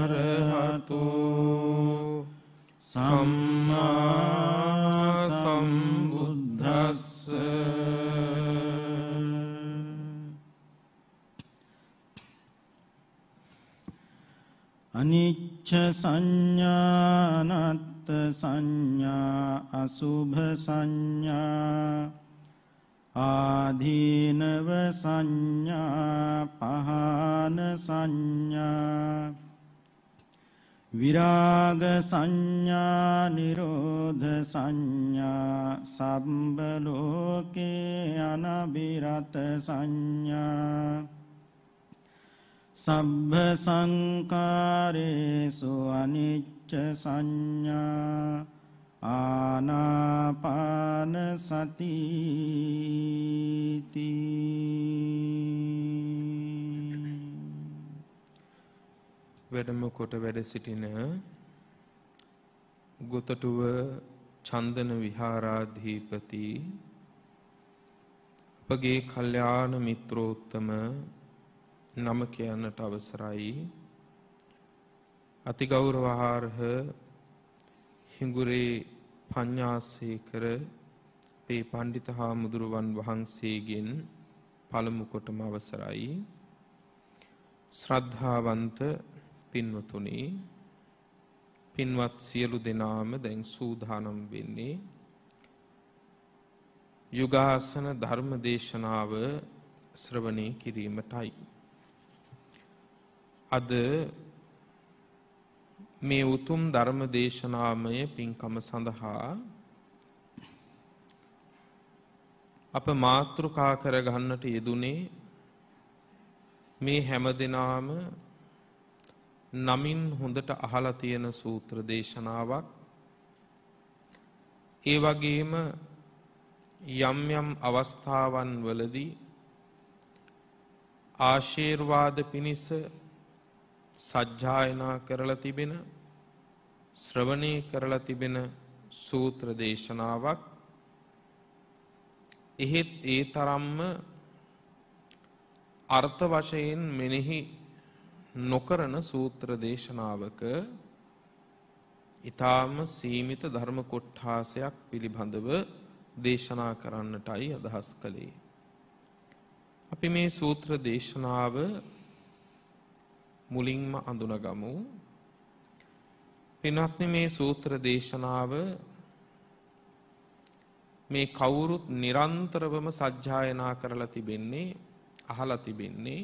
අරහතු සම්මා සම්බුද්දස්ස අනිච්ච සංඥානත් සංඥා අසුභ සංඥා ආධීනව සංඥා පහන සංඥා විරාග සංඥා නිරෝධ සංඥා සම්බ ලෝකේ අනබිරත සංඥා සම්භ සංකාරේසු අනිච්ච සංඥා ආනාපාන සතිති වැඩම කොට වැඩ සිටින ගොතටුව චන්දන විහාරාධිපති අපගේ කල්යාණ මිත්‍රෝත්තම නම කියන්නට අවසරයි අතිගෞරවහාරහ හිඟුරේ පඤ්ඤාසේකර අපේ පණ්ඩිත හාමුදුරුවන් වහන්සේගෙන් පළමු කොටම අවසරයි ශ්‍රද්ධාවන්ත පින්වතුනි පින්වත් සියලු දෙනාම දැන් සූදානම් වෙන්නේ යුගාසන ධර්ම දේශනාව ශ්‍රවණය කිරීමටයි අද මේ උතුම් ධර්ම දේශනාමය පින්කම සඳහා අප මාතෘකා කරගන්නට යෙදුනේ මේ හැම දෙනාම නමින් හොඳට අහලා තියෙන සූත්‍ර දේශනාවක් ඒ වගේම යම් යම් අවස්ථාවන් වලදී ආශීර්වාද පිණිස සජ්ජායනා කරලා තිබෙන ශ්‍රවණය කරලා තිබෙන සූත්‍ර දේශනාවක් එහෙත් ඒ තරම්ම අර්ථ වශයෙන් මෙනෙහි නොකරන සූත්‍ර දේශනාවක ඊටාම සීමිත ධර්ම කොට්ඨාසයක් පිළිබඳව දේශනා කරන්නටයි අදහස් කළේ. අපි මේ සූත්‍ර දේශනාව මුලින්ම අඳුනගමු. පින්වත්නි මේ සූත්‍ර දේශනාව මේ කවුරුත් නිරන්තරවම සජ්ජායනා කරලා තිබෙන්නේ අහලා තිබෙන්නේ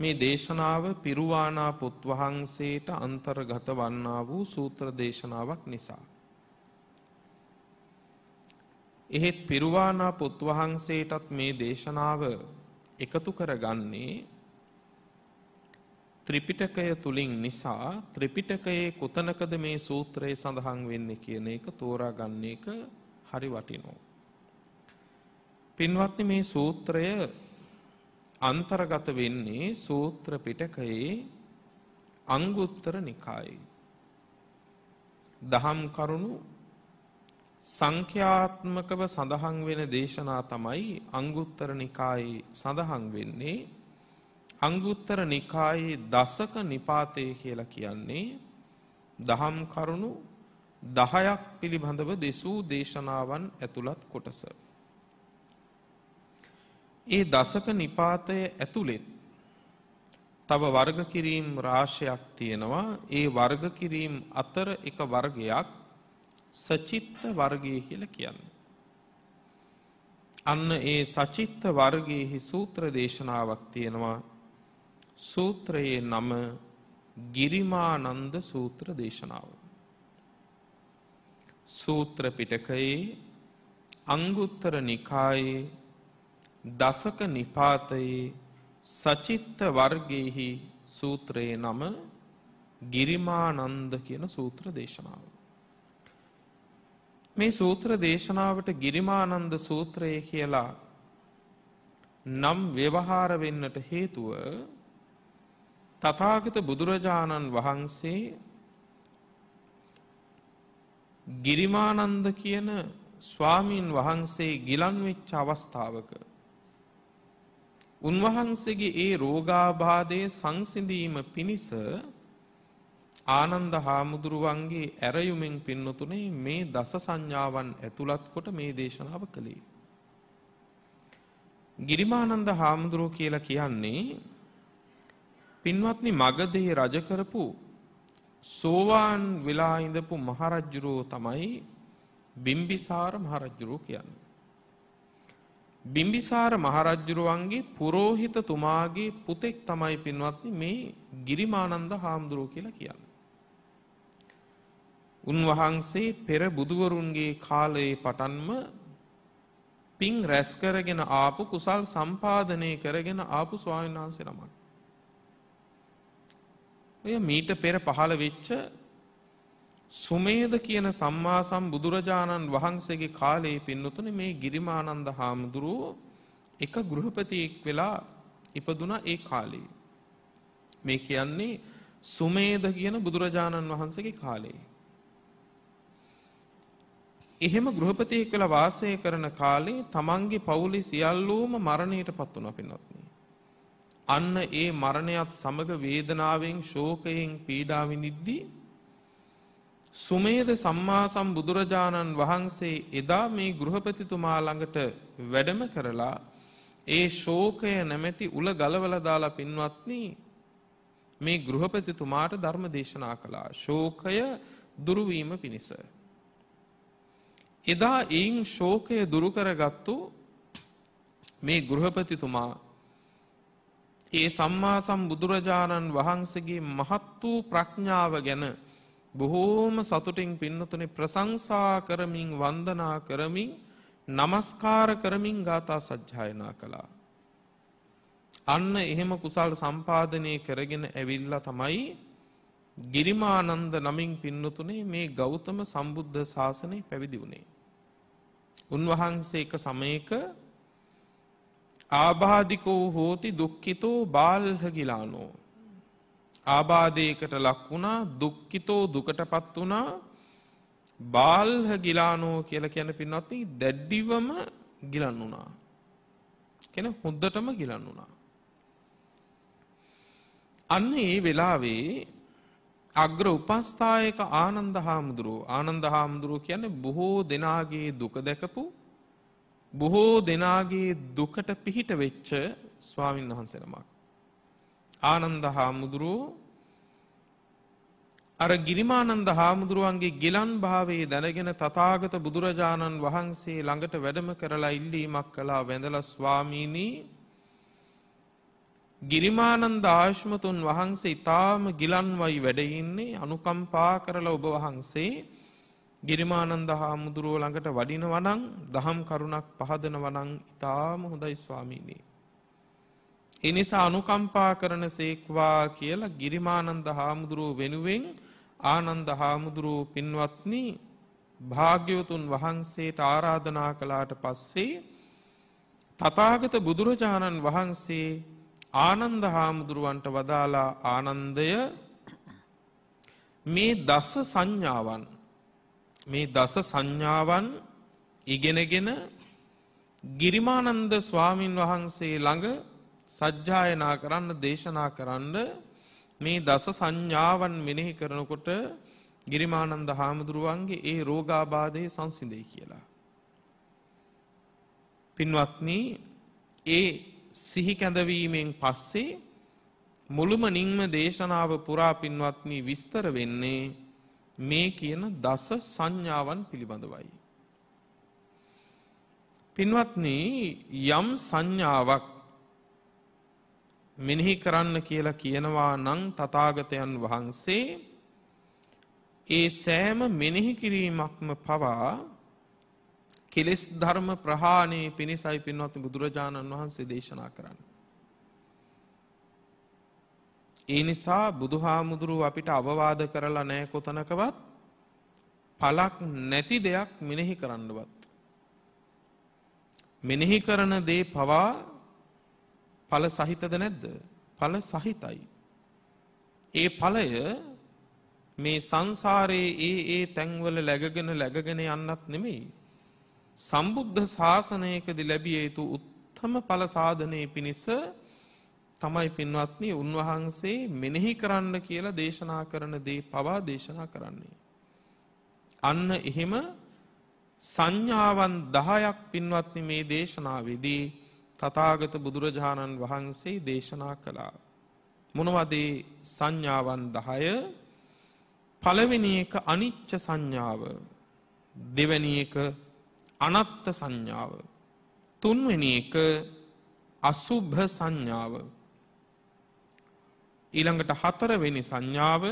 මේ දේශනාව පිරුවානා පුත් වහන්සේට අන්තර්ගත වන්නා වූ සූත්‍ර දේශනාවක් නිසා. එහෙත් පිරුවානා පුත් වහන්සේටත් මේ දේශනාව එකතු කරගන්නේ ත්‍රිපිටකය තුලින් නිසා ත්‍රිපිටකයේ කොතනකද මේ සූත්‍රයේ සඳහන් වෙන්නේ කියන එක තෝරාගන්න එක හරි වටිනවා. පින්වත්නි මේ සූත්‍රය අන්තර්ගත වෙන්නේ සූත්‍ර පිටකයේ අංගුත්තර නිකායේ. දහම් කරුණු සංඛ්‍යාත්මකව සඳහන් වෙන දේශනා තමයි අංගුත්තර නිකායේ සඳහන් වෙන්නේ. අංගුත්තර නිකායේ දසක නිපාතය කියලා කියන්නේ දහම් කරුණු දහයක් පිළිබඳව දෙසූ දේශනාවන් ඇතුළත් කොටස. ඒ දසක නිපාතය ඇතුළෙත් තව වර්ග කිරීම් රාශයක් තියෙනවා ඒ වර්ග කිරීම් අතර එක වර්ගයක් සචිත්ත වර්ගය කියල කියන්න. අන්න ඒ සචිත්ත වර්ගයහි සූත්‍ර දේශනාවක් තියෙනවා සූත්‍රයේ නම ගිරිමානන්ද සූත්‍ර දේශනාව. සූත්‍ර පිටකයේ අංගුත්තර නිකායේ දසක නිපාතයේ සචිත්ත වර්ගෙහි සූත්‍රයේ නම ගිරිමානන්ද කියන සූත්‍ර දේශනාව. මේ සූත්‍ර දේශනාවට ගිරිමානන්ද සූත්‍රය කියලා නම් ව්‍යවහාර වෙන්නට හේතුව තථාගත බුදුරජාණන් වහන්සේ ගිරිමානන්ද කියන ස්වාමීන් වහන්සේ ගිලන් වෙච්ච අවස්ථාවක උන්වහන්සේගේ ඒ රෝගාබාධයේ සංසිඳීම පිණිස ආනන්ද හාමුදුරුවන්ගේ ඇරයුමෙන් පින්නතුනේ මේ දස සංඥාවන් ඇතුළත් කොට මේ දේශනාව කළේ. ගිරිමානන්ද හාමුදුරුව කියලා කියන්නේ පින්වත්නි මගධයේ රජ කරපු සෝවාන් වෙලා ඉඳපු මහරජුරෝ තමයි බිම්බිසාර මහරජුරෝ කියන්නේ. බිම්බිසාර මහරජුරුවන්ගේ පුරෝහිත තුමාගේ පුතෙක් තමයි පින්වත්නි මේ ගිරිමානන්ද හාමුදුරුව කියලා කියන්න. උන්වහන්සේ පෙර බුදුවරුන්ගේ කාලයේ පටන්ම පින් රැස් කරගෙන ආපු කුසල් සම්පාදනය කරගෙන ආපු ස්වාමීන් වහන්සේ නමක්. ඔය මීට පෙර පහළ වෙච්ච සුමේද කියන සම්මා සම්බුදුරජාණන් වහන්සේගේ කාලයේ පින්නතුනේ මේ ගිරිමානන්ද හාමුදුරුවෝ එක ගෘහපතියෙක් වෙලා ඉපදුනා ඒ කාලේ. මේ කියන්නේ සුමේද කියන බුදුරජාණන් වහන්සේගේ කාලේ. එහෙම ගෘහපතියෙක් වෙලා වාසය කරන කාලේ තමන්ගේ පවුලේ සියල්ලෝම මරණයට පත් වුණා පින්වත්නි. අන්න ඒ මරණයත් සමග වේදනාවෙන් ශෝකයෙන් පීඩාවිනිද්දී සුමේද සම්මා සම්බුදුරජාණන් වහන්සේ එදා මේ ගෘහපතිතුමා ළඟට වැඩම කරලා ඒ ශෝකය නැමැති උල ගලවල දාලා පින්වත්නි මේ ගෘහපතිතුමාට ධර්ම දේශනා කළා ශෝකය දුරුවීම පිණිස. එදා එයින් ශෝකය දුරුකරගත්තු මේ ගෘහපතිතුමා ඒ සම්මා සම්බුදුරජාණන් වහන්සේගේ මහත් වූ ප්‍රඥාව ගැන බොහෝම සතුටින් පින්නතුනි ප්‍රශංසා කරමින් වන්දනා කරමින් নমස්කාර කරමින් ගාථා සජ්ජායනා කළා. අන්න එහෙම කුසල් සම්පාදනය කරගෙන ඇවිල්ලා තමයි ගිරිමානන්ද නමින් පින්නතුනේ මේ ගෞතම සම්බුද්ධ ශාසනය පැවිදි වුණේ. උන්වහන්සේ එක සමයක ආබාධිකෝ හෝති දුක්කිතෝ බාල්හගිලානෝ. ආබාධයකට ලක් වුණා දුක්කිතෝ දුකටපත් වුණා බාල්හ ගිලානෝ කියල කියන පින්නත් දැඩ්ඩිවම ගිලන් වුණා. කෙන හොද්දටම ගිලන් වුණා. අන්න ඒ වෙලාවේ අග්‍ර උපස්ථායක ආනන්ද හාමුදුරුව ආනන්ද හාමුදුරුව කියන්නේ බොහෝ දෙනාගේ දුක දැකපු බොහෝ දෙනාගේ දුකට පිහිට වෙච්ච ස්වාමීන් වහන්සේනමක්. ආනන්ද හාමුදුරුව අර ගිරිමානන්ද හාමුදුරුවන්ගේ ගිලන් භාවේ දැනගෙන තතාගත බුදුරජාණන් වහන්සේ ළඟට වැඩම කරලා ඉල්ලීමක් කලා වැඳල ස්වාමීණී ගිරිමානන්ද ආශ්මතුන් වහන්සේ ඉතාම ගිලන්වයි වැඩඉන්නේ අනුකම්පා කරලා ඔබ වහන්සේ ගිරිමානන්ද හාමුදුරුව ළඟට වඩින වනං දහම් කරුණක් පහදන වනං ඉතාම හොඳයි ස්වාමීනී. එනිසා අනුකම්පා කරන සේක්වා කියලා ගිරිමානන්ද හාමුදුරුව වෙනුවෙන් ආනන්ද හාමුදුරුව පින්වත්නි භාග්‍යවතුන් වහන්සේට ආරාධනා කළාට පස්සේ තතාගත බුදුරජාණන් වහන්සේ ආනන්ද හාමුදුරුවන්ට වදාලා ආනන්දය මේ දස සංඥාවන් මේ දස සංඥාවන් ඉගෙනගෙන ගිරිමානන්ද ස්වාමින් වහන්සේ ළඟ සජ්ජායනා කරන්න දේශනා කරන්න මේ දස සංඥාවන් මෙනෙහි කරනකොට ගිරිමානන්ද හාමුදුරුවන්ගේ ඒ රෝගාබාධය සංසිඳයි කියලා. පින්වත්නි ඒ සිහි කැඳවීමෙන් පස්සේ මුළුමනින්ම දේශනාව පුරා පින්වත්නි විස්තර වෙන්නේ මේ කියන දස සංඥාවන් පිළිබඳවයි. පින්වත්න යම් සංඥාවක් මෙනෙහි කරන්න කියලා කියනවා නං තතාගතයන් වහන්සේ ඒ සෑම මෙනෙහි කිරීමක්ම පවා කෙලෙස් ධර්ම ප්‍රහාණය පිණිසයි පින්වත් බුදුරජාණන් වහන්සේ දේශනා කරන්න. ඒ නිසා බුදුහාමුදුරුව අපිට අවවාද කරලා නෑ කොතනකවත් පලක් නැති දෙයක් මෙනෙහි කරන්නවත්. මෙනෙහි කරන දේ පවා පල සහිතද නැද්ද පල සහිතයි. ඒ පලය මේ සංසාරයේ ඒ ඒ තැන්වල läගගෙන läගගෙන යන්නත් නෙමෙයි. සම්බුද්ධ ශාසනයකදී ලැබිය යුතු උත්තම ඵල සාධනයේ පිණිස තමයි පින්වත්නි උන්වහන්සේ මෙනෙහි කරන්න කියලා දේශනා කරන දේ පවා දේශනා කරන්නේ. අන්න එහෙම සංඥාවන් දහයක් පින්වත්නි මේ දේශනාවේදී තථාගත බුදුරජාණන් වහන්සේ දේශනා කළා. මොනවදේ සංඥාවන් දහය පළවෙනි එක අනිච්ච සංඥාව දෙවැනි එක අනත්ත සංඥාව තුන්වෙනි එක අසුභ සංඥාව ඊළඟට හතරවෙනි සංඥාව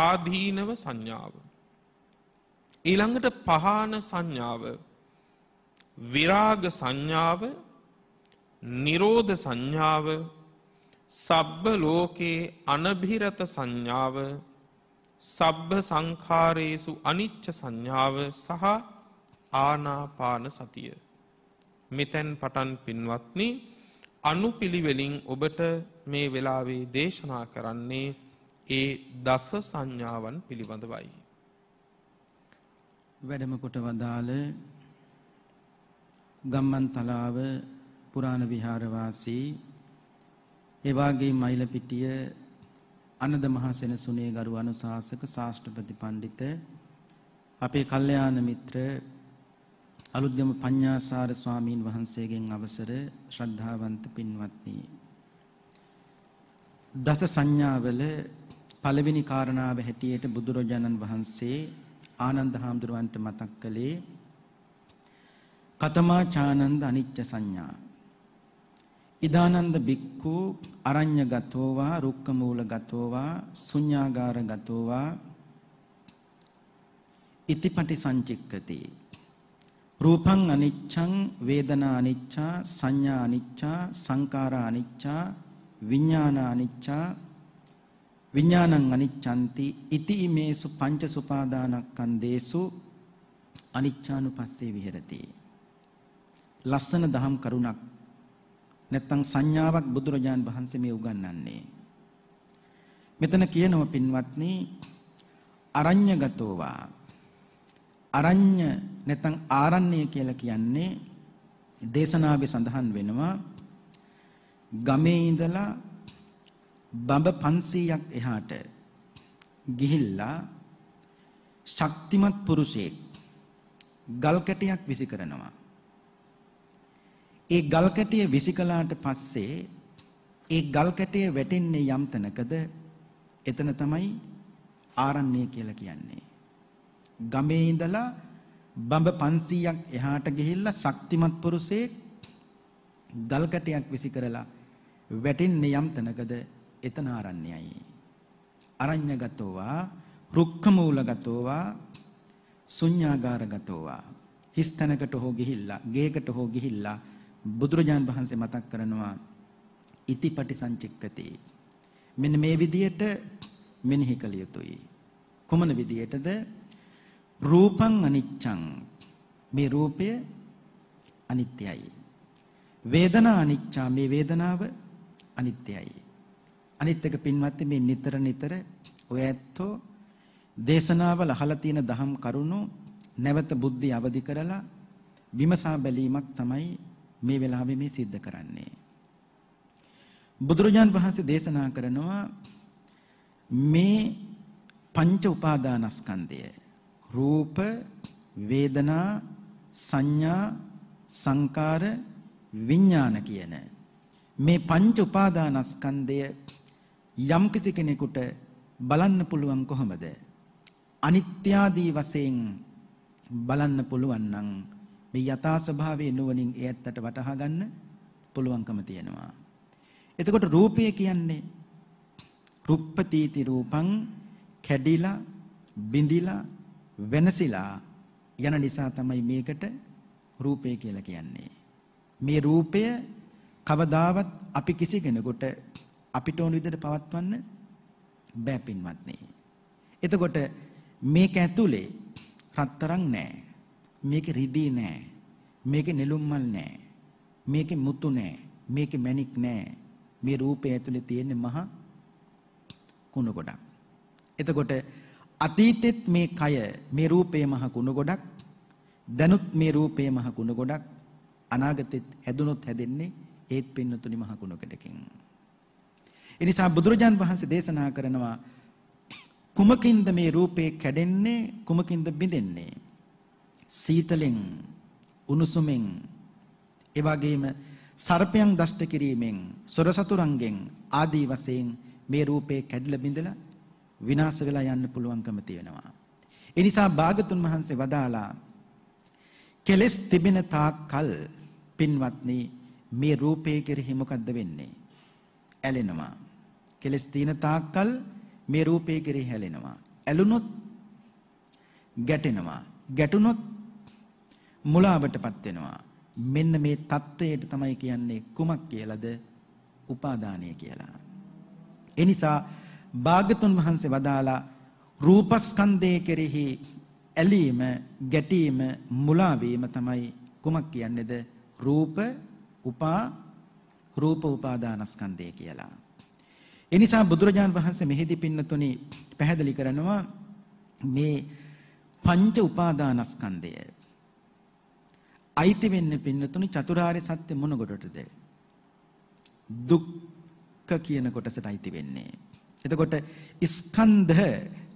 ආදීනව සංඥාව. ඊළඟට පහන සංඥාව විරාග සංඥාව නිරෝධ සංඥාව සබ්බ ලෝකයේ අනභිරත සංඥාව සබ්බ සංකාරයේසු අනිච්ච සංඥාව සහ ආනාපාන සතිය. මෙතැන් පටන් පින්වත්නි අනුපිළිවෙලින් ඔබට මේ වෙලාවේ දේශනා කරන්නේ ඒ දස සංඥාවන් පිළිබඳවයි. වැඩමකොට වදාළ ගම්මන් තලාව පුරාණ විහාරවාසී එවාගේ මයිලපිටිය අනද මහා සෙනසුනේ ගරු අනුශාසක ශාස්ත්‍රපති පණ්ඩිත අපේ කල්යාණ මිත්‍ර අලුත්ගම පඤ්ඤාසාර ස්වාමීන් වහන්සේගෙන් අවසර ශ්‍රද්ධාවන්ත පින්වත්නි දස සංඥාවල පළවෙනි කාරණාව හැටියට බුදුරජාණන් වහන්සේ ආනන්ද හාමුදුරුවන්ට මතක් කළේ කතමා චානන්ද අනිච්ච සංඥා. ඉදානන්ද බික්ඛු අරඤ්‍ය ගතෝවා රුක්ක මූල ගතෝවා ශුඤ්ඤාගාර ගතෝවා ඉතිපටි සංචික්කති රූපං අනිච්ඡං වේදනා අනිච්ඡා සංඥා අනිච්ඡා සංකාරා අනිච්ඡා විඥාන අනිච්චා විඥානං අනිච්ඡanti ඉති මේසු පංච සුපාදානක්ඛන්දේසු අනිච්ඡානුපස්සේ විහෙරති ලස්සන දහම් කරුණක් නැත්තම් සංඥාවක් බුදුරජාන් වහන්සේ මේ උගන්වන්නේ මෙතන කියනව පින්වත්නි අරඤ්‍යගතෝවා අරඤ්‍ය නැත්තම් ආරණ්‍ය කියලා කියන්නේ දේශනාවේ සඳහන් වෙනවා ගමේ ඉඳලා බඹ 500ක් එහාට ගිහිල්ලා ශක්තිමත් පුරුෂයෙක් ගල් කැටයක් විසි කරනවා. ඒ ගල් කැටය විසි කළාට පස්සේ ඒ ගල් කැටය වැටෙන්නේ යම් තැනකද එතන තමයි ආරණ්‍ය කියලා කියන්නේ. ගමේ ඉඳලා බඹ 500ක් එහාට ගිහිල්ලා ශක්තිමත් පුරුෂයෙක් ගල් කැටයක් විසි කරලා වැටෙන්නේ යම් තැනකද එතන ආරණ්‍යයි. අරඤ්‍යගතෝවා රුක්ඛමූලගතෝවා ශුඤ්ඤාගාරගතෝවා හිස් තැනකට හෝ ගිහිල්ලා ගේකට හෝ ගිහිල්ලා බුදුරජාන් වහන්සේ මතක් කරනවා ඉතිපටි සංචික්කති මෙන්න මේ විදියට මෙනෙහි කළ යුතුයි කොමන විදියටද රූපං අනිච්ඡං මේ රූපය අනිත්‍යයි වේදනා අනිච්චා මේ වේදනාව අනිත්‍යයි. අනිත් එක පින්වත් මේ නිතර නිතර ඔය ඇත්තෝ දේශනාවල අහලා තියෙන දහම් කරුණු නැවත බුද්ධි අවදි කරලා විමසා බැලීමක් තමයි මේ වෙලාවේ මේ සිද්ධ කරන්නේ. බුදුරජාන් වහන්සේ දේශනා කරනවා මේ පංච උපාදානස්කන්ධය රූප වේදනා සංඥා සංකාර විඥාන කියන මේ පංච උපාදානස්කන්ධය යම්කිසි කෙනෙකුට බලන්න පුළුවන් කොහොමද? අනිත්‍යාදී වශයෙන් බලන්න පුළුවන් නම් මේ යථා ස්වභාවයේ නුවණින් ඒ ඇත්තට වටහා ගන්න පුළුවන්කම තියෙනවා. එතකොට රූපය කියන්නේ රුප්පතීති රූපං කැඩිලා බිඳිලා වෙනසිලා යන නිසා තමයි මේකට රූපය කියලා කියන්නේ. මේ රූපය කවදාවත් අපි කිසි කෙනෙකුට අපිට ඕන විදිහට පවත්වන්න බෑ පින්වත්නි. එතකොට මේක ඇතුලේ රත්තරන් නෑ. මේකේ රිදී නෑ. මේකේ නෙළුම් මල් නෑ. මේකේ මුතු නෑ. මේකේ මණික් නෑ. මේ රූපය ඇතුලේ තියෙන මහා කුණ ගොඩක්. එතකොට අතීතෙත් මේ කය මේ රූපයේ මහ කුණ ගොඩක් දැනුත් මේ රූපයේ මහ කුණ ගොඩක් අනාගතෙත් හැදුනොත් හැදෙන්නේ ඒත් පින්නතුනි මහ ගුණකඩකින්. ඒ නිසා බුදුරජාන් වහන්සේ දේශනා කරනවා කුමකින්ද මේ රූපේ කැඩෙන්නේ කුමකින්ද බිඳෙන්නේ? සීතලෙන් උණුසුමෙන් ඒ වගේම සර්පයන් දෂ්ට කිරීමෙන් සොර සතුරන්ගෙන් ආදී වශයෙන් මේ රූපේ කැඩිලා බිඳලා විනාශ වෙලා යන්න පුළුවන්කම තියෙනවා. ඒ නිසා බාගතුන් වහන්සේ වදාලා කෙලස් තිබෙන තාක් කල් පින්වත්නි මේ රූපයේ කෙරෙහි මොකද්ද වෙන්නේ? ඇලෙනවා. කෙලස් තියෙන තාක්කල් මේ රූපයේ කෙරෙහි ඇලෙනවා. ඇලුනොත් ගැටෙනවා. ගැටුනොත් මුලාවටපත් වෙනවා. මෙන්න මේ தത്വයට තමයි කියන්නේ කුමක් කියලාද? උපාදානය කියලා. ඒ නිසා භාගතුන් වහන්සේ වදාලා රූපස්කන්ධය කෙරෙහි ඇලීම, ගැටීම, මුලාවීම තමයි කුමක් කියන්නේද? රූප උපා රූප උපාදානස්කන්ධය කියලා. ඒ නිසා බුදුරජාන් වහන්සේ මෙහිදී පින්නතුනි පැහැදිලි කරනවා මේ පංච උපාදානස්කන්ධය. අයිති වෙන්නේ පින්නතුනි චතුරාර්ය සත්‍ය මොන කොටටද? දුක්ඛ කියන කොටසට අයිති වෙන්නේ. එතකොට ස්කන්ධ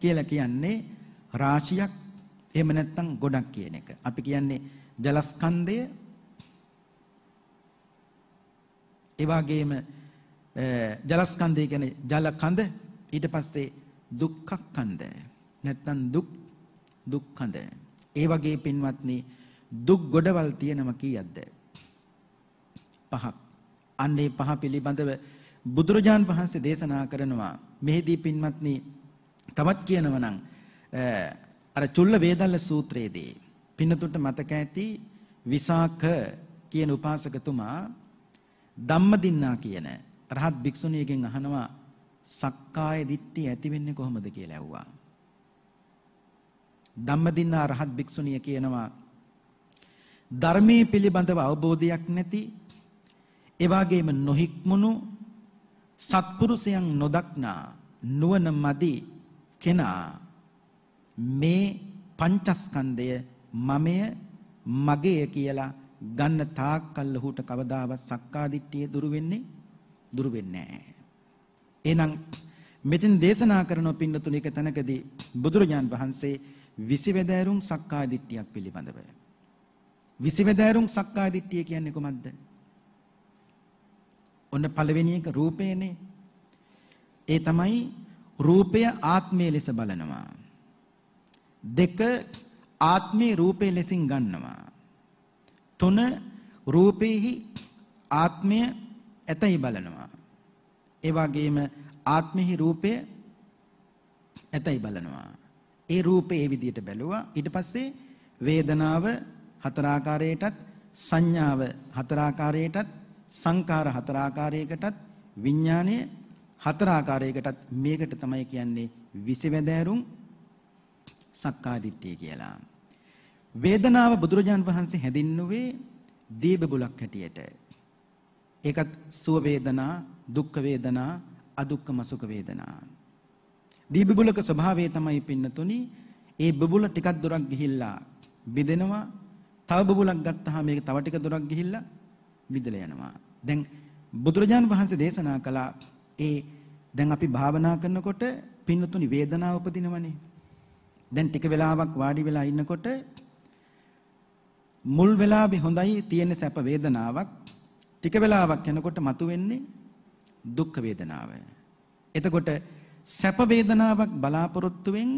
කියලා කියන්නේ රාශියක් එහෙම නැත්නම් ගොඩක් කියන එක. අපි කියන්නේ ජලස්කන්ධය ඒ වගේම ජලස්කන්ධය කියන්නේ ජල කඳ ඊට පස්සේ දුක්ඛ කඳ නැත්නම් දුක් දුක් කඳ ඒ වගේ පින්වත්නි දුක් ගොඩවල් තියෙනම කීයක්ද පහක් අන්න ඒ පහ පිළිබඳව බුදුරජාන් වහන්සේ දේශනා කරනවා මෙහිදී පින්වත්නි තවත් කියනවා නම් අර චුල්ල වේදල්ල සූත්‍රයේදී පින්නතුන්ට මතක ඇති විසාක කියන උපාසකතුමා ධම්මදින්නා කියන රහත් භික්ෂුණියගෙන් අහනවා සක්කාය දිට්ඨිය ඇති වෙන්නේ කොහොමද කියලා ඇහුවා. ධම්මදින්නා රහත් භික්ෂුණිය කියනවා ධර්මයේ පිළිබඳව අවබෝධයක් නැති ඒ වගේම නොහික්මුණු සත්පුරුෂයන් නොදක්නා නුවණ මදි කෙනා මේ පංචස්කන්ධය මමය මගේය කියලා ගන්න තාක්කල් ඔහුට කවදාවත් සක්කාදිට්ඨිය දුරු වෙන්නේ දුරු වෙන්නේ නැහැ. එහෙනම් මෙතෙන් දේශනා කරන පින්නතුණ එක තැනකදී බුදුරජාන් වහන්සේ විසිවැදෑරුම් සක්කාදිට්ඨියක් පිළිබඳව. විසිවැදෑරුම් සක්කාදිට්ඨිය කියන්නේ කොහොමද? ඔන්න පළවෙනි එක රූපේනේ. ඒ තමයි රූපය ආත්මය ලෙස බලනවා. දෙක ආත්මේ රූපය ලෙසින් ගන්නවා. තුන රූපේහි ආත්මය ඇතැයි බලනවා. ඒ වගේම ආත්මෙහි රූපය ඇතැයි බලනවා. ඒ රූපේ ඒ විදිහට බැලුවා. ඊට පස්සේ වේදනාව හතරාකාරයටත් සංඥාව හතරාකාරයටත් සංකාර හතරාකාරයකටත් විඥාණය හතරාකාරයකටත් මේකට තමයි කියන්නේ විසවැදෑරුම් සක්කාදිට්ඨිය කියලා. වේදනාව බුදුරජාන් වහන්සේ හැඳින්නුවේ දීබ බුලක් හැටියට. ඒකත් සුව වේදනා, දුක්ඛ වේදනා, අදුක්ඛම සුඛ වේදනා. දීබ බුලක ස්වභාවය තමයි පින්නතුනි ඒ බබුල ටිකක් දුරක් ගිහිල්ලා බෙදෙනවා තව බබුලක් ගත්තාම මේක තව ටික දුරක් ගිහිල්ලා බිඳලා යනවා දැන් බුදුරජාන් වහන්සේ දේශනා කළා ඒ දැන් අපි භාවනා කරනකොට පින්නතුනි වේදනාව උපදිනවනේ දැන් ටික වෙලාවක් වාඩි වෙලා ඉන්නකොට මුල් වෙලාවේ හොඳයි තියෙන සැප වේදනාවක් ටික වෙලාවක් යනකොට මතුවෙන්නේ දුක් වේදනාව. එතකොට සැප වේදනාවක් බලාපොරොත්තුෙන්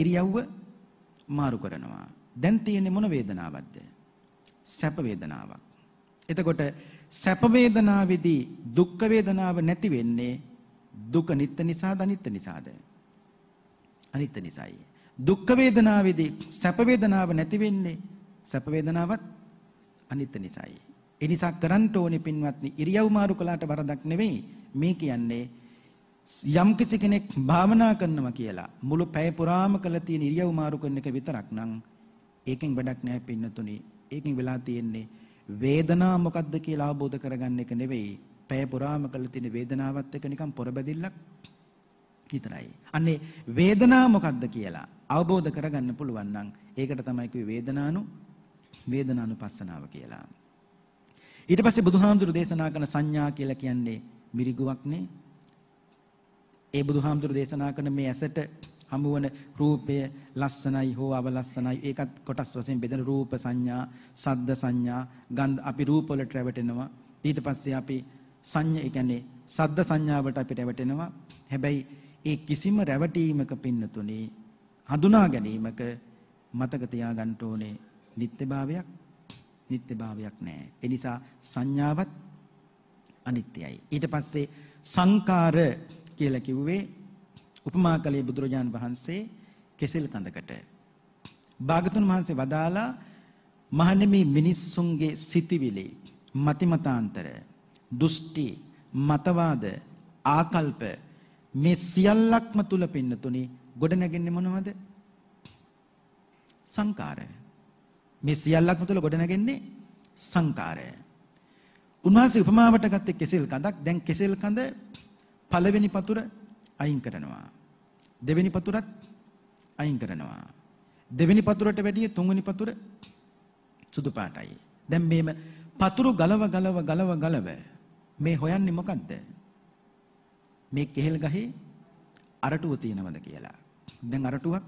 ඉරියව්ව මාරු කරනවා. දැන් තියෙන්නේ මොන වේදනාවක්ද? සැප වේදනාවක්. එතකොට සැප වේදනාවේදී දුක් වේදනාව නැති වෙන්නේ දුක නිත්‍ය නිසාද අනිත්‍ය නිසාද? අනිත්‍ය නිසායි. දුක් වේදනාවේදී සැප වේදනාව නැති වෙන්නේ සැප වේදනාවත් අනිත්‍ය නිසායි. ඒ නිසා කරන්න ඕනේ පින්වත්නි ඉරියව් මාරු කළාට වරදක් නෙවෙයි. මේ කියන්නේ යම් කිසි කෙනෙක් භාවනා කරනවා කියලා මුළු පැය පුරාම කළ තියෙන ඉරියව් මාරු කරන එක විතරක් නම් ඒකෙන් වැඩක් නැහැ පින්නතුනි. ඒකෙන් වෙලා තියෙන්නේ වේදනාව මොකද්ද කියලා අවබෝධ කරගන්න එක නෙවෙයි. පැය පුරාම කළ තියෙන වේදනාවත් එක නිකන් පොරබැදිල්ලක් විතරයි. අන්නේ වේදනාව මොකද්ද කියලා අවබෝධ කරගන්න පුළුවන් නම් ඒකට තමයි කිව්වේ වේදනානු වේදනානුපස්සනාව කියලා. ඊට පස්සේ බුදුහාමුදුරු දේශනා කරන සංඥා කියලා කියන්නේ මිරිගුවක්නේ. ඒ බුදුහාමුදුරු දේශනා කරන මේ ඇසට හමුවන රූපය ලස්සනයි හෝ අවලස්සනයි ඒකත් කොටස් වශයෙන් බෙදෙන රූප සංඥා, සද්ද සංඥා, ගන්ධ අපි රූප වලට රැවටෙනවා. ඊට පස්සේ අපි සංඥා කියන්නේ සද්ද සංඥාවට අපිට රැවටෙනවා. හැබැයි ඒ කිසිම රැවටීමක පින්නතුනේ හඳුනා ගැනීමක මතක තියාගන්න ඕනේ නිත්‍යභාවයක් නිත්‍යභාවයක් නැහැ. ඒ නිසා සංඥාවත් අනිත්‍යයි. ඊට පස්සේ සංකාර කියලා කිව්වේ උපමා කළේ බුදුරජාන් වහන්සේ කෙසෙල් කඳකට. භාගතුන් වහන්සේ වදාලා මහන්නේ මේ මිනිස්සුන්ගේ සිතිවිලි, මතිමතාන්තර, දුෂ්ටි, මතවාද, ආකල්ප මේ සියල්ලක්ම තුල පින්නතුනි ගොඩ නැගෙන්නේ මොනවද? සංකාරය. මේ සියල්ලක්ම තුළ ගොඩනැගෙන්නේ සංකාරය. උන්වහන්සේ උපමාවට ගත්තේ කෙසෙල් කඳක්. දැන් කෙසෙල් කඳ පළවෙනි පතුර අයින් කරනවා. දෙවෙනි පතුරත් අයින් කරනවා. දෙවෙනි පතුරට වැඩිය තුන්වෙනි පතුර සුදු පාටයි. දැන් මේම පතුරු ගලව ගලව ගලව ගලව මේ හොයන්නේ මොකද්ද? මේ කෙහෙල් ගහේ අරටුව තියෙනවද කියලා. දැන් අරටුවක්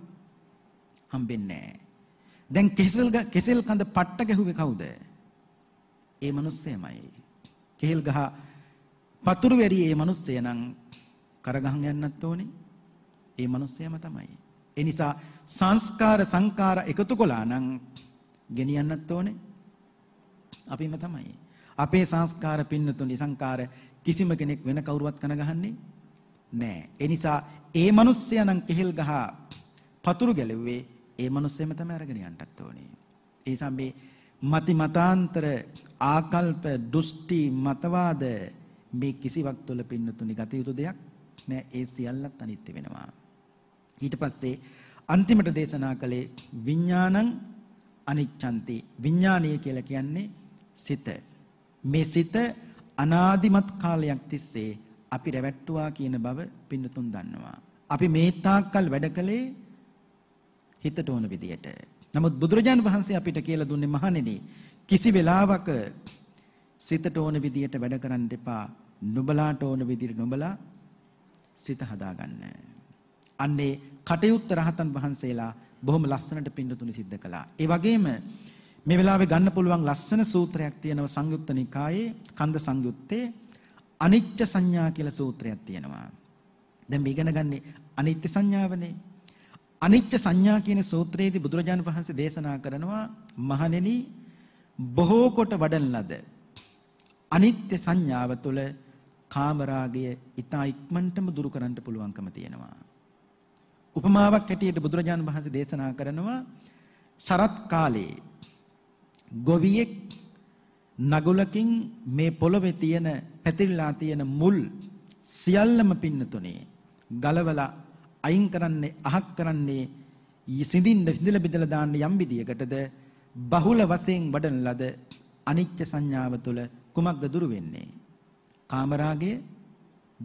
හම්බෙන්නේ නැහැ. දැන් කෙසෙල් කෙසෙල් කඳ පට්ට ගැහුවේ කවුද? ඒ මිනිස්සෙමයි. කෙහෙල් ගහ පතුරු වෙරි ඒ මිනිස්සය නම් කරගහන් යන්නත් ඕනේ. ඒ මිනිස්සයම තමයි. ඒ නිසා සංස්කාර සංකාර එකතු කළා නම් ගෙනියන්නත් ඕනේ. අපිම තමයි. අපේ සංස්කාර පින්නතුනි සංකාර කිසිම කෙනෙක් වෙන කවුරුවත් කනගහන්නේ නෑ. ඒ නිසා ඒ මිනිස්සයා නම් කෙහෙල් ගහ පතුරු ගැලෙව්වේ ඒ මනුස්සයම තමයි අරගෙන යන්නත් ඕනේ. ඒ නිසා මේ මති මතාන්තර ආකල්ප දෘෂ්ටි මතවාද මේ කිසිවක් තුළ පින්නතුනි ගත යුතු දෙයක් නෑ ඒ සියල්ලත් අනිත්‍ය වෙනවා. ඊට පස්සේ අන්තිමට දේශනා කළේ විඥානං අනිච්ඡන්ති විඥානීය කියලා කියන්නේ සිත. මේ සිත අනාදිමත් කාලයක් තිස්සේ අපි රැවට්ටුවා කියන බව පින්නතුන් දන්නවා. අපි මේ තාක්කල් වැඩ කළේ හිතට ඕන විදියට. නමුත් බුදුරජාණන් වහන්සේ අපිට කියලා දුන්නේ මහණෙනි කිසි වෙලාවක සිතට ඕන විදියට වැඩ කරන්න එපා. නුඹලාට ඕන විදියට නුඹලා සිත හදාගන්න. අන්නේ කටයුත්ත රහතන් වහන්සේලා බොහොම ලස්සනට පින්දුතුනි සිද්ධ කළා. ඒ වගේම මේ වෙලාවේ ගන්න පුළුවන් ලස්සන සූත්‍රයක් තියෙනවා සංයුත්ත නිකායේ කන්ද සංයුත්තේ අනිච්ච සංඥා කියලා සූත්‍රයක් තියෙනවා. දැන් මේ ඉගෙන ගන්නේ අනිත්‍ය සංඥාවනේ. අනිච්ච සංඥා කියන සූත්‍රයේදී බුදුරජාණන් වහන්සේ දේශනා කරනවා මහණෙනි බොහෝ කොට වඩන ලද අනිත්‍ය සංඥාව තුළ කාමරාගය ඊතා ඉක්මනටම දුරු කරන්න පුළුවන්කම තියෙනවා. උපමාවක් ඇටියට බුදුරජාණන් වහන්සේ දේශනා කරනවා ශරත් කාලේ ගොවියෙක් නගුලකින් මේ පොළවේ තියෙන පැතිරලා තියෙන මුල් සියල්ලම පින්නතුනේ ගලවලා අයින් කරන්නේ අහක් කරන්නේ සිඳින්න සිඳලා බෙදලා දාන්න යම් විදියකටද බහුල වශයෙන් වඩන ලද අනිච්ච සංඥාව තුළ කුමක්ද දුරු වෙන්නේ? කාමරාගය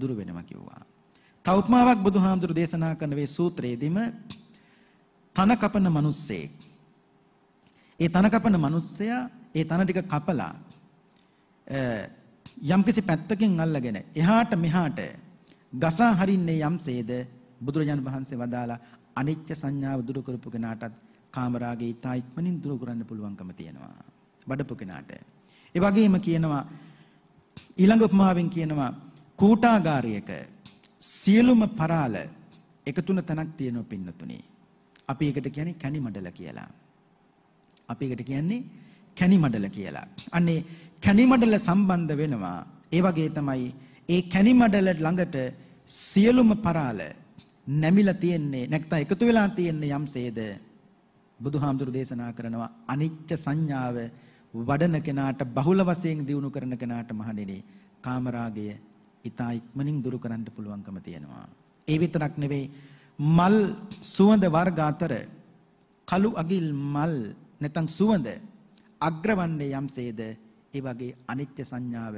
දුරු වෙනවා කිව්වා. තව උපමාවක් බුදුහාමුදුරු දේශනා කරන මේ සූත්‍රයේදීම තන කපන මිනිස්සෙක්. ඒ තන කපන මිනිස්සයා ඒ තන ටික කපලා යම්කිසි පැත්තකින් අල්ලගෙන එහාට මෙහාට ගසා හරින්නේ යම්සේද බුදුරජාණන් වහන්සේ වදාලා අනිච්ච සංඥාව දුරු කරපු කෙනාටත් කාමරාගේ ඊතා ඉක්මනින් දුරු කරන්න පුළුවන්කම තියෙනවා. බඩපු කෙනාට. ඒ වගේම කියනවා ඊළඟ උපමාවෙන් කියනවා කූටාගාරයක සියලුම පරාල එකතුන තැනක් තියෙනවා පින්නතුනි. අපි ඒකට කියන්නේ කැණි මඩල කියලා. අපි ඒකට කියන්නේ කැණි මඩල කියලා. අන්නේ කැණි මඩල සම්බන්ධ වෙනවා. ඒ වගේ තමයි ඒ කැණි මඩල ළඟට සියලුම පරාල නැමිලා තියෙන්නේ නැත්නම් එකතු වෙලා තියෙන්නේ යම්සේද බුදුහාමුදුරු දේශනා කරනවා අනිච්ච සංඥාව වඩන කෙනාට බහුල වශයෙන් දිනු කරන කෙනාට මහණෙනි කාමරාගය ඊතා ඉක්මනින් දුරු කරන්න පුළුවන්කම තියෙනවා ඒ විතරක් නෙවෙයි මල් සුවඳ වර්ග අතර කළු අගිල් මල් නැත්නම් සුවඳ අග්‍රවන්නේ යම්සේද ඒ වගේ අනිච්ච සංඥාව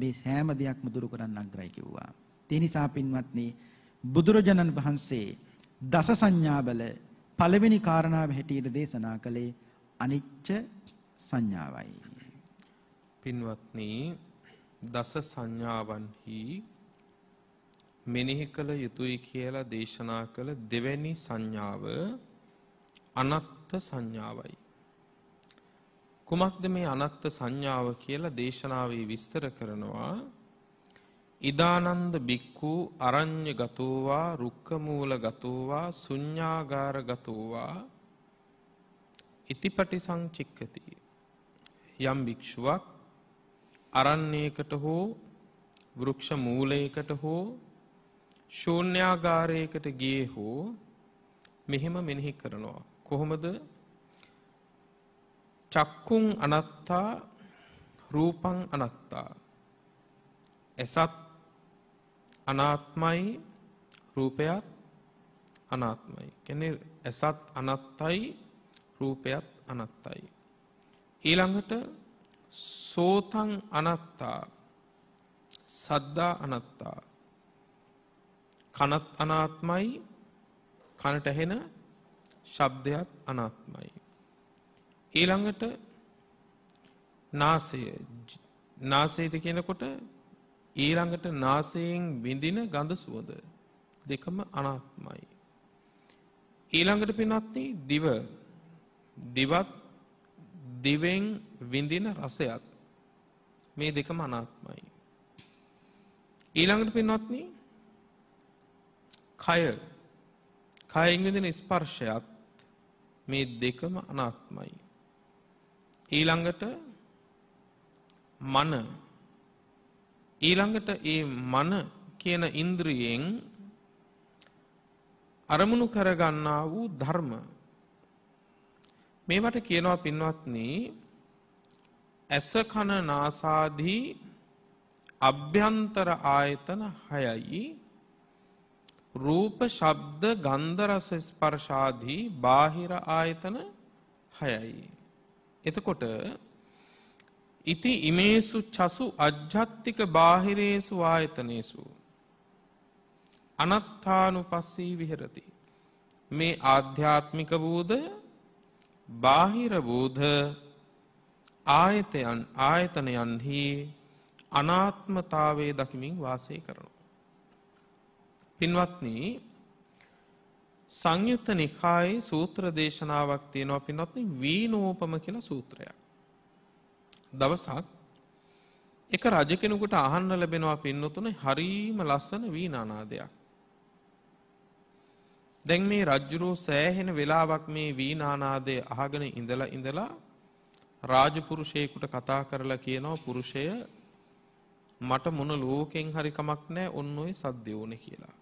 මේ හැම දෙයක්ම දුරු කරන්න අග්‍රයි කිව්වා. ඒ නිසා පින්වත්නි බුදුරජාණන් වහන්සේ දස සංඥාවල පළවෙනි කාරණාව හැටියට දේශනා කළේ අනිච්ච සංඥාවයි. පින්වත්නි දස සංඥාවන්හි මෙනෙහි කළ යුතුයි කියලා දේශනා කළ දෙවැනි සංඥාව අනත්ත සංඥාවයි. කුමක්ද මේ අනත්ත සංඥාව කියලා දේශනාවේ විස්තර කරනවා ඉදානන්ද බික්කූ අරං්්‍ය ගතෝවා රුක්කමූල ගතෝවා සුඥ්ඥාගාර ගතෝවා ඉතිපටි සංචික්කති. යම් භික්‍ෂුවක් අරන්නේකට හෝ වෘක්ෂ මූලයකට හෝ ශූන්‍යාගාරයකට ගිය හෝ මෙහෙම මෙනෙහි කරනවා. කොහොමද චක්කුන් අනත්තා රූපං අනත්තා. ඇසත් අනාත්මයි රූපයත් අනාත්මයි. කැනෙ ඇසත් අනත්තයි රූපයත් අනත්තයි. ඊළඟට සෝතන් අනත්තා සද්දා අනත්තා කනත් අනාත්මයි කනට ඇහෙන ශබ්දයත් අනාත්මයි. ඊළඟට නාසය නාසේද කියනකොට ඊළඟට නාසයෙන් විඳින ගඳ සුවඳ දෙකම අනාත්මයි. ඊළඟට පිනත්නි දිව දිවත් දිවෙන් විඳින රසයත් මේ දෙකම අනාත්මයි. ඊළඟට පින්වත්නි කය කයෙන් විඳින ස්පර්ශයත් මේ දෙකම අනාත්මයි. ඊළඟට මන ඊළඟට ඒ මන කියන ඉන්ද්‍රියෙන් අරමුණු කරගන්නා වූ ධර්ම මේවට කියනවා පින්වත්නි ඇස කන නාසාදී අභ්‍යන්තර ආයතන 6යි රූප ශබ්ද ගන්ධ රස ස්පර්ශාදී බාහිර ආයතන 6යි එතකොට ඉති ඉමේසු චසු අජ්ජත්තික බාහිරේසු ආයතනේසු. අනත්තානු පස්සී විහරති. මේ ආධ්‍යාත්මික බූධය බාහිරබූධ ආයතයන් ආයතනයන්හි අනාත්මතාවේ දකිමින් වාසය කරනු. පින්වත්නී සංයුත්ත නිකායි සූත්‍ර දේශනාවක් තියෙනවා පින්වත්න වීනෝපම කියලා සූත්‍රයක්. දවසක් එක රජ කෙනෙකුට අහන්න ලැබෙනවා පින්නතුන හරීම ලස්සන වීනානාදයක්. දැන් මේ රජ්ජුරෝ සෑහෙන වෙලාවක් මේ වීනානාදය අහගෙන ඉඳලා ඉඳලා රාජපුරුෂයෙකුට කතා කරලා කියනවා පුරුෂය මට මොන ලෝකෙන් හරි කමක් නැහැ ඔන්න ඔය සද්දේ ඕනේ කියලා.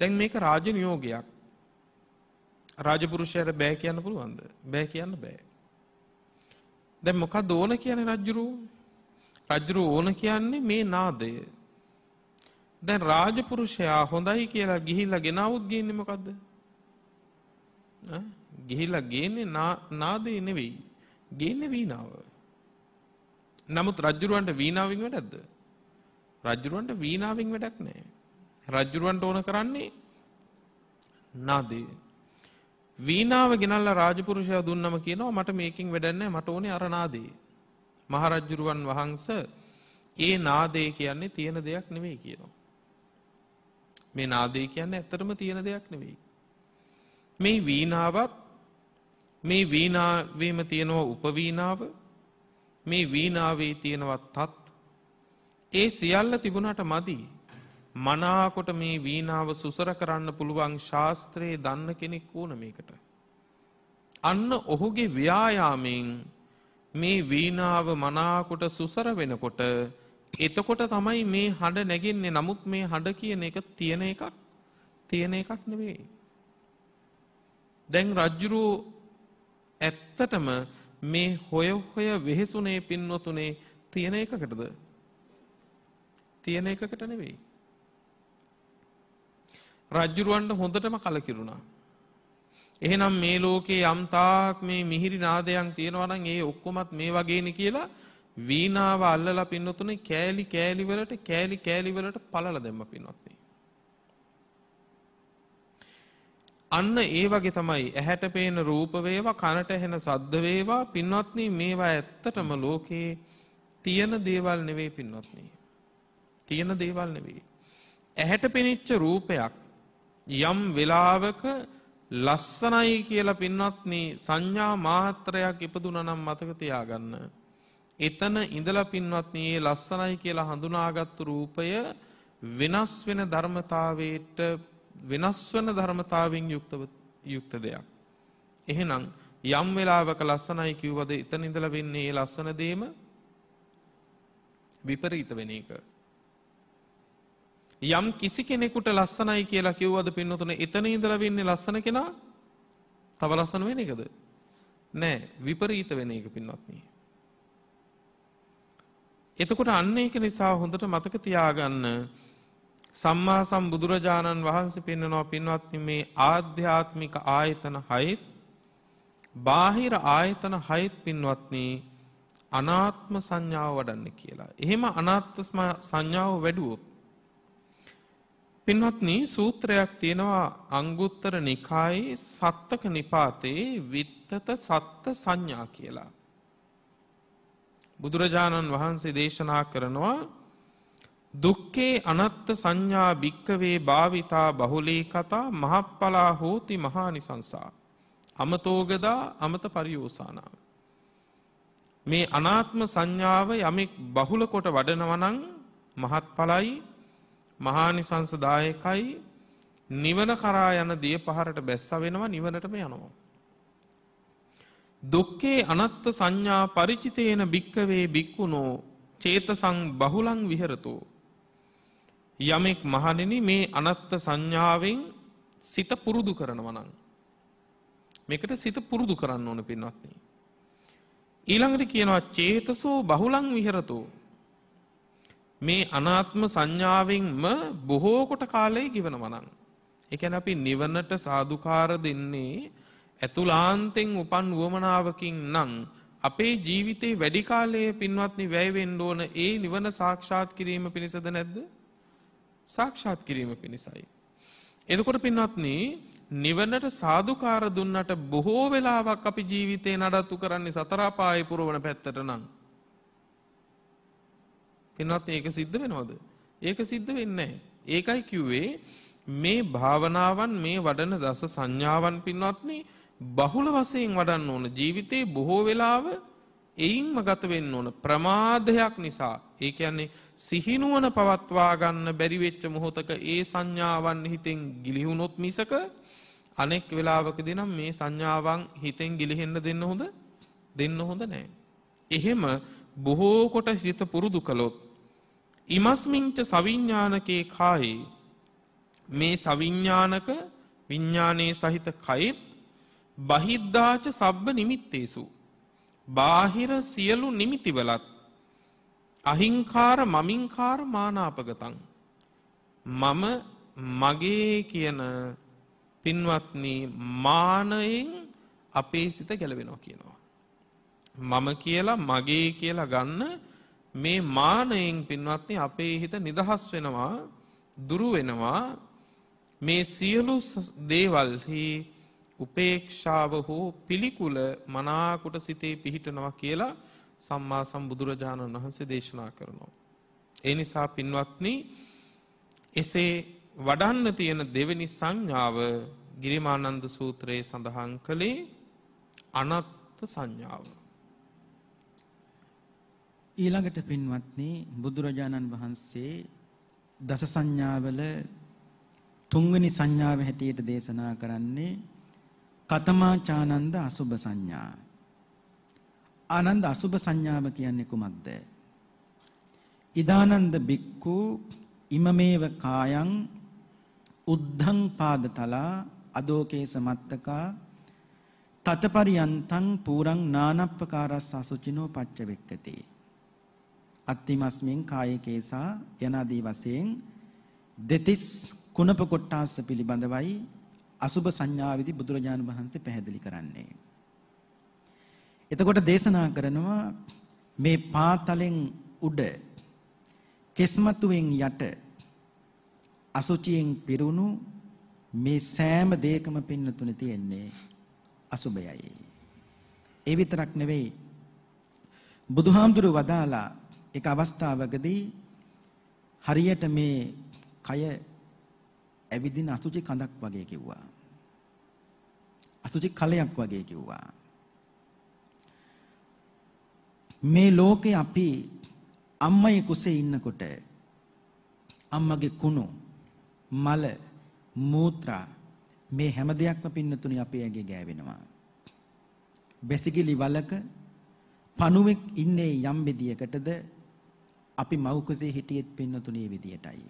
දැන් මේක රාජ නියෝගයක්. රාජපුරුෂයාට බෑ කියන්න පුළුවන්ද? බෑ කියන්න බෑ. දැ මොකක්ද ඕන කියන රජ්ජුරු රජ්ජුරු ඕන කියන්නේ මේ නාදය දැන් රාජපුරුෂයා හොඳයි කියලා ගිහිල්ලා ගෙනවුත් ගන්නේ මොකක්ද ගිහිල්ලා ගේන්නේ නාදය නෙවෙයි ගේන්න වීනාව නමුත් රජ්ජුරුවන්ට වීනාවෙන් වැඩක්ද රජ්ජුරුවන්ට වීනාවෙන් වැඩක් නෑ රජ්ජුරුවන්ට ඕන කරන්නේ නාදේ වීණාව ගෙනල්ලා රාජපුරුෂයා දුන්නම කියනවා මට මේකෙන් වැඩන්නේ මට ඕනේ අර නාදේ. මහරජ්ජුරුවන් වහන්සේ ඒ නාදේ කියන්නේ තියෙන දෙයක් නෙවෙයි කියනවා. මේ නාදේ කියන්නේ ඇත්තටම තියෙන දෙයක් නෙවෙයි. මේ වීණාවත් මේ වීණාවේම තියෙනවා උපවීණාව මේ වීණාවේ තියෙනවා තත් ඒ සියල්ල තිබුණට මදි මනාකොට මේ වීණාව සුසර කරන්න පුළුවන් ශාස්ත්‍රයේ දන්න කෙනෙක් වුණ මේකට. අන්න ඔහුගේ ව්‍යායාමෙන් මේ වීණාව මනාකොට සුසර වෙනකොට එතකොට තමයි මේ හඬ නැගෙන්නේ නමුත් මේ හඬ කියන එක තියෙන එකක් තියෙන එකක් නෙවෙයි. දැන් රජ්ජුරූ ඇත්තටම මේ හොය හොය වෙහෙසුනේ පින්නොතුනේ තියෙන එකකටද තියෙන එකකට නෙවෙයි. රජ්ජුරුවන්ට හොඳටම කලකිරුණා. එහෙනම් මේ ලෝකේ යම්තාක් මේ මිහිරි නාදයන් තියෙනවා නම් ඒ ඔක්කොමත් මේ වගේනේ කියලා වීණාව අල්ලලා පින්නතුනේ කෑලි කෑලි වලට කෑලි කෑලි වලට පළලා දැම්ම පින්නොත් අන්න ඒ වගේ තමයි ඇහැට පේන රූප වේවා කනට ඇහෙන ශබ්ද වේවා පින්වත්නි මේවා ඇත්තටම ලෝකේ තියෙන දේවල් නෙවෙයි පින්වත්නි. තියෙන දේවල් නෙවෙයි. ඇහැට පෙනිච්ච රූපයක් යම් වෙලාවක ලස්සනයි කියලා පින්නත්න සංඥා මාත්‍රයක් ඉපදුන නම් මතක තියාගන්න. එතන ඉඳල පින්වත්නයේ ලස්සනයි කියලා හඳුනාගත්තු රූපය වෙනස් වෙන ධර්මතාවට වෙනස් වන ධර්මතාවෙන් යුක්ත දෙයක්. එහෙනම් යම් වෙලාවක ලස්සනයි කිව්වද එතන ඉඳල වෙන්නේ ලස්සන දේම විපරීත වෙන එක. යම් කිසි කෙනෙකුට ලස්සනයි කියලා කිව්වද පින්නතුන එතන ඉඳලා වෙන්නේ ලස්සන කෙනා තව ලස්සන වෙන එකද? නෑ විපරීත වෙන එක පින්වත්නි. එතකොට අන්න ඒක නිසා හොඳට මතක තියාගන්න සම්මා සම්බුදුරජාණන් වහන්සේ පෙන්වනවා පින්වත්නි මේ ආධ්‍යාත්මික ආයතන හයත් බාහිර ආයතන හයත් පින්වත්නි අනාත්ම සංඥාව වඩන්න කියලා. එහෙම අනාත්ම සංඥාව වැඩුවොත් පින්වත්නි සූත්‍රයක් තියෙනවා අංගුත්තර නිකායේ සත්තක නිපාතයේ විත්තත සත්ත සංඥා කියලා. බුදුරජාණන් වහන්සේ දේශනා කරනවා දුක්කේ අනත්ත සංඥා භික්කවේ භාවිතා බහුලී කතා මහප්පලා හෝති මහානිසංසා. අමතෝගදා අමත පරියෝසානාව. මේ අනාත්ම සංඥාව යමෙක් බහුල කොට වඩනවනං මහත් පලයි මහානිසංසදායකයි නිවන කරා යන දිය පහරට බැස්ස වෙනවා නිවනටම යනවා. දුක්කේ අනත්ත සංඥා පරිචිතයන භික්කවේ බික්වුණෝ චේතසං බහුලං විහරතෝ. යමෙක් මහනෙන මේ අනත්ත සංඥාවෙන් සිත පුරුදු කරනවනං. මේකට සිත පුරුදු කරන්න ඕන පින්වත්න්නේ. ඊළඟට කියනවා චේතසෝ බහුලං විහරතෝ මේ අනාත්ම සංඥාවෙන්ම බොහෝකොට කාලය ගිවන වනන්. එකැන අපි නිවනට සාධකාර දෙන්නේ ඇතුලාන්තෙන් උපන් වුවමනාවකින් නං අපේ ජීවිතේ වැඩිකාලයේ පින්වත්නි වැයවෙන්ඩ ඕන ඒ නිවන සාක්ෂාත් කිරීම පිණිසද නැද්ද සාක්ෂාත් කිරීම පිණිසයි. එදකොට පින්වත්න නිවනට සාධකාර දුන්නට බොහෝ වෙලාවක් අපි ජීවිතේ නඩත්තු කරන්නේ සතරාපාය පුරුවන පැත්තට නං. පින්වත් ඒක සිද්ධ වෙනවද? ඒක සිද්ධ වෙන්නේ ඒකයි කිව්වේ මේ භාවනාවන් මේ වඩන දස සංඥාවන් පින්වත්නි බහුල වශයෙන් වඩන්න ඕන ජීවිතේ බොහෝ වෙලාව එයින්ම ගත වෙන්න ඕන ප්‍රමාදයක් නිසා ඒ කියන්නේ සිහිනුවන පවත්වා ගන්න බැරි වෙච්ච මොහොතක ඒ සංඥාවන් හිතෙන් ගිලිහුනොත් මිසක අනෙක් වෙලාවකදී නම් මේ සංඥාවන් හිතෙන් ගිලිහෙන්න දෙන්න හොඳ දෙන්න හොඳ නැහැ. එහෙම බොහෝ කොට සිත පුරුදු කළොත් ඉමස්මින්ට සවිඤ්ඥානකයේ කායේ මේ සවිඤ්ඥානක විඤ්ඥානයේ සහිත කයිත් බහිද්ධාච සබ්බ නිමිත්තේසු. බාහිර සියලු නිමිතිවලත් අහිංකාර මමින්කාර මානාපගතන්. මම මගේ කියන පින්වත්න මානයෙන් අපේ සිත ගැලවෙනවා කියනවා. මම කියලා මගේ කියලා ගන්න මේ මානයෙන් පින්වත්නි අපේ හිත නිදහස් වෙනවා දුරු වෙනවා මේ සියලු දේවල්හි උපේක්ෂාව හෝ පිළිකුල මනාකුට සිතේ පිහිටනවා කියලා සම්මා සම්බුදුරජාණන් වහන්සේ දේශනා කරනවා. ඒ නිසා පින්වත්නි එසේ වඩන්න තියෙන දෙවෙනි සංඥාව ගිරිමානන්ද සූත්‍රයේ සඳහන් කළේ අනත්ත සංඥාව. ඊළඟට පින්වත්නි බුදුරජාණන් වහන්සේ දස සංඥාවල තුන්වෙනි සංඥාව හැටියට දේශනා කරන්නේ කතමාචානන්ද අසුබ සංඥා. ආනන්ද අසුබ සංඥාව කියන්නේ කුමක්ද? ඉදානන්ද බික්කු ඉමමේව කායං උද්ධං පාදතලා අදෝකේස මත්තකා තතපරියන්තං පූරං නානප්පකාරස්ස අසුචිනෝ පච්චවෙක්කතේ අත්තිමස්මින් කායේ කේසා යනාදී වශයෙන් දෙතිස් කුණප කොටාස පිළිබඳවයි අසුබ සංඥාවේදී බුදුරජාණන් වහන්සේ පැහැදිලි කරන්නේ. එතකොට දේශනා කරනවා මේ පාතලෙන් උඩ කෙස්මතුවෙන් යට අසුචියෙන් පිරුණු මේ සෑම දෙයකම පින්නතුන තියෙන්නේ අසුබයයි. ඒ විතරක් නෙවෙයි බුදුහාමුදුරු වදාලා එක අවස්ථාවකදී හරියට මේ කය ඇවිදින අසුචි කඳක් වගේ කිව්වා. අසුචි කලයක් වගේ කිව්වා. මේ ලෝකේ අපි අම්මයි කුසේ ඉන්නකොට අම්මගේ කුණු මල මූත්‍රා මේ හැම දෙයක්ම පින්නතුණි අපේ ඇඟේ ගෑවෙනවා. බැසිගිලි වලක පණුවෙක් ඉන්නේ යම් බෙදියකටද අපි මව් කුසේ හිටියෙත් පින්නතුණේ විදියටයි.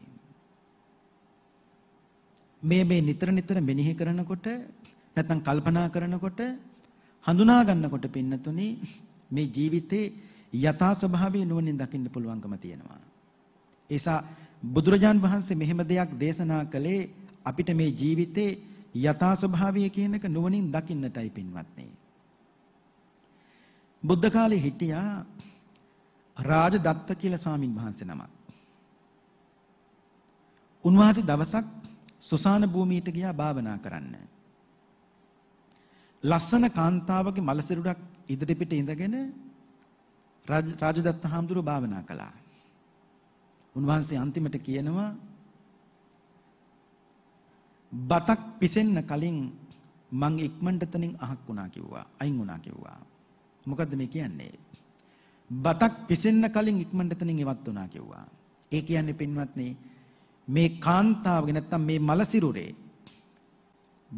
මේ මේ නිතර නිතර මෙනෙහි කරනකොට නැත්නම් කල්පනා කරනකොට හඳුනා ගන්නකොට පින්නතුණේ මේ ජීවිතේ යථා ස්වභාවය නුවණින් දකින්න පුළුවන්කම තියෙනවා. ඒසා බුදුරජාන් වහන්සේ මෙහෙම දෙයක් දේශනා කළේ අපිට මේ ජීවිතේ යථා ස්වභාවය කියන එක නුවණින් දකින්නටයි පින්වත්නි. බුද්ධ කාලේ හිටියා රාජදත්ත කියලා ස්වාමින් වහන්සේ නමක්. උන්වහන්සේ දවසක් සුසාන භූමියට ගියා භාවනා කරන්න. ලස්සන කාන්තාවගේ මලසිරුරක් ඉදිරිපිට ඉඳගෙන රාජදත්ත හාමුදුරුව භාවනා කළා. උන්වහන්සේ අන්තිමට කියනවා බතක් පිසෙන්න කලින් මං ඉක්මනට තනින් අහක් වුණා කිව්වා අයින් වුණා කිව්වා මොකද්ද මේ කියන්නේ බතක් පිසෙන්න කලින් ඉක්මනට එතනින් ඉවත් වුණා කිව්වා. ඒ කියන්නේ පින්වත්නි මේ කාන්තාවගේ නැත්තම් මේ මල සිරුරේ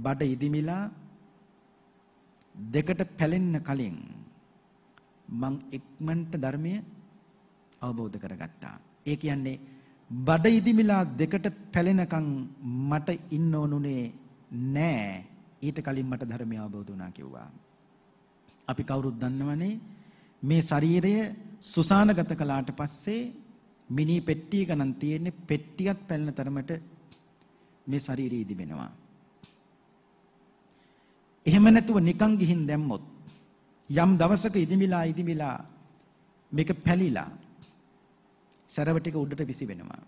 බඩ ඉදිමිලා දෙකට පැලෙන්න කලින් මං ඉක්මනට ධර්මය අවබෝධ කරගත්තා. ඒ කියන්නේ බඩ ඉදිමිලා දෙකට පැලෙනකන් මට ඉන්න ඕනුනේ නෑ. ඊට කලින් මට ධර්මය අවබෝධ වුණා කිව්වා. අපි කවුරුත් දන්නවනේ මේ ශරීරය සුසානගත කළාට පස්සේ මිනි පෙට්ටිය ගණන් තියෙන්නේ පෙට්ටියක් පැලෙන තරමට මේ ශරීරය ඉදිමෙනවා. එහෙම නැතුව නිකන් ගිහින් දැම්මොත් යම් දවසක ඉදිමිලා ඉදිමිලා මේක පැලිලා සරව ටික උඩට විසි වෙනවා.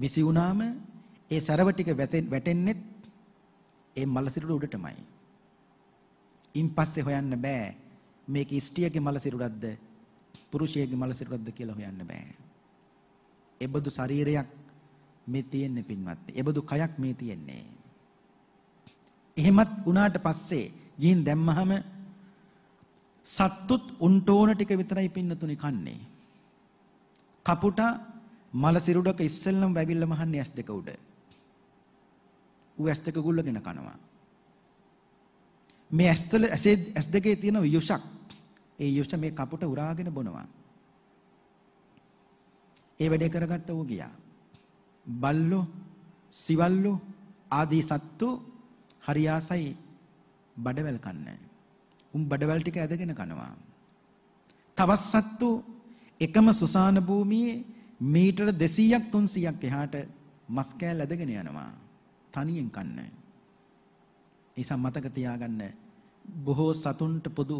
විසි වුණාම ඒ සරව ටික වැටෙන්නෙත් ඒ මලසිරුර උඩටමයි. ඉන් පස්සේ හොයන්න බෑ මේක ස්ත්‍රියගේ මල සිරුරක්ද පුරුෂයගේ මල සිරුරක්ද කියලා හොයන්න බෑ. එබඳු ශරීරයක් මේ තියෙන්නේ පින්වත්. එබඳු කයක් මේ තියෙන්නේ. එහෙමත් උනාට පස්සේ ගිහින් දැම්මහම සත්තුත් උන්ට ඕන ටික විතරයි පින්නතුනි කන්නේ. කපුටා මල සිරුඩක ඉස්සෙල්ලම වැවිල්ලම හන්නේ ඇස් දෙක උඩ. ඌ ඇස් දෙක ගුල්ලගෙන කනවා. මේ ඇස්තල ඇසේ ඇස් දෙකේ තියෙන යුෂක් ඒ යුෂ්ට මේ කපුට උරාගෙන බොනවා. ඒ වැඩේ කරගත්ත ඌ ගියා. බල්ලෝ, සිවල්ලෝ ආදී සත්තු හරියාසයි බඩවැල් කන්නේ. උන් බඩවැල් ටික ඇදගෙන කනවා. තවත් සත්තු එකම සුසාන භූමියේ මීටර 200ක් 300ක් එහාට මස් කෑල් ඇදගෙන යනවා. තනියෙන් කන්නේ. නිසා මතක තියාගන්න බොහෝ සතුන්ට පොදු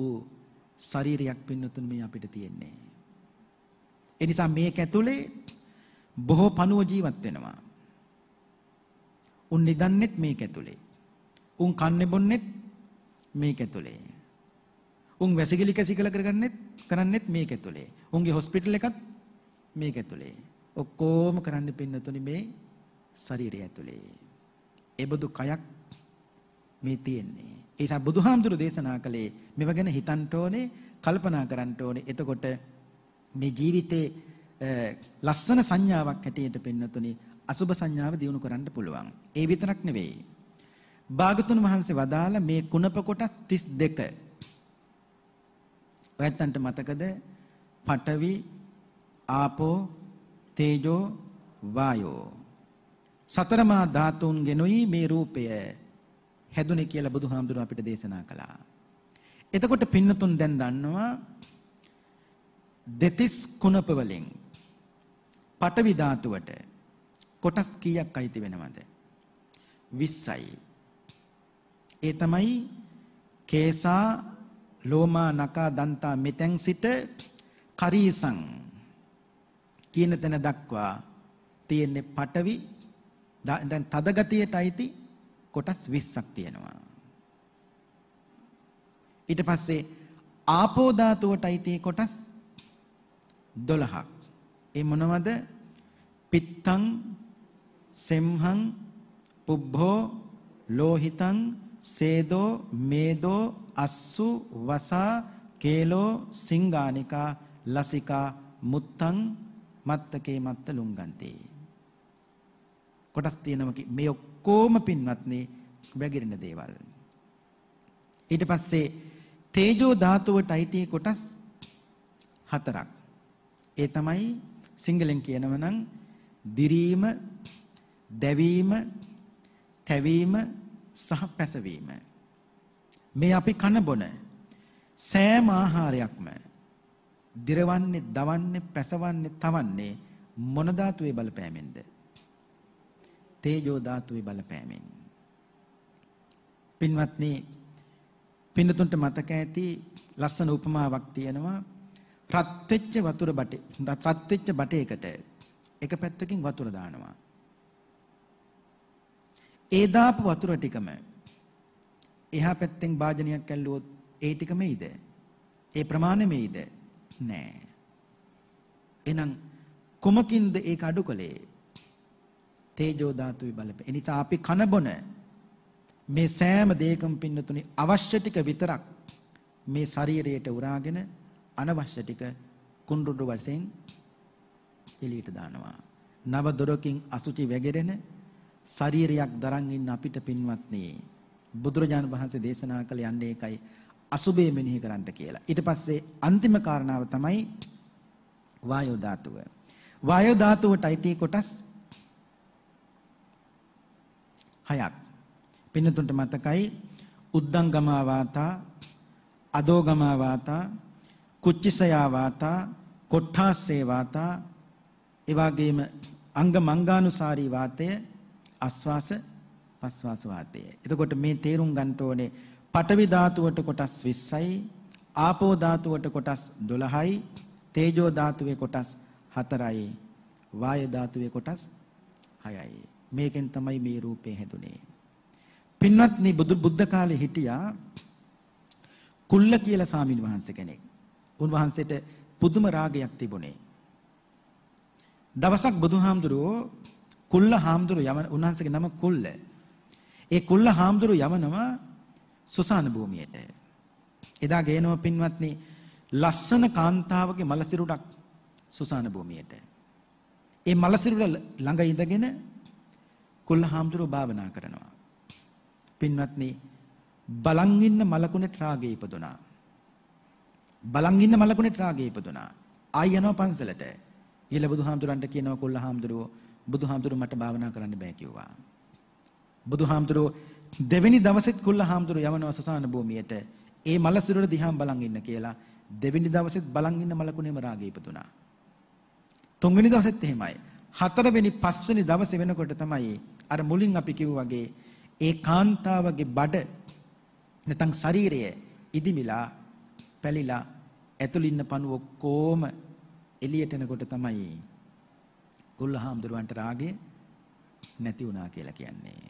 ශරීරයක් පින්නතුන් මේ අපිට තියෙන්නේ. ඒ නිසා මේක ඇතුලේ බොහෝ පණුව ජීවත් වෙනවා. උන් නිදන්නෙත් මේක ඇතුලේ. උන් කන්නේ බොන්නෙත් මේක ඇතුලේ. උන් වැසිකිලි කැසිකල කරගන්නෙත් කරන්නෙත් මේක ඇතුලේ. උන්ගේ හොස්පිටල් එකත් මේක ඇතුලේ. ඔක්කොම කරන්න පින්නතුනි මේ ශරීරය ඇතුලේ. ඒබඳු කයක් මේ තියෙන්නේ. ඒසා බුදුහාමුදුරු දේශනා කළේ මෙව ගැන හිතන්න ඕනේ, කල්පනා කරන්න ඕනේ. එතකොට මේ ජීවිතේ ලස්සන සංඥාවක් හැටියට පෙන්වතුනි අසුබ සංඥාව දිනු කරන්න පුළුවන්. ඒ විතරක් නෙවෙයි. භාගතුන් වහන්සේ වදාළ මේ කුණප කොටස් 32. ඔයත්තන්ට මතකද? පඨවි, ආපෝ, තේජෝ, වායෝ. සතර මා ධාතුන්ගෙනුයි මේ රූපය හැදුනේ කියලා බුදුහාමුදුරුවෝ අපිට දේශනා කළා. එතකොට පින්නතුන් දැන් දන්නවා දෙතිස් කුණප වලින් පටවි ධාතුවට කොටස් කීයක් අයිති වෙනවද? 20යි. ඒ තමයි කේසා ලෝමා නකා දන්තා මෙතෙන් සිට කරීසං කියන තැන දක්වා තියෙන්නේ පටවි දැන් තදගතියට අයිති කොටස් 20ක් තියෙනවා. ඊට පස්සේ ආපෝ ධාතුවටයි තේ කොටස් 12ක්. ඒ මොනවද? පිත්තං, සෙම්හං, පුබ්බෝ, ලෝහිතං, සේදෝ, මේදෝ, අස්සු, වසා, කේලෝ, සිංගානිකා, ලසිකා, මුත්තං, මත්තකේ මත්ත ලුංගන්තේ. කොටස් තියෙනවා මේ ඔක්කොම පින්වත්නි වැగిරෙන දේවල්. ඊට පස්සේ තේජෝ ධාතුවට අයිති කොටස් හතරක්. ඒ තමයි සිංහලෙන් කියනව නම් දිරීම, දැවීම, තැවීම සහ පැසවීම. මේ අපි කන බොන සෑම ආහාරයක්ම දිරවන්නේ, දවන්නේ, පැසවන්නේ, තවන්නේ මොන ධාතුවේ බලපෑමෙන්ද? තේජෝ ධාතුවේ බලපෑමෙන් පින්වත්නි පින්නතුන්ට මතක ඇති ලස්සන උපමාවක් තියෙනවා රත් වෙච්ච වතුර බටේ රත් වෙච්ච බටයකට එක පැත්තකින් වතුර දානවා ඒ දාපු වතුර ටිකම එහා පැත්තෙන් භාජනයක් ඇල්ලුවොත් ඒ ටිකම එයිද ඒ ප්‍රමාණයම එයිද නෑ එහෙනම් කොමකින්ද ඒක අඩු කළේ තේජෝ ධාතුවේ බලපෑ. ඒ නිසා අපි කන බොන මේ සෑම දෙයකම පින්නතුනි අවශ්‍ය ටික විතරක් මේ ශරීරයට උරාගෙන අනවශ්‍ය ටික කුණ්ඩුඩු වශයෙන් එළියට දානවා. නව දොරකින් අසුචි වැගිරෙන ශරීරයක් දරන් ඉන්න අපිට පින්වත්නි බුදුරජාණන් වහන්සේ දේශනා කළ යන්නේ එකයි අසුබේ මෙනෙහි කරන්න කියලා. ඊට පස්සේ අන්තිම කාරණාව තමයි වායෝ ධාතුව. වායෝ ධාතුවටයි කොටස් හයක්. පින්නතුන්ට මතකයි උද්දංගමා වාතා, අදෝගමා වාතා, කුච්චිසයා වාතා, කොට්ඨාස්සේ වාතා, ඒ වගේම අංග මංගානුසාරී වාතය, ආස්වාස පස්වාස වාතය. එතකොට මේ තේරුම් ගන්න ඕනේ පඨවි ධාතුවට කොටස් 20යි, ආපෝ ධාතුවට කොටස් 12යි, තේජෝ ධාතුවේ කොටස් 4යි, වායු ධාතුවේ කොටස් 6යි. මේකෙන් තමයි මේ රූපේ හැදුනේ. පින්වත්නි බුදු බුද්ධ කාලේ හිටියා කුල්ල කියලා ස්වාමීන් වහන්සේ කෙනෙක්. උන්වහන්සේට පුදුම රාගයක් තිබුණේ. දවසක් බුදුහාමුදුරුවෝ කුල්ල හාමුදුරුව යම උන්වහන්සේගේ නම කුල්ල. ඒ කුල්ල හාමුදුරුව යමනවා සුසාන භූමියට. එදා ගේනව පින්වත්නි ලස්සන කාන්තාවගේ මලසිරුඩක් සුසාන භූමියට. ඒ මලසිරුර ළඟ ඉඳගෙන කොල්ල හාමුදුරුව භාවනා කරනවා. පින්වත්නි බලන් ඉන්න මලකුණේ රාගය ඉපදුනා. බලන් ඉන්න මලකුණේ රාගය ඉපදුනා. ආය යනවා පන්සලට. ගිහලා බුදුහාමුදුරන්ට කියනවා කොල්ල හාමුදුරුව බුදුහාමුදුරුව මට භාවනා කරන්න බෑ කිව්වා. බුදුහාමුදුරුව දෙවෙනි දවසෙත් කොල්ල හාමුදුරුව යවනවා සසාන භූමියට. ඒ මල සිරුර දිහාම බලන් ඉන්න කියලා දෙවෙනි දවසෙත් බලන් ඉන්න මලකුණේම රාගය ඉපදුනා. තුන්වෙනි දවසෙත් එහෙමයි. හතරවෙනි පස්වෙනි දවසේ වෙනකොට තමයි අර මුලින් අපි කිව්වා වගේ ඒ කාන්තාවගේ බඩ නැතනම් ශරීරය ඉදිමිලා පැලිලා ඇතුළින් පණු ඔක්කොම එළියට එනකොට තමයි ගුල්හාම්දුරුවන්ට රාගය නැති වුණා කියලා කියන්නේ.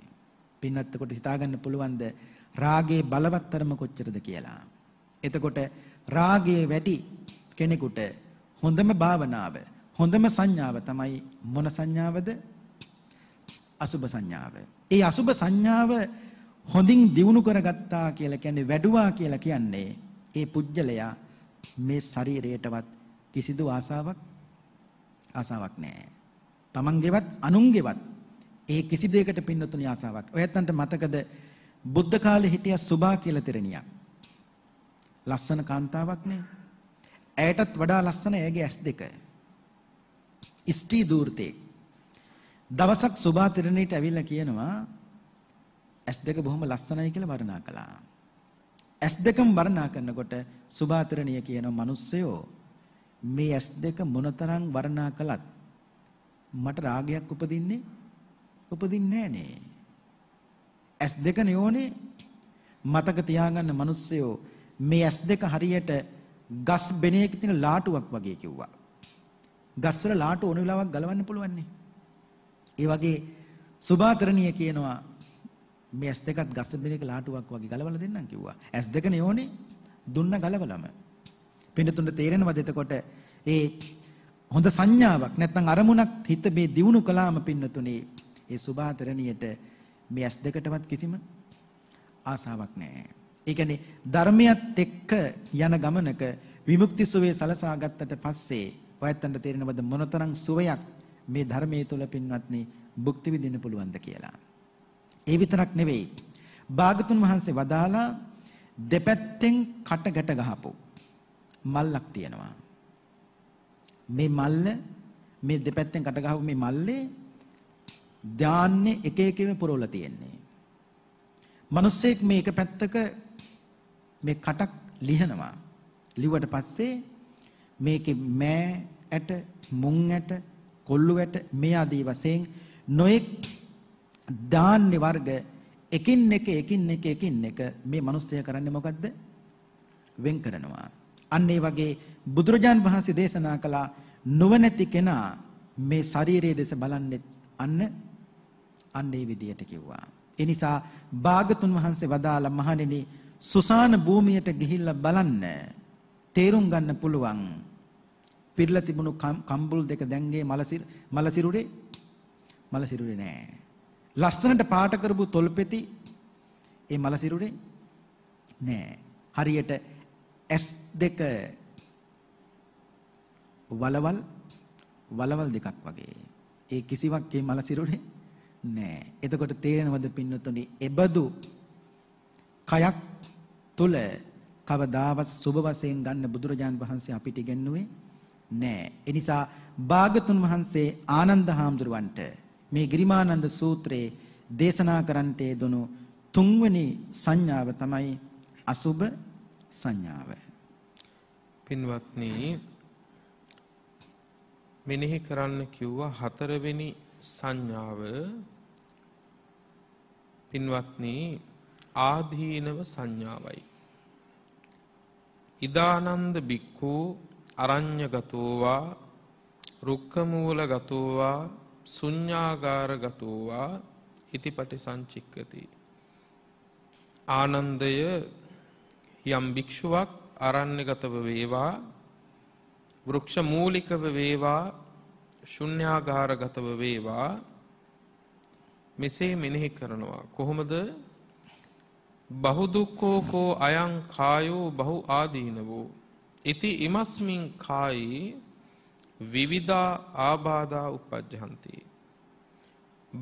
පින්වත් කොට හිතාගන්න පුළුවන්ද රාගයේ බලවත්තරම කොච්චරද කියලා. එතකොට රාගයේ වැඩි කෙනෙකුට හොඳම භාවනාව හොඳම සංඥාව තමයි මොන සංඥාවද අසුබ සංඥාව. ඒ අසුබ සංඥාව හොඳින් දියුණු කරගත්තා කියලා කියන්නේ වැඩුවා කියලා කියන්නේ ඒ පුජ්‍යලයා මේ ශරීරයටවත් කිසිදු ආසාවක් ආසාවක් නැහැ. තමන්ගේවත් අනුන්ගේවත් ඒ කිසි දෙයකට පින්නතුණි ආසාවක්. ඔයත්තන්ට මතකද බුද්ධ කාලේ හිටිය සුභා කියලා තෙරණියක්. ලස්සන කාන්තාවක් නේ. ඇයටත් වඩා ලස්සන ඇයගේ ඇස් දෙක. ස්ත්‍රී දූර්තේ දවසක් සුභා තිරණයට ඇවිල්ලා කියනවා S2 බොහොම ලස්සනයි කියලා වර්ණනා කළා. S2ම වර්ණනා කරනකොට සුභා තිරණිය කියන මිනිස්සයෝ මේ S2 මොනතරම් වර්ණනා කළත් මට රාගයක් උපදින්නේ උපදින්නේ නෑනේ. S2 නියෝනේ මතක තියාගන්න මිනිස්සයෝ මේ S2 හරියට ගස් බෙනයක තියෙන ලාටුවක් වගේ කිව්වා. ගස්වල ලාටු ඕන වෙලාවක් ගලවන්න පුළුවන් නේ. ඒ වගේ සුභාතරණිය කියනවා මේ ඇස් දෙකත් ගස් බෙලයක ලාටුවක් වගේ ගලවලා දෙන්නම් කිව්වා. ඇස් දෙකනේ ඕනේ දුන්න ගලවලම. පින්නතුන්ට තේරෙනවද එතකොට ඒ හොඳ සංඥාවක් නැත්නම් අරමුණක් හිත මේ දියුණු කළාම පින්නතුනේ ඒ සුභාතරණියට මේ ඇස් දෙකටවත් කිසිම ආසාවක් නැහැ. ඒ කියන්නේ ධර්මයත් එක්ක යන ගමනක විමුක්ති සුවේ සලසා ගත්තට පස්සේ ඔයත්තන්ට තේරෙනවද මොනතරම් සුවයක් මේ ධර්මයේ තුල පින්වත්නි භුක්ති විඳින්න පුළුවන්ද කියලා. ඒ විතරක් නෙවෙයි. භාගතුන් වහන්සේ වදාලා දෙපැත්තෙන් කට ගැට ගහපු මල්ලක් තියෙනවා. මේ මල්ල මේ දෙපැත්තෙන් කට ගහපු මේ මල්ලේ ධාන්නේ එක එකෙම පුරවලා තියෙන්නේ. මිනිස්සෙක් මේ එක පැත්තක මේ කටක් ලිහනවා. ලිවට පස්සේ මේකේ මෑ ඇට මුං ඇට කොල්ලු වැට මේ ආදී වශයෙන් නොඑක් දාන්‍ය වර්ග එකින් එක එකින් එක එකින් එක මේ මිනිස්සය කරන්නේ මොකද්ද වෙන් කරනවා අන්න ඒ වගේ බුදුරජාන් වහන්සේ දේශනා කළා නොවනති කෙනා මේ ශරීරයේ දෙස බලන්නේ අන්න අන්න ඒ විදියට කිව්වා ඒ නිසා බාගතුන් වහන්සේ වදාලා මහණෙනි සුසාන භූමියට ගිහිල්ලා බලන්න තේරුම් ගන්න පුළුවන් පිරලා තිබුණු කම්බුල් දෙක දැන්ගේ මලසිර මලසිරුරේ මලසිරුරේ නෑ. ලස්සනට පාට කරපු තොල්පෙති ඒ මලසිරුරේ නෑ. හරියට S දෙක වලවල් වලවල් දෙකක් වගේ. ඒ කිසිවක් ඒ මලසිරුරේ නෑ. එතකොට තේරෙනවද පින්නතුනි? එබදු කයක් තුල කවදාවත් සුබ වශයෙන් ගන්න බුදුරජාන් වහන්සේ අපිට ඉගෙනුවේ නෑ. ඒ නිසා භාගතුන් වහන්සේ ආනන්ද හාමුදුරුවන්ට මේ ගිරිමානන්ද සූත්‍රයේ දේශනා කරන්නට දුණු තුන්වෙනි සංඥාව තමයි අසුබ සංඥාව. පින්වත්නි මෙනෙහි කරන්න කිව්වා හතරවෙනි සංඥාව පින්වත්නි ආධීනව සංඥාවයි. ඉදානන්ද බික්කූ අරඤ්‍ය ගතෝවා රුක්කමූල ගතෝවා සුඤ්ඤාගාර ගතෝවා ඉතිපටි සංචික්කති ආනන්දය යම් භික්ෂුවක් අරණ්‍යගතව වේවා වෘක්ෂ මූලිකව වේවා ශුන්‍යාගාරගතව වේවා මෙසේ මෙනෙහි කරනවා කොහොමද බහුදුක්කෝ කෝ අයං කායෝ බහු ආදීනවෝ ඉති ඉමස්මින් කායි විවිධා ආබාධා උපජ්ජන්ති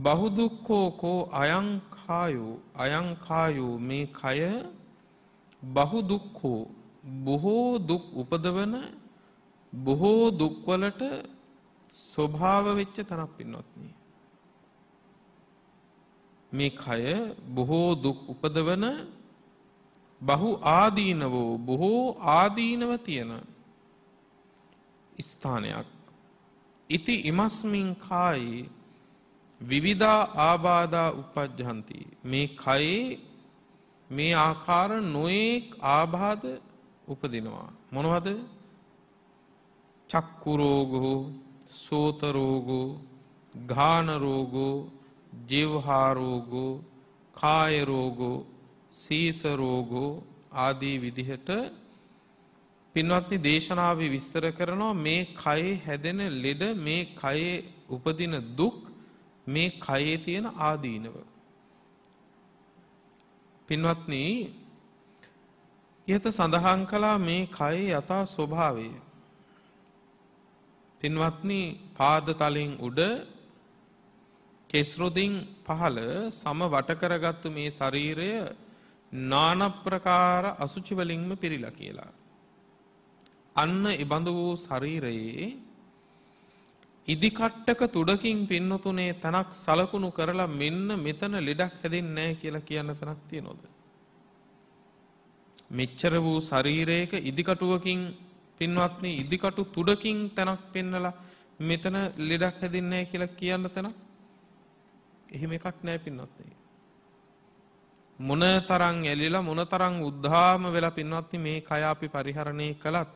බහුදුක්කෝ කෝ අයංකායෝ අයංකායෝ මේ කය බහුදුක්කෝ බොහෝ දුක් උපදවන බොහෝ දුක්වලට ස්වභාව වෙච්ච තනක් පින්නොත්න. මේ කය බොහෝ දුක් උපදවන බහු ආදීනවෝ බොහෝ ආදීනව තියෙන ස්ථානයක්. ඉති ඉමස්මින් කායේ විවිධා ආබාධා උපජ්ජන්ති. මේ කයේ මේ ආකාර නොයෙක් ආබාධ උපදිනවා. මොනවද චක්කුරෝගෝ සෝතරෝගෝ ගානරෝගෝ ජෙව්හාරෝගෝ කායරෝගෝ සීසරෝගෝ ආදී විදිහට පින්වත්නි දේශනාව විස්තර කරනවා මේ කයේ හැදෙන ලෙඩ මේ කයේ උපදින දුක් මේ කයේ තියෙන ආදීනව. පින්වත්නි යත සඳහන් කළා මේ කයේ යථා ස්වභාවය. පින්වත්නි පාද තලින් උඩ කෙස්රුදින් පහළ සම වට කරගත්තු මේ ශරීරය නානප්‍රකාර අසුචිවලින්ම පිරිලා කියලා. අන්න එබඳු වූ ශරීරයේ ඉදිකට්ටක තුඩකින් පින්නතුනේ තනක් සලකුණු කරලා මෙන්න මෙතන ලෙඩක් හැදෙන්නේ නැහැ කියලා කියන තනක් තියනොද? මෙච්චර වූ ශරීරයක ඉදිකටුවකින් පින්වත්නි ඉදිකටු තුඩකින් තනක් පෙන්නලා මෙතන ලෙඩක් හැදෙන්නේ නැහැ කියලා කියන තනක් එහෙම එකක් නැහැ පින්වත්නි. මොන තරං ඇලිලා මොන තරං උද්ධාම වෙලා පින්වත්ති මේ කය අපි පරිහරණය කළත්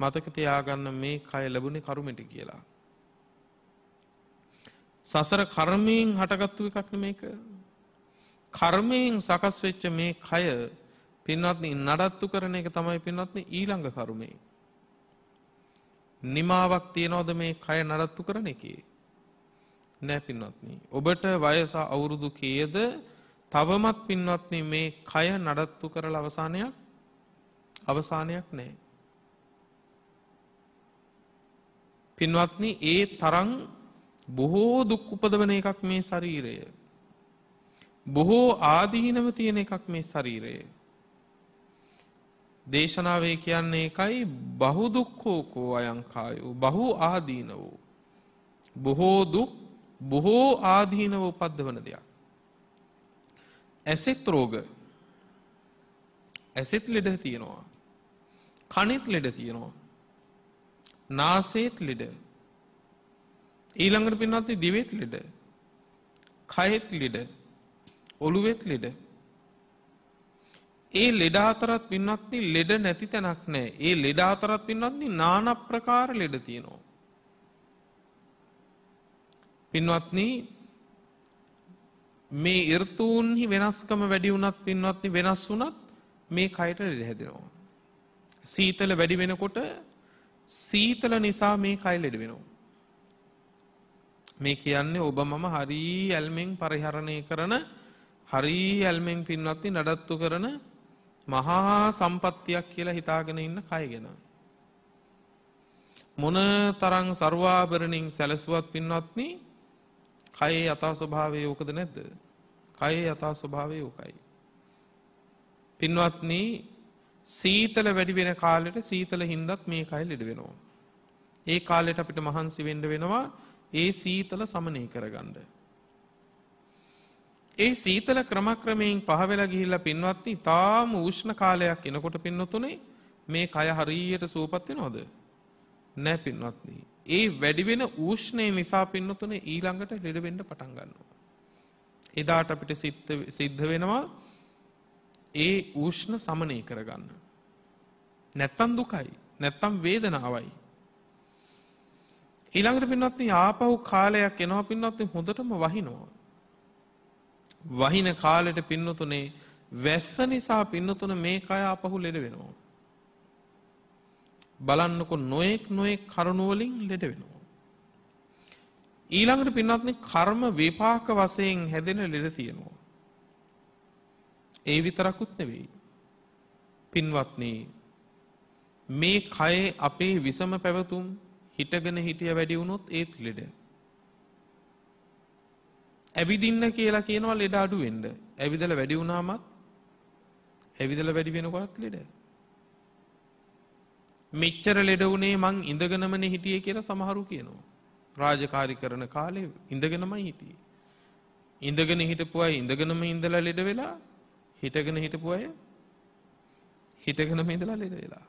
මතක තියාගන්න මේ කය ලැබුණේ කරුමට කියලා. සසර කර්මයෙන් හටගත්තු එකක් මේක. කර්මයෙන් සකස් වෙච්ච මේ කය පින්වත්නි නඩත්තු කරන එක තමයි පින්වත්නි ඊළඟ කර්මය. නිමාවක් තියනවද මේ කය නඩත්තු කරන එකේ. නෑ පින්වත්නි. ඔබට වයස අවුරුදු කීයද තවමත් පින්වත්න මේ කය නඩත්තු කරල අවසානයක් අවසානයක් නෑ. පින්වත්න ඒ තරං බොහෝ දුක් උපදවන එකක් මේ ශරීරය. බොහෝ ආදීනව තියෙන එකක් මේ ශරීරය. දේශනාවේ කියන්නේ එකයි බහු දුක්කෝකෝ අයංකායෝ බහු ආදීන වූ. බොහෝ දුක් බොහෝ ආදීනව උපද්ධවන දෙයක්. ඇසෙත් රෝග ඇසෙත් ලෙඩ තියෙනවා. කනෙත් ලෙඩ තියෙනවා. නාසේත් ලෙඩ. ඊළඟට පින්නත් දිවෙත් ලෙඩ. කයෙත් ලෙඩ. ඔළුවෙත් ලෙඩ. ඒ ලෙඩ අතරත් පින්නත් ලෙඩ නැති තැනක් නැහැ. ඒ ලෙඩ අතරත් පින්නත් නාන ප්‍රකාර ලෙඩ තියෙනවා. පින්වත්නි මේ ඍතුන්හි වෙනස්කම වැඩි වුණත් පින්වත්නි වෙනස් වුණත් මේ කයට ලෙඩ හැදෙනවා. සීතල වැඩි වෙනකොට සීතල නිසා මේ කය ලෙඩ වෙනවා. මේ කියන්නේ ඔබ මම හරි ඇල්මෙන් පරිහරණය කරන හරි ඇල්මෙන් පින්වත්නි නඩත්තු කරන මහා සම්පත්තියක් කියලා හිතාගෙන ඉන්න කය ගැන. මොන තරං සර්වාභරණින් සැලසුවත් පින්වත්නි කයේ යථා ස්වභාවය ඕකද නැද්ද කයේ යථා ස්වභාවය ඕකයි. පින්වත්න සීතල වැඩි වෙන කාලෙට සීතල හින්දත් මේ කයි ලෙඩ වෙනවා. ඒ කාලෙට අපිට මහන්සි වෙන්ඩ වෙනවා ඒ සීතල සමනය කරගඩ. ඒ සීතල ක්‍රමක්‍රමයෙන් පහවෙලා ගිහිල්ල පින්වත්ති තාම ූෂ්ණ කාලයක් එනකොට පින්නතුනේ මේ කය හරීයට සූපත්ති නොද නෑ පින්වත්න්නේ ඒ වැඩිවෙන ඌෂ්ණය නිසා පින්නතුන ඊළඟට ලෙඩවෙඩ පටන්ගන්නවා. එදාට අපිට සිද්ධ වෙනවා ඒ ඌෂ්ණ සමනය කරගන්න. නැත්තම් දුකයි නැත්තම් වේදනාවයි. ඊළඟට පින්නත්ති ආපහු කාලයක් එනවා පින්නත්ති හොඳටම වහිනවා. වහින කාලෙට පින්නතුනේ වැස්ස නිසා පින්නතුන මේ කය අපහු ලෙඩ වෙනවා. බලන්නකො නොයෙක් නොයෙක් කරුණුවලින් ලෙඩ වෙනවා. ඊළඟට පින්නත්න කර්ම විපාක වසයෙන් හැදෙන ලෙඩ තියෙනවා. ඒ විතරකුත් නෙවෙයි. පින්වත්නේ මේ කයේ අපේ විසම පැවතුම් හිටගෙන හිටිය වැඩි වුණොත් ඒත් ලෙඩ. ඇවිදින්න කියලා කියනවා ලෙඩ අඩු වෙන්ඩ ඇවිදල වැඩි වුණාමත් ඇවිදල වැඩි වෙනකොත් ලෙඩ. මෙච්චර ලෙඩ වුණේ මං ඉඳගෙනමන හිටිය කියලා සමහරු කියනවා. රාජකාරි කරන කාලේ ඉඳගෙනමයි හිටියේ. ඉඳගෙන හිටපු අය ඉඳගෙනම ඉඳලා ලෙඩ වෙලා හිටගෙන හිටපු අය හිටගෙනම ඉඳලා ලෙඩ වෙලා.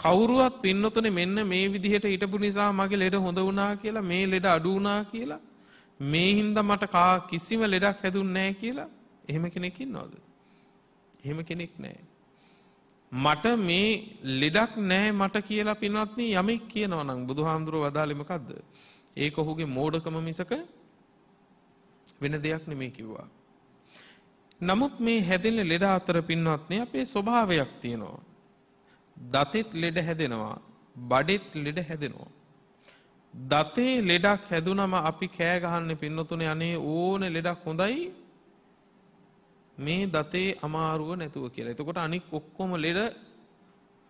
කවුරුවත් පින්නතුනේ මෙන්න මේ විදිහට හිටපු නිසා මගේ ලෙඩ හොඳ වුණා කියලා මේ ලෙඩ අඩු වුණා කියලා මේ හින්දා මට කා කිසිම ලෙඩක් හැදුන්නේ නැහැ කියලා එහෙම කෙනෙක් ඉන්නවද? එහෙම කෙනෙක් නැහැ. මට මේ ලෙඩක් නෑ මට කියලා පින්වත්න යමෙක් කියනව නම් බුදු හාමුදුරුව වදාලිමකක්ද ඒක ඔහුගේ මෝඩකම මිසක වෙන දෙයක් නෙමේ කිව්වා. නමුත් මේ හැදෙන ලෙඩ අතර පින්වත්නේ අපේ ස්වභාවයක් තියෙනවා. දතෙත් ලෙඩ හැදෙනවා බඩෙත් ලෙඩ හැදෙනවා. දතේ ලෙඩක් හැදුනම අපි කෑගහන්න පින්නතුන යනේ ඕන ලෙඩක් හොඳයි මේ දතේ අමාරුව නැතුව කියලා. එතකොට අනික් ඔක්කොම ලෙඩ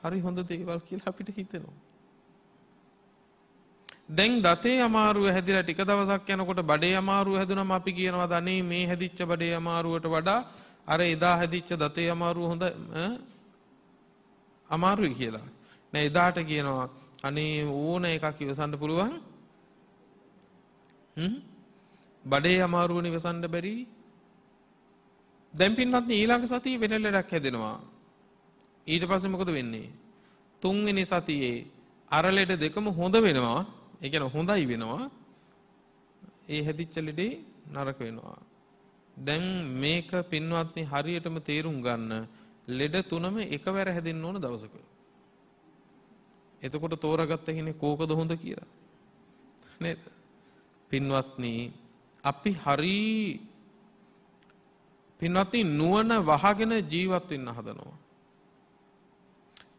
හරි හොඳ දේවල් කියලා අපිට හිතෙනවා. දැන් දතේ අමාරුව හැදිලා ටික දවසක් යනකොට බඩේ අමාරුව හැදුනම අපි කියනවා දනේ මේ හැදිච්ච බඩේ අමාරුවට වඩා අර එදා හැදිච්ච දතේ අමාරුව හොඳ අමාරුයි කියලා. නෑ එදාට කියනවා අනේ ඕන එකක් ඉවසන්න පුළුවන්. බඩේ අමාරුව නිවසන්න බැරි දැන් පින්වත්නි ඊළඟ සතිය වෙන ලෙඩක් හැදෙනවා. ඊට පස්සේ මොකද වෙන්නේ? තුන්වෙනි සතියේ අර ලෙඩ දෙකම හොඳ වෙනවා. ඒ කියන්නේ හොඳයි වෙනවා. ඒ හැදිච්ච ලෙඩේ නරක වෙනවා. දැන් මේක පින්වත්නි හරියටම තේරුම් ගන්න ලෙඩ තුනම එකවර හැදෙන්න ඕන දවසක. එතකොට තෝරාගත්ත කෙනෙක් කෝකද හොඳ කියලා. නේද? පින්වත්නි අපි හරී පින්වත්නි නුවණ වහගෙන ජීවත් වෙන්න හදනවා.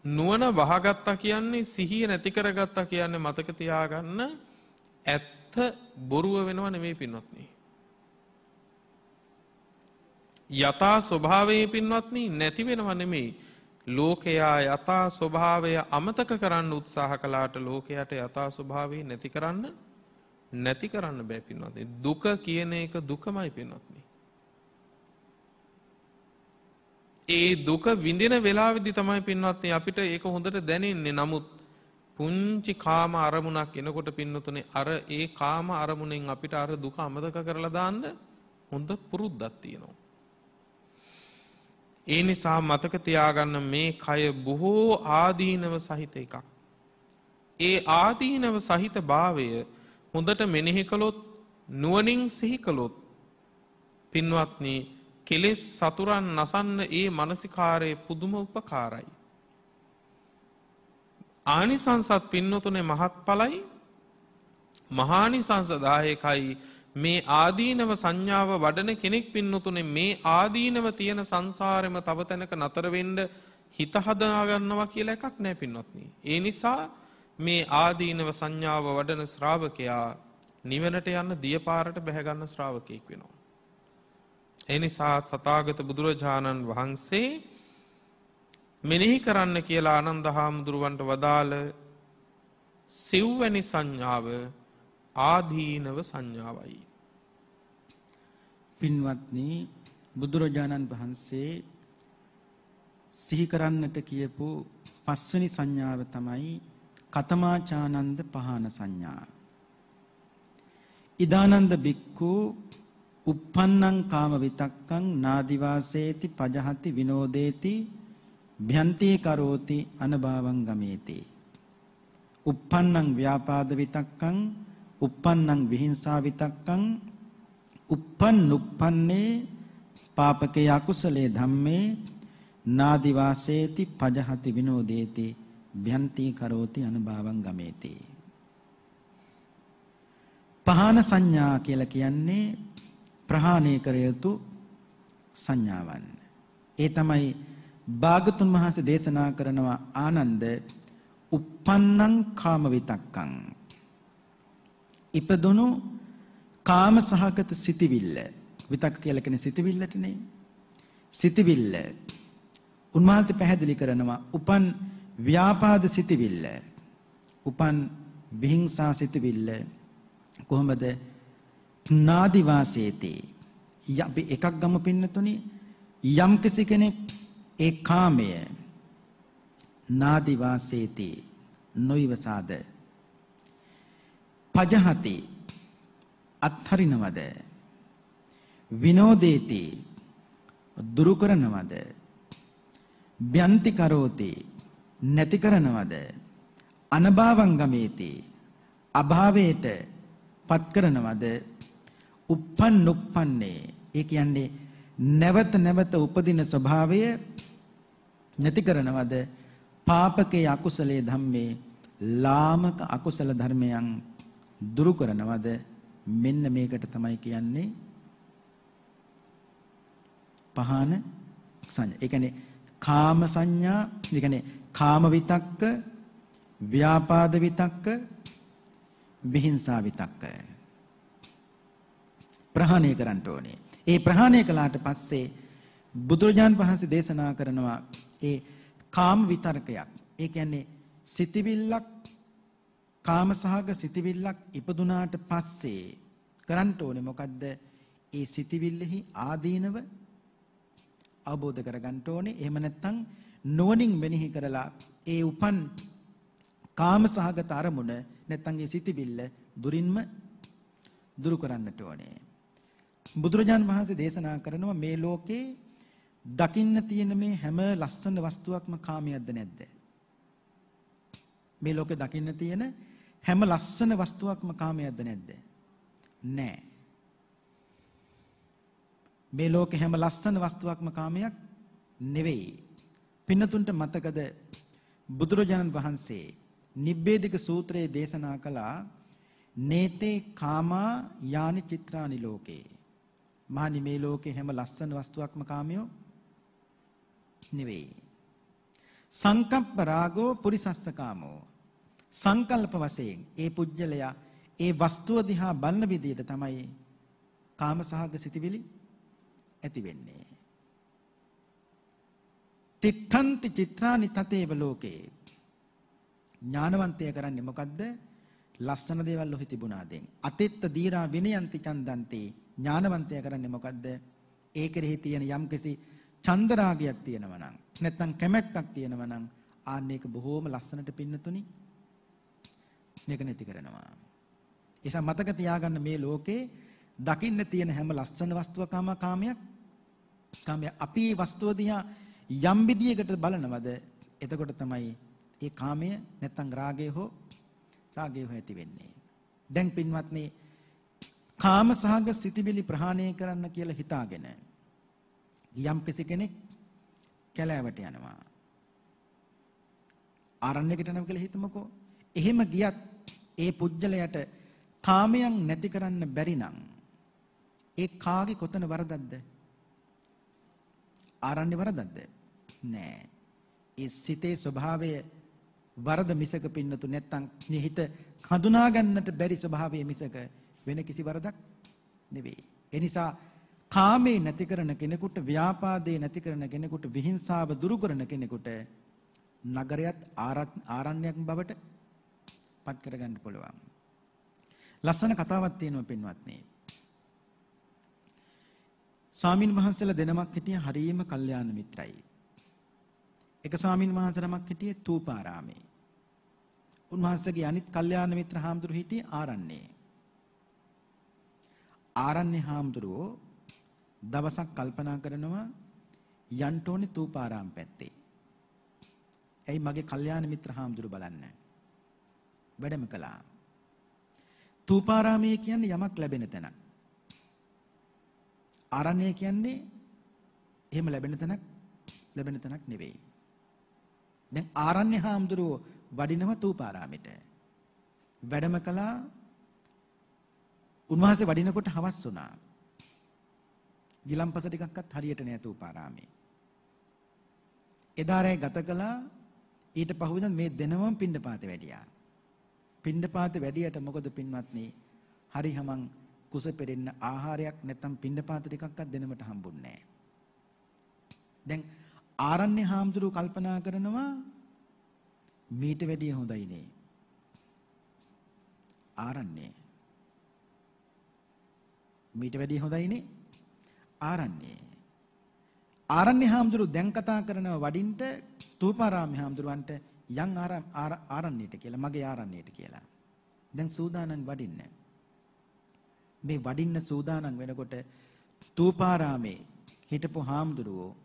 නුවණ වහගත්තා කියන්නේ සිහිය නැති කරගත්තා කියන්නේ මතක තියාගන්න ඇත්ත බොරුව වෙනව නෙවෙයි පින්වත්නි. යථා ස්වභාවයේ පින්වත්නි නැති වෙනව නෙමෙයි. ලෝකයා යථා ස්වභාවය අමතක කරන්න උත්සාහ කළාට ලෝකයට යථා ස්වභාවය නැති කරන්න නැති කරන්න බෑ පින්වත්නි. දුක කියන එක දුකමයි පින්වත්නි. ඒ දුක විඳින වෙලාවෙදි තමයි පින්වත්නේ අපිට ඒක හොඳට දැනෙන්නේ. නමුත් පුංචි කාම අරමුණක් එනකොට පින්නතුනේ අර ඒ කාම අරමුණෙන් අපිට අර දුක අමතක කරලා දාන්න හොඳ පුරුද්දක් තියෙනවා. ඒ නිසා මතක තියාගන්න මේ කය බොහෝ ආදීනව සහිත එකක්. ඒ ආදීනව සහිත භාවය හොඳට මෙනෙහි කළොත් නුවනින් සිහි කළොත් පින්වත්නී කෙලෙස් සතුරන් නසන්න ඒ මනසිකාරය පුදුම උපකාරයි. ආනිසංසත් පින්නතුනේ මහත් පලයි මහානිසංසදායකයි මේ ආදීනව සංඥාව වඩන කෙනෙක් පින්නතුනේ මේ ආදීනව තියෙන සංසාරෙම තව තැනක නතරවෙන්ඩ හිත හදනාගන්නවා කියලා එකක් නෑ පින්නොත්න. ඒ නිසා මේ ආදීනව සංඥාව වඩන ශ්‍රාවකයා නිවනට යන්න දියපාරට බැහැගන්න ශ්‍රාවකයෙක් වෙනවා. එනිසා සතාගත බුදුරජාණන් වහන්සේ මෙනෙහි කරන්න කියලා අනන්ද හාමුදුරුවන්ට වදාළ සිව්වැනි සංඥාව ආදීනව සංඥාවයි. පින්වත්නි බුදුරජාණන් වහන්සේ සිහි කරන්නට කියපු පස්වෙනි සංඥාව තමයි කතමාචානන්ද පහන සංඥා. ඉදානන්ද බික්කු uppannam කාම විතක්කං නාදි වාසේති පජහති විනෝදේති භ්‍යන්ති කරෝති අනභවං ගමේති uppannam ව්‍යාපාද විතක්කං uppannam විහිංසා විතක්කං uppannuppanne පාපකේ අකුසලේ ධම්මේ නාදි වාසේති පජහති විනෝදේති භ්‍යන්ති කරෝති අනභවං ගමේති පහන සංඥා කියලා කියන්නේ ප්‍රහාණය කර යුතු සංඥාවන්. ඒ තමයි භාගතුන් වහන්සේ දේශනා කරනවා ආනන්ද uppannam kama vitakkan. ඉපදුණු කාම සහගත සිතිවිල්ල විතක් කියලා කියන්නේ සිතිවිල්ලටනේ. සිතිවිල්ල. උන්වහන්සේ පැහැදිලි කරනවා උපන් ව්‍යාපාද සිතිවිල්ල. උපන් විහිංසා සිතිවිල්ල කොහොමද නාදිවාසේතේ අපි එකක් ගම පින්නතුනි යම් කෙනෙක් ඒ කාමය නාදිවාසේතේ නොයවසාද පජහති අත්හරිනවද විනෝදේති දුරු කරනවද ව්‍යන්ති කරෝති නැති කරනවද අනභාවං ගමේති අභාවයට පත් කරනවද uppan uppanne. ඒ කියන්නේ නැවත නැවත උපදින ස්වභාවය නැති කරනවද පාපකේ අකුසලයේ ධම්මේ ලාමක අකුසල ධර්මයන් දුරු කරනවද මෙන්න මේකට තමයි කියන්නේ පහන සංඥා. ඒ කියන්නේ කාම සංඥා, ඒ කියන්නේ කාම විතක්ක, ව්‍යාපාද විතක්ක, විහිංසා විතක්කය. ප්‍රහාණය කරන්න ඕනේ. ඒ ප්‍රහාණය කළාට පස්සේ බුදුරජාන් වහන්සේ දේශනා කරනවා ඒ කාම විතරකයක්. ඒ කියන්නේ සිතිවිල්ලක් කාම සහග සිතිවිල්ලක් ඉපදුනාට පස්සේ කරන්න ඕනේ මොකද්ද? ඒ සිතිවිල්ලෙහි ආදීනව අවබෝධ කරගන්න ඕනේ. එහෙම නැත්නම් නොවනින් මෙනෙහි කරලා ඒ උපන් කාම සහගත අරමුණ නැත්නම් ඒ සිතිවිල්ල දුරින්ම දුරු කරන්නට ඕනේ. බුදුරජාන් වහන්සේ දේශනා කරනවා මේ ලෝකේ දකින්න තියෙන මේ හැම ලස්සන වස්තුවක්ම කාමයක්ද නැද්ද? මේ ලෝකේ දකින්න තියෙන හැම ලස්සන වස්තුවක්ම කාමයක්ද නැද්ද? නෑ. මේ ලෝකේ හැම ලස්සන වස්තුවක්ම කාමයක් නෙවෙයි. පින්නතුන්ට මතකද බුදුරජාණන් වහන්සේ නිබ්බේධික සූත්‍රයේ දේශනා කළා නේතේ කාමා යානි චිත්‍රානි ලෝකේ මහනි මේ ලෝකේ හැම ලස්සන වස්තුවක්ම කාමයෝ නෙවෙයි. සංකප්ප රාගෝ පුරිසස්ස කාමෝ. සංකල්ප වශයෙන් ඒ පුජ්‍යලයා ඒ වස්තුව දිහා බලන විදියට තමයි කාමසහග සිතිවිලි ඇති වෙන්නේ. තිට්ඨන්ති චිත්‍රානි තතේව ලෝකේ. ඥානවන්තය කරන්නේ මොකද්ද? ලස්සන දේවල් ඔහි තිබුණාදෙන්. අතිත්ත දීරා විනයන්ති චන්දන්තේ ඥානවන්තයා කරන්නේ මොකද්ද? ඒ කෙරෙහි තියෙන යම්කිසි චන්දරාගයක් තියෙනවා නම් නැත්නම් කැමැත්තක් තියෙනවා නම් ආන්න ඒක බොහොම ලස්සනට පින්නතුනි මේක නැති කරනවා. ඒසම මතක තියාගන්න මේ ලෝකේ දකින්න තියෙන හැම ලස්සන වස්තුවකම කාමයක් කාමයේ අපි වස්තුව දිහා යම් විදියකට බලනවද එතකොට තමයි ඒ කාමය නැත්තම් රාගය හෝ රාගය හෝ ඇති වෙන්නේ. දැන් පින්වත්නි කාම සහග සිතිවිලි ප්‍රහාණය කරන්න කියලා හිතාගෙන යම් කෙනෙක් කැලෑවට යනවා. ආරණ්‍යයකට යනවා කියලා හිතමුකෝ. එහෙම ගියත් ඒ පුජ්‍යලයට කාමයන් නැති කරන්න බැරි නම් ඒ කාගේ කොතන වරදක්ද? ආරණ්‍ය වරදක්ද? නෑ. ඒ සිතේ ස්වභාවය වරද මිසක පින්නතු නැත්තම් හිත හඳුනා ගන්නට බැරි ස්වභාවය මිසක වෙන කිසි වරදක් නෙවෙයි. ඒ නිසා කාමේ නැති කරන කෙනෙකුට ව්‍යාපාදේ නැති කරන කෙනෙකුට විහිංසාව දුරු කරන කෙනෙකුට නගරයත් ආරණ්‍යයක් බවට පත් කරගන්න පුළුවන්. ලස්සන කතාවක් තියෙනවා පින්වත්නි. ස්වාමින් වහන්සේලා දෙනමක් හිටිය හරීම කල්යාණ මිත්‍රයි. එක ස්වාමින් වහන්සේ නමක් හිටියේ තූපාරාමේ. උන්වහන්සේගේ අනිත් කල්යාණ මිත්‍ර හාමුදුරු හිටියේ ආරණ්‍යේ. ආරණ්‍ය හාමුදුරුවෝ දවසක් කල්පනා කරනවා යන්න ඕනේ තූපාරාම් පැත්තේ. ඇයි මගේ කල්යාණ මිත්‍ර හාමුදුරු බලන්න. වැඩම කළා. තූපාරාමය කියන්නේ යමක් ලැබෙන තැන. ආරණ්‍ය කියන්නේ එහෙම ලැබෙන තැනක් ලැබෙන තැනක් නෙවෙයි. දැන් ආරණ්‍ය හාමුදුරුවෝ වඩිනව තූපාරාමෙට. වැඩම කළා උන්වහන්සේ වඩිනකොට හවස් වුණා. ගිලම්පස ටිකක්වත් හරියට නැතු පාරාමේ. එදා රැය ගත කළා ඊට පහුවෙන්ද මේ දෙනවම් පිණ්ඩපාතේ වැඩියා. පිණ්ඩපාතේ වැඩියට මොකද පින්වත්නි? හරි හමං කුස පෙරෙන්න ආහාරයක් නැත්තම් පිණ්ඩපාත ටිකක්වත් දෙනමට හම්බුන්නේ නැහැ. දැන් ආරණ්‍ය හාමුදුරුවෝ කල්පනා කරනවා මීට වැඩිය හොඳයිනේ. ආරන්නේ මීට වැඩිය හොඳයිනේ ආරණ්‍යය. ආරණ්‍ය හාමුදුරු දැන් කතා කරනව වඩින්ට තූපාරාම හාමුදුරුවන්ට යන් ආරණ්‍යයට කියලා මගේ ආරණ්‍යයට කියලා. දැන් සූදානම් වඩින්න. මේ වඩින්න සූදානම් වෙනකොට තූපාරාමේ හිටපු හාමුදුරුවෝ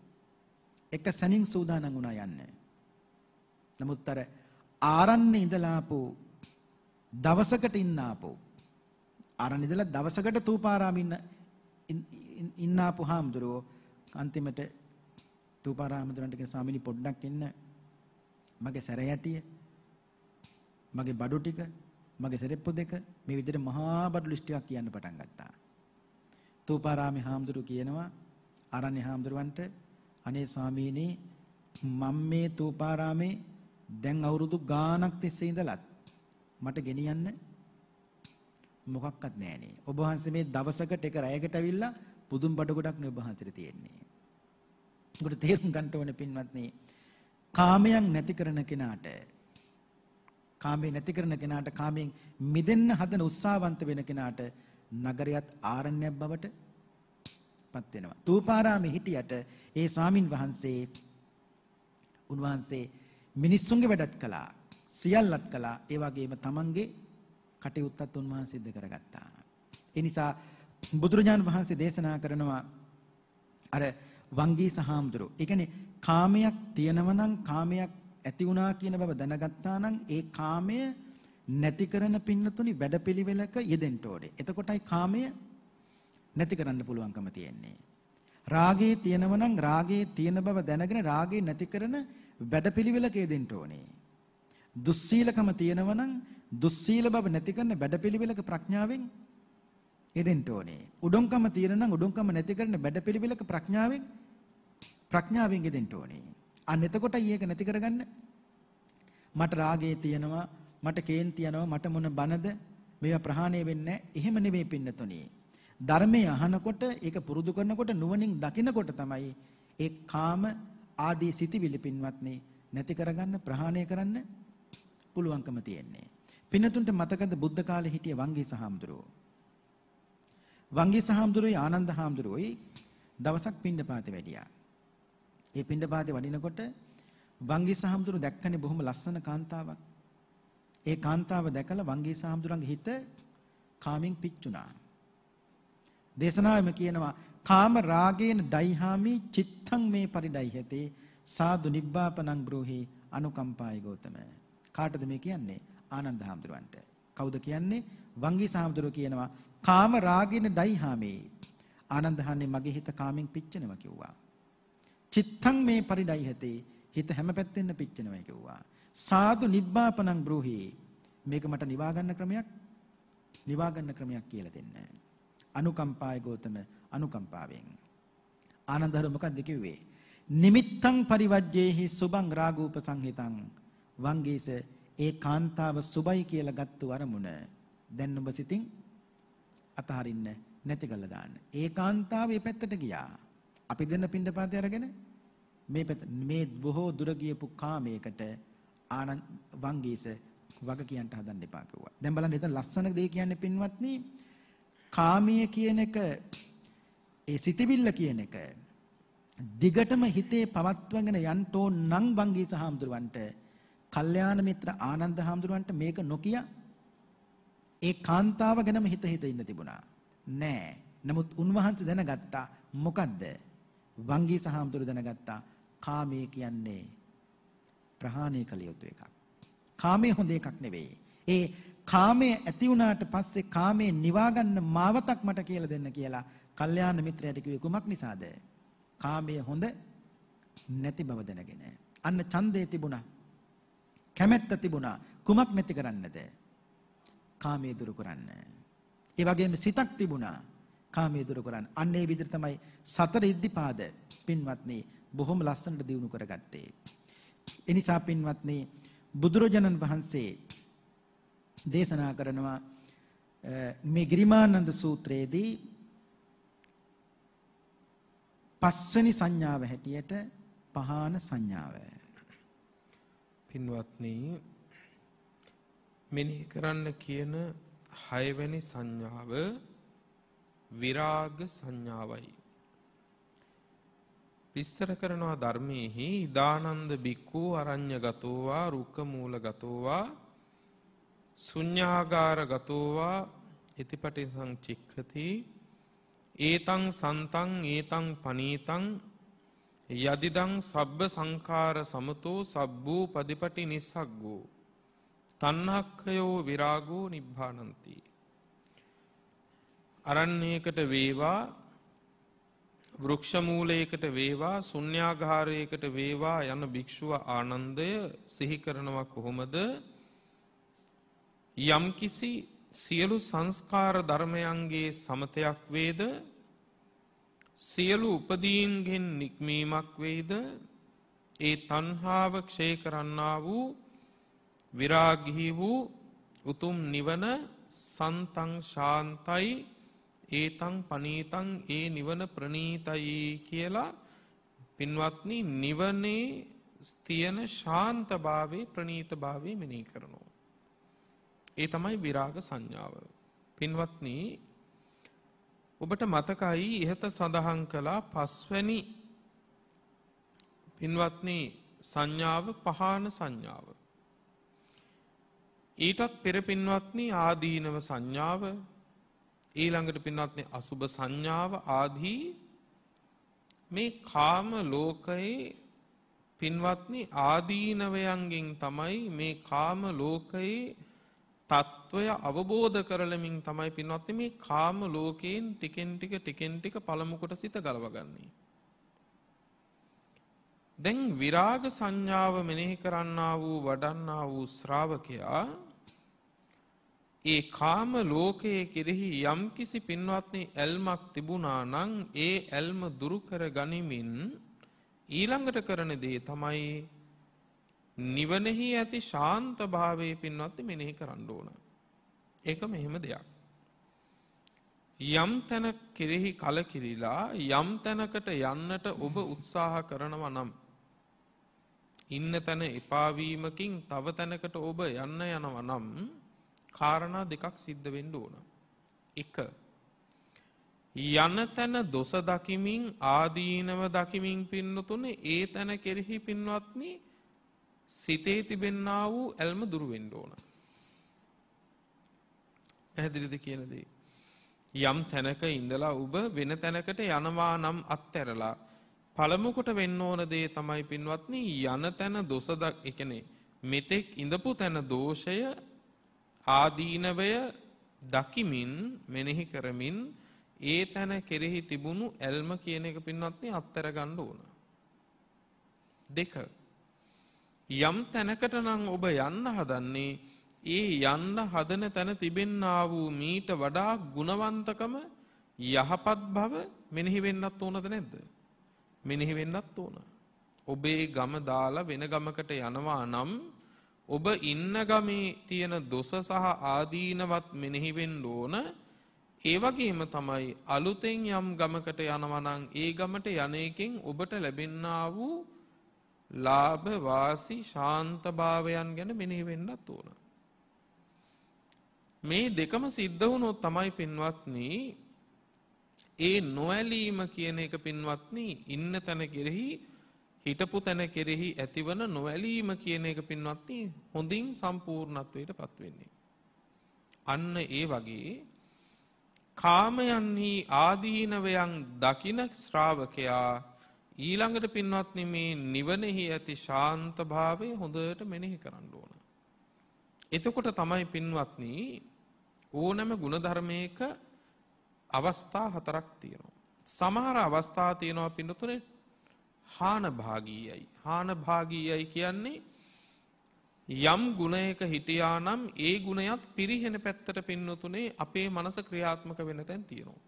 එක සැනින් සූදානම් වුණා යන්න. නමුත් අර ආරණ්‍ය ඉඳලාපු දවසකට ඉන්නාපෝ අරන් ඉඳලා දවසකට තූපාරාමින් ඉන්න ආපු හාමුදුරුවෝ අන්තිමට තූපාරාමතුරන්ට කියන ස්වාමීනි පොඩ්ඩක් එන්න මගේ සැරයටිය මගේ බඩු ටික මගේ සෙරෙප්පු දෙක මේ විදිහට මහා බඩු ලිස්ට් එකක් කියන්න පටන් ගත්තා. තූපාරාමි හාමුදුරුවෝ කියනවා ආරණ්‍ය හාමුදුරුවන්ට අනේ ස්වාමීනි මම මේ තූපාරාමේ දැන් අවුරුදු ගාණක් තිස්සේ ඉඳලත් මට ගෙනියන්න මොකක්වත් නැහනේ. ඔබ වහන්සේ මේ දවසකට එක රැයකට ඇවිල්ලා පුදුම් බඩ ගොඩක් නේ ඔබ වහන්සේට තියෙන්නේ. ඒකට තේරුම් ගන්න ඕනේ පින්වත්නි. කාමයන් නැති කරන කෙනාට කාමේ නැති කරන කෙනාට කාමෙන් මිදෙන්න හදන උත්සාහවන්ත වෙන කෙනාට නගරයත් ආරණ්‍යයක් බවට පත් වෙනවා. තූපාරාමේ හිටියට ඒ ස්වාමින් වහන්සේ උන්වහන්සේ මිනිස්සුන්ගේ වැඩත් කළා. සියල්ලත් කළා. ඒ වගේම තමන්ගේ කටයුත්තත් උන්වහන්සේ සිද්ධ කරගත්තා. ඒ නිසා බුදුරජාන් වහන්සේ දේශනා කරනවා අර වංගී සහාමුදුරු. ඒ කියන්නේ කාමයක් තියෙනවා නම් කාමයක් ඇති වුණා කියන බව දැනගත්තා නම් ඒ කාමය නැති කරන පින්නතුනි වැඩපිළිවෙලක යෙදෙන්න ඕනේ. එතකොටයි කාමය නැති කරන්න පුළුවන්කම තියෙන්නේ. රාගයේ තියෙනවා නම් රාගයේ තියෙන බව දැනගෙන රාගය නැති කරන වැඩපිළිවෙලක යෙදෙන්න ඕනේ. දුස්සීලකම තියෙනවා නම් දුස්සීල බව නැති කරන වැඩපිළිවෙලක ප්‍රඥාවෙන් යෙදෙන්න ඕනේ. උඩුම්කම තියෙන නම් උඩුම්කම නැති කරන වැඩපිළිවෙලක ප්‍රඥාවෙන් ප්‍රඥාවෙන් යෙදෙන්න ඕනේ. අන්න එතකොටයි ඒක නැති කරගන්න මට රාගය තියෙනවා, මට කේන්ති යනවා, මට මොන බනද මේවා ප්‍රහාණය වෙන්නේ එහෙම නෙමෙයි පින්නතුනේ. ධර්මයේ අහනකොට ඒක පුරුදු කරනකොට නුවණින් දකිනකොට තමයි ඒ කාම ආදී සිතිවිලි පින්වත්නි නැති කරගන්න ප්‍රහාණය කරන්න පුළුවන්කම තියෙන්නේ. පින්නතුන්ට මතකද බුද්ධ කාලේ හිටිය වංගී සහාමුදුරුවෝ. වංගී සහාමුදුරුවෝයි ආනන්ද හාමුදුරුවෝයි දවසක් පින්නපාතේ වැඩියා. ඒ පින්නපාතේ වඩිනකොට වංගී සහාමුදුරුවෝ දැක්කනේ බොහොම ලස්සන කාන්තාවක්. ඒ කාන්තාව දැකලා වංගී සහාමුදුරුවන්ගේ හිත කාමෙන් පිච්චුණා. දේශනාවෙම කියනවා කාම රාගේන ඩයිහාමි චිත්තං මේ පරිඩයිහෙතේ සාදු නිබ්බාපනං බ්‍රෝහි අනුකම්පායි ගෞතමයි කාටද මේ කියන්නේ? ආනන්ද හාමුදුරුවන්ට. කවුද කියන්නේ? වංගී සාමුදුරුව කියනවා කාම රාගින දයිහාමේ. ආනන්ද හන්නේ මගේ හිත කාමෙන් පිච්චෙනවා කිව්වා. චිත්තං මේ පරිඩයිහතේ හිත හැම පැත්තෙන්න පිච්චෙනවා කිව්වා. සාදු නිබ්බාපනං බ්‍රෝහි. මේක මට නිවා ගන්න ක්‍රමයක් නිවා ගන්න ක්‍රමයක් කියලා දෙන්න. අනුකම්පාය ගෝතම අනුකම්පාවෙන්. ආනන්දහරු මොකක්ද කිව්වේ? නිමිත්තං පරිවජ්ජේහි සුබං රාගූප සංහිතං වංගීස ඒ කාන්තාව සුබයි කියලා ගත්තු අරමුණ දැන් ඔබ සිතින් අතහරින්න නැති කරලා දාන්න. ඒ කාන්තාව මේ පැත්තට ගියා. අපි දෙන්න පින්ඩපාතේ අරගෙන මේ පැත්ත මේ බොහෝ දුර ගියපු කාමයකට ආනන්ද වංගීස වග කියන්න හදන්න එපා කිව්වා. දැන් බලන්න එතන ලස්සන දේ කියන්නේ පින්වත්නි කාමයේ කියන එක ඒ සිතිවිල්ල කියන එක දිගටම හිතේ පවත්වගෙන යන්න ඕන නම් වංගීස හාමුදුරුවන්ට කල්යාණ මිත්‍ර ආනන්ද හාමුදුරුවන්ට මේක නොකිය ඒ කාන්තාව ගැනම හිත හිත ඉන්න තිබුණා. නෑ. නමුත් උන්වහන්සේ දැනගත්තා මොකද්ද? වංගී සහාමුදුරු දැනගත්තා කාමයේ කියන්නේ ප්‍රහාණය කළ යුතු එකක්. කාමයේ හොඳ එකක් නෙවෙයි. ඒ කාමයේ ඇති වුණාට පස්සේ කාමයේ නිවා ගන්න මාවතක් මට කියලා දෙන්න කියලා කල්යාණ මිත්‍රයාට කිව්වේ කුමක් නිසාද? කාමයේ හොඳ නැති බව දැනගෙන. අන්න ඡන්දේ තිබුණා. කැමැත්ත තිබුණා. කුමක් නැති කරන්නද? කාමයේ දුරු කරන්න. ඒ වගේම සිතක් තිබුණා. කාමයේ දුරු කරන්න. අන්න ඒ විදිහට තමයි සතර ඉද්ධිපාද පින්වත්නි බොහොම ලස්සනට දිනු කරගත්තේ. ඒ නිසා පින්වත්නි බුදුරජාණන් වහන්සේ දේශනා කරනවා මේ ගිරිමානන්ද සූත්‍රයේදී පස්වෙනි සංඥාව හැටියට පහාන සංඥාවයි. පින්වත්නි මෙනෙහි කරන්න කියන හයවැනි සංඥාව විරාග සංඥාවයි. විස්තර කරනවා ධර්මයෙහි දානන්ද බික්කූ අරං්්‍ය ගතෝවා රුක්ක මූල ගතෝවා සුඥ්ඥාගාර ගතෝවා එතිපටි සංචික්කති ඒතං සන්තං ඒතං පනීතං යදිදං සබ්බ සංකාර සමතෝ සබ්බූ පදිපටි නිස්සක් වූ. තන්නක්කයෝ විරාගෝ නිබ්භානන්ති. අරන්නේකට වේවා වෘක්ෂමූලයකට වේවා සුන්්‍යාගාරයකට වේවා යන භික්‍ෂුව ආනන්දය සිහිකරනවා කොහොමද යම්කිසි සියලු සංස්කාර ධර්මයන්ගේ සමතයක් වේද සියලු උපදීන්ගෙන් නික්මීමක් වෙයිද ඒ තණ්හාව ක්ෂය කරන්නා වූ විරාගී වූ උතුම් නිවන සන්තං ශාන්තයි ඒතං පනීතං ඒ නිවන ප්‍රනීතයි කියලා පින්වත්නි නිවනේ තියෙන ශාන්තභාවේ ප්‍රනීතභාවේ මෙනෙහි කරනවා. ඒ තමයි විරාග සංඥාව. පින්වත්නි ඔබට මතකයි ඉහත සඳහන් කලා පස්වැනි පින්වත්නේ සංඥාව පහන සංඥාව. ඊටත් පෙර පින්වත්නී ආදීනව සංඥාව ඊළඟට පින්වත්නේ අසුභ සංඥාව ආදී මේ කාම ලෝකයේ පින්වත්නි ආදීනවයන්ගෙන් තමයි මේ කාම ලෝකයේ තත්ත්වය අවබෝධ කරලමින් තමයි පින්වත් මේ කාම ලෝකයෙන් ටිකෙන් ටික ටිකෙන් ටික පළමු කොට සිත ගලවගන්නේ. දැන් විරාග සංඥාව මෙනෙහි කරන්නා වූ වඩන්නා වූ ශ්‍රාවකයා ඒ කාම ලෝකයේ කෙරෙහි යම්කිසි පින්වත්නි ඇල්මක් තිබුණා නම් ඒ ඇල්ම දුරු කර ගනිමින් ඊළඟට කරන දේ තමයි නිවනෙහි ඇති ශාන්ත භාවය පින්වත්ති මෙනෙහි කරන්න ඕන. ඒක මෙහෙම දෙයක්. යම් තැන කෙරෙහි කලකිරිලා යම් තැනකට යන්නට ඔබ උත්සාහ කරනව නම්. ඉන්න තැන එපාවීමකින් තව තැනකට ඔබ යන්න යනව නම් කාරණා දෙකක් සිද්ධ වෙන්න ඕන. එක යන තැන දොස දකිමින් ආදීනව දකිමින් පින්නතුනේ ඒ තැන කෙරෙහි පින්වත්නි සිතේ තිබෙන්නා වූ ඇල්ම දුරුවෙන්ඩ ඕන. පැහැදිලිද කියන දේ. යම් තැනක ඉඳලා ඔබ වෙන තැනකට යනවා නම් අත්ඇරලා පළමුකොට වෙන්න ඕන දේ තමයි පින්වත්න යන තැන දොසදක් එකනේ මෙතෙක් ඉඳපු තැන දෝෂය ආදීනවය දකිමින් මෙනෙහි කරමින් ඒ තැන කෙරෙහි තිබුණු ඇල්ම කියන එක පින්වත්න අත්තර ගණ්ඩ ඕන දෙක යම් තැනකට නම් ඔබ යන්න හදන්නේ ඒ යන්න හදන තැන තිබෙන්නා වූ මීට වඩා ගුණවන්තකම යහපත් භව මෙනෙහි වෙන්නත් ඕනද නැද්ද? මෙනෙහි වෙන්නත් ඕන. ඔබේ ගම දාලා වෙන ගමකට යනවා නම් ඔබ ඉන්න ගමේ තියෙන දොස සහ ආදීනවත් මෙනෙහි වෙන්න ඕන. ඒ වගේම තමයි අලුතෙන් යම් ගමකට යනවා නම් ඒ ගමට යන එකෙන් ඔබට ලැබෙන්නා වූ ලාභ වාසි ශාන්තභාවයන් ගැන මෙනෙහි වෙන්නත් ඕන. මේ දෙකම සිද්ධ වුණොත් තමයි පින්වත්නි ඒ නොඇලීම කියන එක පින්වත්නි ඉන්න තැන කෙරෙහි හිටපු තැන කෙරෙහි ඇතිවන නොඇලීම කියන එක පින්වත්නි හොඳින් සම්පූර්ණත්වයට පත්වෙන්නේ. අන්න ඒ වගේ කාමයන්හි ආදීනවයන් දකින ශ්‍රාවකයා ඊළඟට පින්වත්න මේ නිවනෙහි ඇති ශාන්තභාවය හොඳට මෙනෙහි කරන්න ඕන. එතකොට තමයි පින්වත්න ඕනම ගුණධර්මයක අවස්ථා හතරක් තියෙනවා. සමහර අවස්ථා තියෙනවා පින්නතුනේ හානභාගීයයි. හානභාගීයයි කියන්නේ යම් ගුණයක හිටියා නම් ඒ ගුණයත් පිරිහෙන පැත්තට පින්නතුනේ අපේ මනස ක්‍රියාත්මක වෙන තැන් තියෙනවා.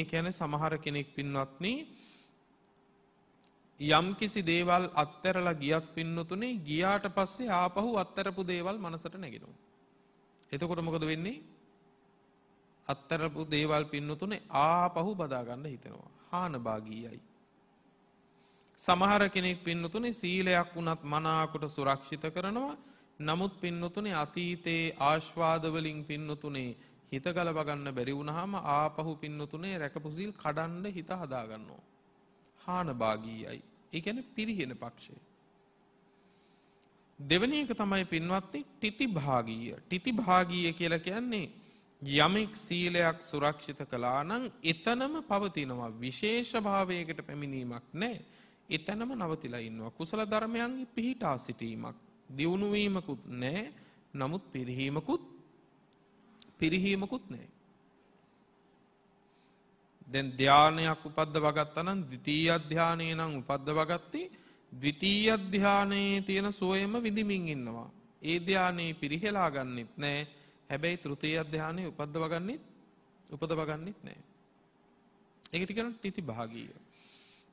ඒ ඇන සමහර කෙනෙක් පින්වත්න යම් කිසි දේවල් අත්තරලා ගියත් පින්නතුනේ ගියාට පස්සේ ආපහු අත්තරපු දේවල් මනසට නැගෙනවා. එතකොට මොකද වෙන්නේ අත්තරපු දේවල් පින්නතුනේ ආපහු බදාගන්න හිතෙනවා හාන භාගීයයි. සමහර කෙනෙක් පින්නතුනේ සීලයක් වුණත් මනාකොට සුරක්ෂිත කරනවා නමුත් පින්නතුනේ අතීතයේ ආශ්වාදවලින් පින්නතුනේ හිත ගලපගන්න බැරි වුණාම ආපහු පින්නතුනේ රැකපු සීල් කඩන්න හිත හදාගන්නවා. හානභාගීයයි. ඒ කියන්නේ පිරිහෙන පක්ෂය. දෙවෙනි එක තමයි පින්වත්නි තితిභාගීය. තితిභාගීය කියලා කියන්නේ යමෙක් සීලයක් සුරක්ෂිත කළා නම් එතනම පවතිනවා විශේෂභාවයකට පැමිණීමක් නැහැ. එතනම නවතිලා ඉන්නවා. කුසල ධර්මයන්හි පිහිටා සිටීමක්. දියුණුවීමකුත් නැහැ. නමුත් පිරිහීමකුත් පිරිහීමකුත් නෑ. දැන් ධ්‍යානයක් උපද්ද වගත්තනම් ද්විතීය අධ්‍යානය නම් උපද්ද වගත්තේ ද්විතීය අධ්‍යානයේ තියෙන සුවයම විඳිමින් ඉන්නවා. ඒ ධ්‍යානයේ පිරිහෙලා ගන්නෙත් නෑ. හැබැයි තෘතීය අධ්‍යානයේ උපද්ද වගන්නෙත් උපද වගන්නෙත් නෑ. ඒක ටිකන තితి භාගීය.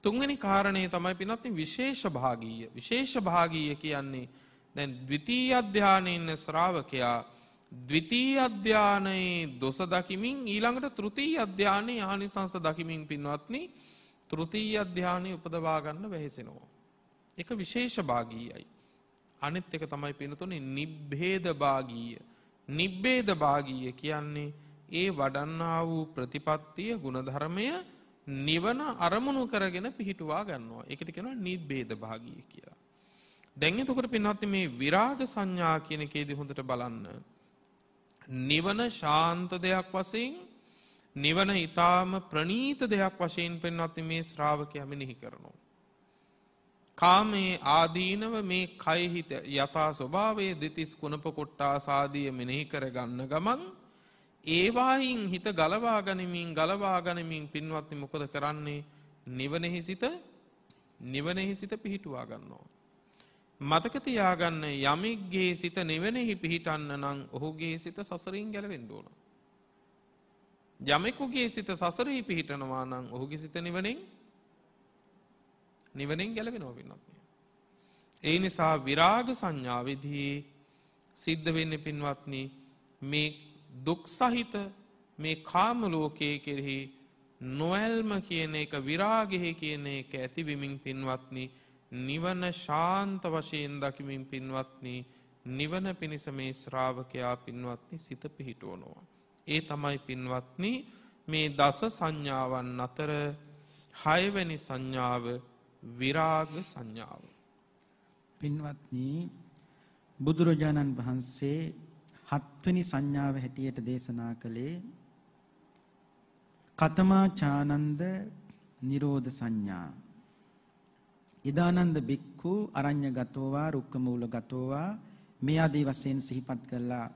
තුන්වෙනි කාරණේ තමයි පින්වත්නි විශේෂ භාගීය. විශේෂ භාගීය කියන්නේ දැන් ද්විතීය අධ්‍යානයේ ඉන්න ශ්‍රාවකයා ද්විතී අධ්‍යානයේ දොස දකිමින් ඊළඟට තෘතිී අධ්‍යානයේ ආනිසංස දකිමින් පින්වත්නි තෘතිී අධ්‍යානය උපදවාගන්න වැහෙසෙනවා. එක විශේෂ භාගීයයි. අනෙත් එක තමයි පිනතුනේ නිබ්බේද භාගීය. නිබ්බේද භාගීය කියන්නේ ඒ වඩන්නා වූ ප්‍රතිපත්තිය ගුණධර්මය නිවන අරමුණු කරගෙන පිහිටුවා ගන්නවා. ඒකට කියනවා නිබ්බේද භාගීය කියලා. දැන් එතකොට පින්වත්නි මේ විරාග සංඥා කියන කේදී හොඳට බලන්න. නිවන ශාන්ත දෙයක් වසයෙන් නිවන ඉතාම ප්‍රනීත දෙයක් වශයෙන් පෙන්වත්ති මේ ශ්‍රාවකය මිනිහි කරනු. කාමයේ ආදීනව මේ කයහිත යථා ස්වභාවේ දෙතිස් කුණප කොට්ටා සාදිය මෙනෙහි කරගන්න ගමන් ඒවායින් හිත ගලවාගනිමින් ගලවාගනිමින් පින්වත්ති මොකද කරන්නේ නිවනෙහි සිත නිවනෙහි සිත පිහිටුවා ගන්නවා. මතක තියාගන්න යමෙක්ගේ සිත නිවෙනෙහි පිහිටන්න නම් ඔහුගේ සිත සසරින් ගැලවෙන්න ඕන. යමෙකුගේ සිත සසරෙහි පිහිටනවා නම් ඔහුගේ සිත නිවනෙන් නිවනෙන් ගැලවෙනවා වෙනත්. ඒ නිසා විරාග සංඥාවේදී සිද්ධ වෙන්නේ පින්වත්නි මේ දුක් සහිත මේ කාම ලෝකයේ කෙරෙහි නොඇල්ම කියන එක විරාගයේ කියන එක ඇතිවෙමින් පින්වත්නි නිවන ශාන්ත වශයෙන් දකිමින් පින්වත්නී නිවන පිණිස මේ ශ්‍රාවකයා පින්වත්නි සිත පිහිටුවනවා. ඒ තමයි පින්වත්නි මේ දස සංඥාවන් අතර හයවැනි සංඥාව විරාග සංඥාව. පින්වත්නී බුදුරජාණන් වහන්සේ හත්වනි සංඥාව හැටියට දේශනා කළේ කතමාචානන්ද නිරෝධ සංඥා ඉදානන්ද බික්ඛු අරඤ්‍ය ගතෝවා රුක්කමූල ගතෝවා මේ ආදී වශයෙන් සිහිපත් කළා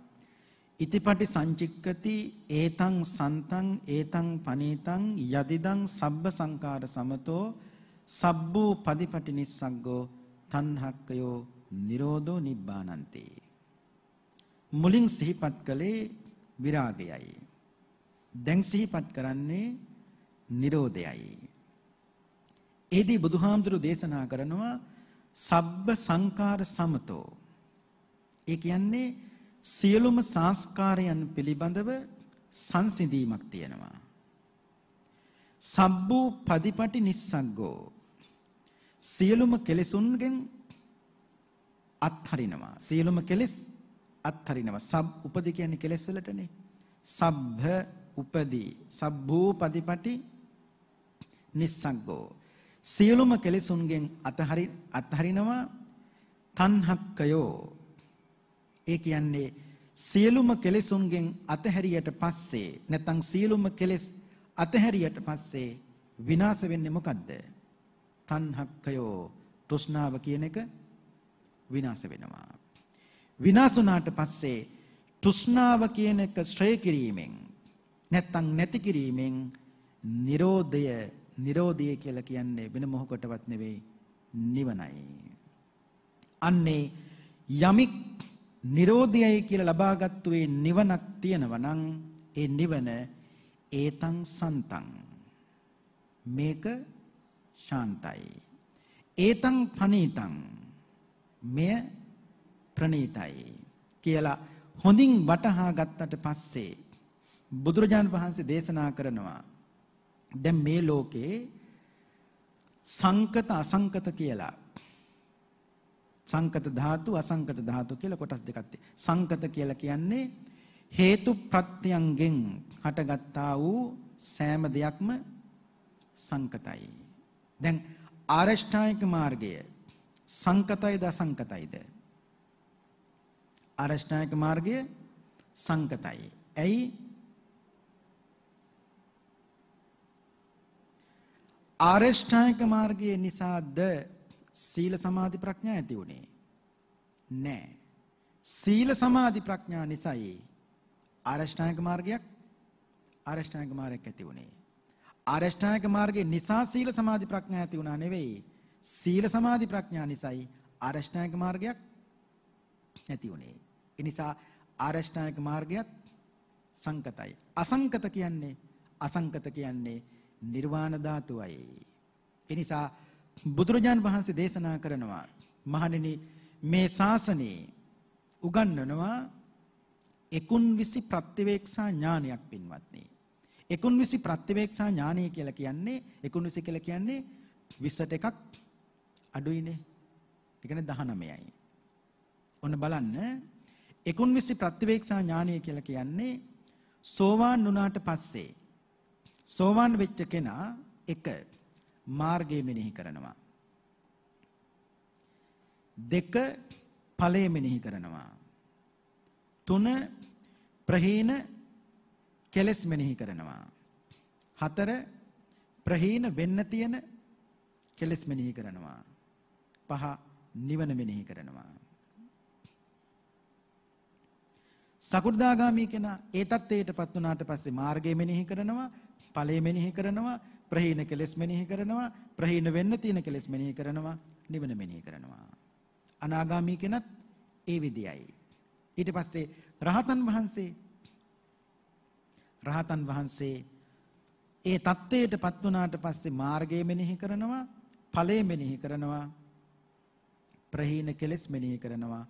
ඉතිපටි සංචික්කති ඒතං සන්තං ඒතං පනීතං යදිදං සබ්බ සංකාර සමතෝ සබ්බූ පදිපටි නිස්සග්ගෝ තණ්හක්කයෝ නිරෝධෝ නිබ්බානන්ති මුලින් සිහිපත් කළේ විරාගයයි දැන් සිහිපත් කරන්නේ නිරෝධයයි එහිදී බුදුහාමුදුරු දේශනා කරනවා සබ්බ සංකාර සමතෝ. ඒ කියන්නේ සියලුම සංස්කාරයන් පිළිබඳව සංසිඳීමක් තියෙනවා. සබ්බු පදිපටි නිස්සග්ගෝ සියලුම කෙලෙසුන්ගෙන් අත්හරිනවා සියලුම කෙලෙස් අත්හරිනවා සබ් උපදි කියන්නේ කෙලෙස් වලටනේ සබ්බ උපදී සබ්බෝ පදිපටි නිස්සග්ගෝ සියලුම කෙලෙසුන්ගෙන් අතහරි අත්හරිනවා තණ්හක්කයෝ ඒ කියන්නේ සියලුම කෙලෙසුන්ගෙන් අතහැරියට පස්සේ නැත්නම් සියලුම කෙලෙස් අතහැරියට පස්සේ විනාශ වෙන්නේ මොකද්ද තණ්හක්කයෝ තෘෂ්ණාව කියන එක විනාශ වෙනවා විනාශ වුණාට පස්සේ තෘෂ්ණාව කියන එක ශ්‍රේ කිරීමෙන් නැත්නම් නැති කිරීමෙන් Nirodha නිරෝධය කියලා කියන්නේ වෙන මොහොකටවත් නෙවෙයි නිවනයි. අන්නේ යමෙක් නිරෝධයයි කියලා ලබාගත්තු ඒ නිවනක් තියෙනවා නම් ඒ නිවන ඒතං සන්තං මේක ශාන්තයි. ඒතං පනීතං මෙය ප්‍රණීතයි කියලා හොඳින් වටහා ගත්තට පස්සේ බුදුරජාන් වහන්සේ දේශනා කරනවා දැන් මේ ලෝකේ සංකත අසංකත කියලා සංකත ධාතු අසංකත ධාතු කියලා කොටස් දෙකක් තියෙනවා. සංකත කියලා කියන්නේ හේතු ප්‍රත්‍යයෙන් හටගත්තා වූ සෑම දෙයක්ම සංකතයි. දැන් ආරෂ්ඨායික මාර්ගය සංකතයිද අසංකතයිද? ආරෂ්ඨායික මාර්ගය සංකතයි. ඇයි ආරෂ්ඨායක මාර්ගයේ නිසාද සීල සමාධි ප්‍රඥා ඇති උනේ නෑ සීල සමාධි ප්‍රඥා නිසායි ආරෂ්ඨායක මාර්ගයක් ආරෂ්ඨායක මාර්ගයක් ඇති උනේ ආරෂ්ඨායක මාර්ගයේ නිසා සීල සමාධි ප්‍රඥා ඇති උනා නෙවෙයි සීල සමාධි ප්‍රඥා නිසායි ආරෂ්ඨායක මාර්ගයක් ඇති උනේ ඒ නිසා ආරෂ්ඨායක මාර්ගයත් සංකතයි අසංකත කියන්නේ අසංකත කියන්නේ නිර්වාණ ධාතුවයි. ඒ නිසා බුදුරජාන් වහන්සේ දේශනා කරනවා මහණෙනි මේ ශාසනයේ උගන්වනවා 19 ප්‍රත්‍යවේක්ෂා ඥානයක් පින්වත්නි. 19 ප්‍රත්‍යවේක්ෂා ඥානය කියලා කියන්නේ 19 කියලා කියන්නේ 20ට එකක් අඩුයිනේ. ඒ කියන්නේ 19යි. ඔන්න බලන්න 19 ප්‍රත්‍යවේක්ෂා ඥානය කියලා කියන්නේ සෝවාන් වුණාට පස්සේ සෝවාන් වෙච්ච කෙනා එක මාර්ගය මෙනෙහි කරනවා. දෙක ඵලය මෙනෙහි කරනවා. තුන ප්‍රහීන කෙලස් මෙනෙහි කරනවා. හතර ප්‍රහීන වෙන්න තියෙන කෙලස් මෙනෙහි කරනවා. පහ නිවන මෙනෙහි කරනවා. සකු르දාගාමී කෙනා ඒ தත්ත්වයටපත් වුණාට පස්සේ මාර්ගය මෙනෙහි කරනවා ඵලය මෙනෙහි කරනවා ප්‍රහීන කෙලෙස් මෙනෙහි කරනවා ප්‍රහීන වෙන්න තියෙන කෙලෙස් මෙනෙහි කරනවා නිවන මෙනෙහි කරනවා අනාගාමී කෙනත් ඒ විදියයි ඊට පස්සේ රහතන් වහන්සේ රහතන් වහන්සේ ඒ தත්ත්වයටපත් වුණාට පස්සේ මාර්ගය මෙනෙහි කරනවා ඵලය මෙනෙහි කරනවා ප්‍රහීන කෙලෙස් මෙනෙහි කරනවා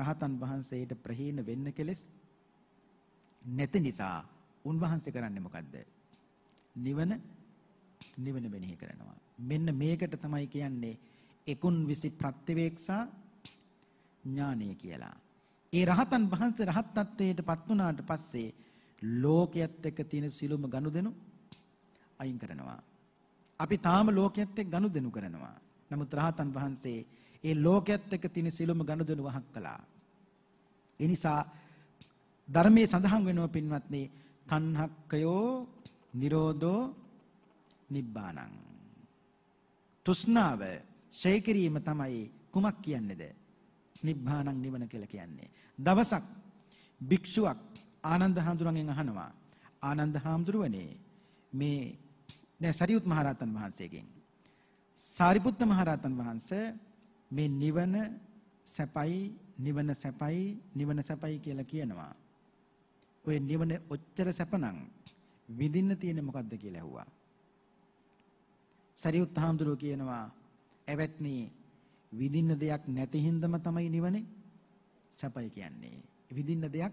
රහතන් වහන්සේට ප්‍රහීන වෙන්න කෙලෙස් නැති නිසා උන්වහන්සේ කරන්නේ මොකද්ද නිවන නිවන මෙනෙහි කරනවා. මෙන්න මේකට තමයි කියන්නේ එකුන් විසි ප්‍රත්‍යවේක්ෂා ඥානය කියලා. ඒ රහතන් වහන්සේ රහත් තත්ත්වයට පත් වුණාට පස්සේ ලෝකයේත් එක්ක තියෙන සිළුම ගනුදෙනු අයින් කරනවා. අපි තාම ලෝකයේත් එක්ක ගනුදෙනු කරනවා. නමුත් රහතන් වහන්සේ ඒ ලෝකයේත් එක්ක තියෙන සිළුම ගනුදෙනු වහක් කළා. ඒ නිසා ධර්මයේ සඳහන් වෙනව පින්වත්නි තණ්හක්කයෝ නිරෝධෝ නිබ්බාණං. තෘෂ්ණාව ඡය කිරීම තමයි කුමක් කියන්නේද? නිබ්බාණං නිවන කියලා කියන්නේ. දවසක් භික්ෂුවක් ආනන්ද හාමුදුරන්ගෙන් අහනවා ආනන්ද හාමුදුරුවනේ මේ දැන් සරියුත් මහරහතන් වහන්සේගෙන් සාරිපුත්ත මහරහතන් වහන්සේ මේ නිවන සැපයි නිවන සැපයි නිවන සැපයි කියලා කියනවා. ඔය නිවන ඔච්චර සැපනම් විඳින්න තියෙන්නේ මොකද්ද කියලා ඇහුවා. සරියුත් හාමුදුරුව කියනවා "එවත්නි විඳින්න දෙයක් නැති හින්දම තමයි නිවනේ සපයි කියන්නේ. විඳින්න දෙයක්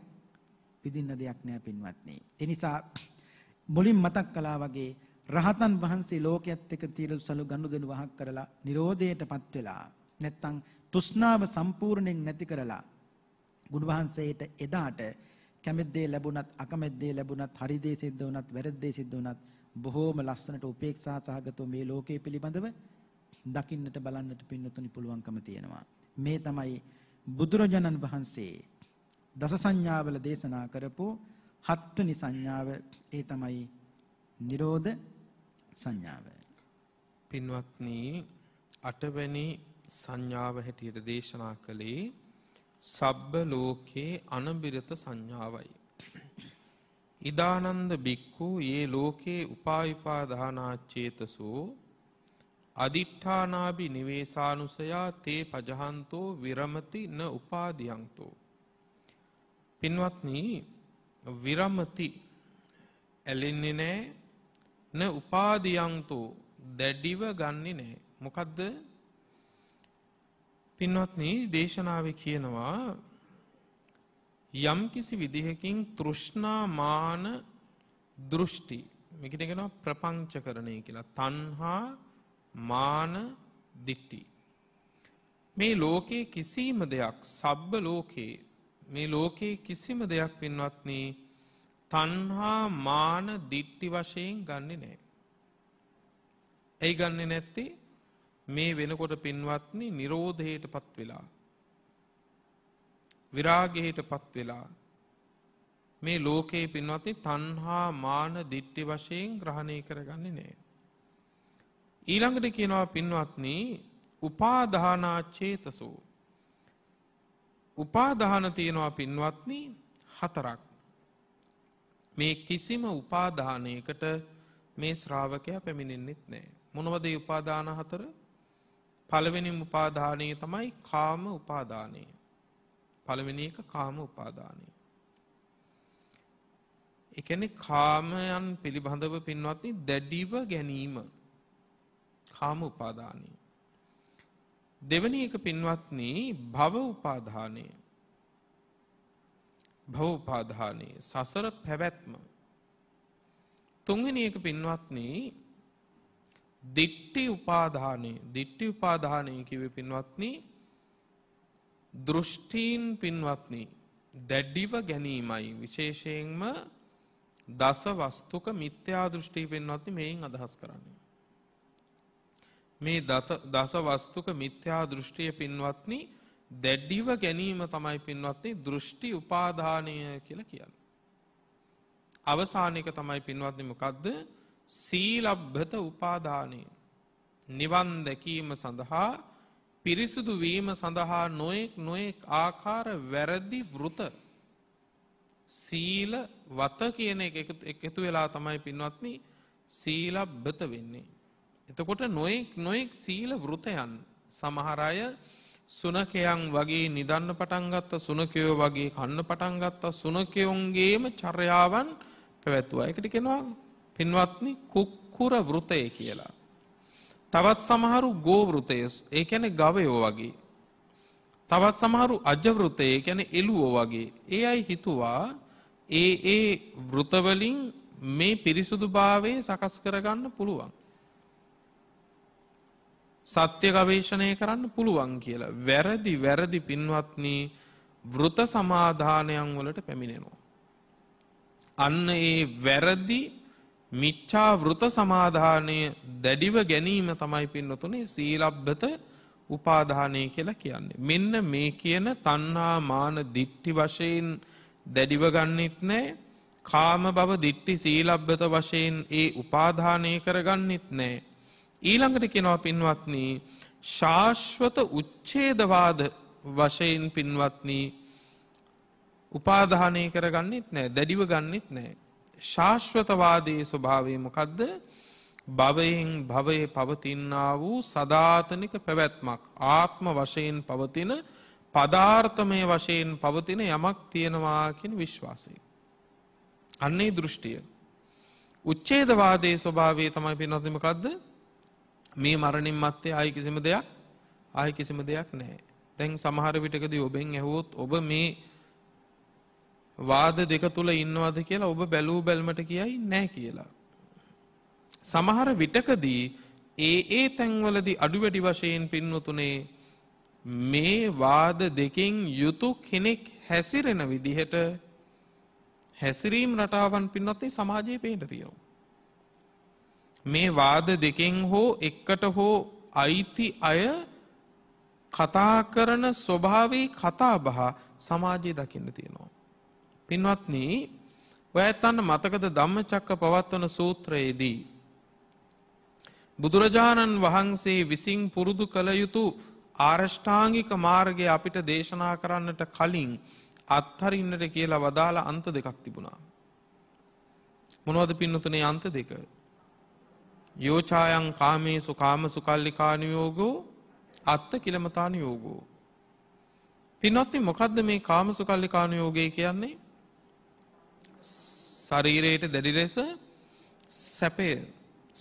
විඳින්න දෙයක් නෑ පින්වත්නි. ඒ නිසා මුලින් මතක් කළා වගේ රහතන් වහන්සේ ලෝකයේත් එක තියලා සලු ගනුදෙනු වහක් කරලා Nirodheයටපත් වෙලා නැත්තම් තෘෂ්ණාව සම්පූර්ණයෙන් නැති කරලා ගුණ වහන්සේට එදාට කැමැද්දේ ලැබුණත් අකමැද්දේ ලැබුණත් හරි දේ සිද්ධ වුණත් වැරදි දේ සිද්ධ වුණත් බොහෝම ලස්සනට උපේක්ෂා සහගතව මේ ලෝකයේ පිළිබඳව දකින්නට බලන්නට පින්නතුනි පුළුවන්කම තියෙනවා. මේ තමයි බුදුරජාණන් වහන්සේ දස සංඥාවල දේශනා කරපු හත්වෙනි සංඥාව ඒ තමයි නිරෝධ සංඥාව. පින්වත්නි අටවැනි සංඥාව හැටියට දේශනා කළේ සබ්බ ලෝකයේ අනබිරත සංඥාවයි. ඉදානන්ද බික්කු ඒ ලෝකයේ උපායිපාදානාච්චේතසෝ අදිට්ඨානාබි නිවේසානුසයා තේ පජහන්තෝ විරමති න උපාදියන්තෝ. පින්වත්නී විරමති ඇලෙන්නේ නෑ න උපාදියන්තෝ දැඩිව ගන්නේ නෑ. මොකදද පින්වත්නි දේශනාව කියනවා යම් කිසි විදිහකින් තෘෂ්ණා මාන දෘෂ්ටි මේකට කියනවා ප්‍රපංචකරණය කියලා තණ්හා මාන දිට්ටි මේ ලෝකේ කිසිම දෙයක් සබ්බ ලෝකේ මේ ලෝකේ කිසිම දෙයක් පින්වත්නි තණ්හා මාන දිට්ටි වශයෙන් ගන්නෙ නැහැ. ඇයි ගන්නෙ නැත්තේ? මේ වෙනකොට පින්වත්නි නිරෝධයට පත් වෙලා. විරාගයට පත් වෙලා. මේ ලෝකයේ පින්වත්නි තන්හා මාන දිට්ටි වශයෙන් ග්‍රහණය කරගන්නේ නෑ. ඊළඟට කියනවා පින්වත්නි උපාධානාච්චේතසෝ. උපාධාන තියෙනවා පින්වත්නි හතරක්. මේ කිසිම උපාධානයකට මේ ශ්‍රාවකයා පැමිණෙන්නෙත් නෑ. මොනවද උපාධාන හතර? පළවෙනි උපාධානය තමයි කාම උපාධානය පළවෙනි එක කාම උපාධානය එකන කාමයන් පිළිබඳව පින්වත්නි දැඩිව ගැනීම කාම උපාධානය දෙවනි එක පින්වත්නි භව උපාධානය භව උපාධානය සසර පැවැත්ම තුන්වෙනි එක පින්වත්නේ දිට්ටි උපාධානයේ දිට්ටි උපාධානය කිවේ පින්වත්නි දෘෂ්ටීන් පින්වත්නි දැඩ්ඩිව ගැනීමයි විශේෂයෙන්ම දස වස්තුක මිත්‍යා දෘෂ්ටී පෙන්වත්නි මෙයින් අදහස් කරන්නේ. මේ දස වස්තුක මිත්‍යා දෘෂ්ටිය පින්වත්නි දැඩ්ඩිව ගැනීම තමයි පින්වත්නි දෘෂ්ටි උපාධානය කියලා කියන්න. අවසානක තමයි පින්වත්නි මොකක්ද සීලබ්භත උපාදානය නිවන් දැකීම සඳහා පිරිසුදු වීම සඳහා නොයෙක් නොයෙක් ආකාර වැරදි වෘත සීල වත කියන එක එකතු වෙලා තමයි පින්වත්නි සීලබ්භත වෙන්නේ. එතකොට නොයෙක් නොයෙක් සීල වෘතයන් සමහර අය සුනකයන් වගේ නිදන්න පටන්ගත්ත සුනකයෝ වගේ කන්න පටන්ගත්ත සුනකයොන්ගේම චර්යාවන් පැවැත්තුවා එකට කෙනවා පින්වත්නි කුක්කුර වෘතය කියලා. තවත් සමහරු ගෝවෘතය ඒ කැන ගවයෝ වගේ. තවත් සමහරු අජවෘතය කැන එලුවෝ වගේ. ඒ අයි හිතුවා ඒ ඒ වෘතවලින් මේ පිරිසුදු භාවේ සකස් කරගන්න පුළුවන්. සත්‍ය ගවේශණය කරන්න පුළුවන් කියලා. වැරදි වැරදි පින්වත්නී වෘත සමාධානයන් වලට පැමිණෙනවා. අන්න ඒ වැරදි මිච්ඡා වෘත සමාධානය දැඩිව ගැනීම තමයි පින්නතුනේ සීලබ්බත උපාධානය කියලා කියන්නේ. මෙන්න මේ කියන තණ්හා මාන දිට්ටි වශයෙන් දැඩිව ගන්නෙත් නැහැ. කාම බව දිට්ටි සීලබ්බත වශයෙන් ඒ උපාධානය කරගන්නෙත් නැහැ. ඊළඟට කියනවා පින්වත්නි ශාශ්වත උච්ඡේදවාද වශයෙන් පින්වත්නි උපාධානය කරගන්නෙත් නෑ දැඩිව ගන්නෙත් නෑ ශාශ්වතවාදයේ ස්වභාවය මොකක්ද භවයෙන් භවය පවතින්නා වූ සධාතනික පැවැත්මක් ආත්ම වශයෙන් පවතින පධාර්ථමය වශයෙන් පවතින යමක් තියෙනවාකින් විශ්වාසය. අන්නේ දෘෂ්ටිය. උච්චේදවාදයේ ස්වභාවය තමයි පිනොතිමකක්ද මේ මරණින් මත්තේ ආය කිසිම දෙයක් ආය කිසිම දෙයක් නෑ. දැන් සමහර විටකද ඔබෙන් ඇහෝත් ඔබ මේ වාද දෙක තුල ඉන්නවද කියලා ඔබ බැලූ බැල්මට කියයි නැහැ කියලා. සමහර විටකදී ඒ ඒ තැන්වලදී අඩුවැඩි වශයෙන් පින්නතුනේ මේ වාද දෙකෙන් යුතු කෙනෙක් හැසිරෙන විදිහට හැසිරීම් රටාවන් පින්නොත්ේ සමාජයේ පේට තියෙනවා. මේ වාද දෙකෙන් හෝ එක්කට හෝ අයිති අය කතා කරන ස්වභාවේ කතාබහ සමාජයේ දකින්න තියෙනවා. පින්වත්න ඔයඇත්තන්න මතකද ධම්ම චක්ක පවත්වන සූත්‍රයේදී. බුදුරජාණන් වහන්සේ විසින් පුරුදු කළ යුතු ආර්ෂ්ඨාංගික මාර්ගය අපිට දේශනා කරන්නට කලින් අත්හරින්නට කියලා වදාළ අන්ත දෙකක් තිබුණා. මොනවද පින්නතුනේ අන්ත දෙක. යෝචායන් කාමේ සුකාම සුකල්ලිකානයෝගෝ අත්ත කිලමතාන යෝගෝ. පිනොත්ති මොකක්ද මේ කාම සුකල්ලිකානයෝගය කියන්නේ ශරීරයට දැඩි ලෙස සැපය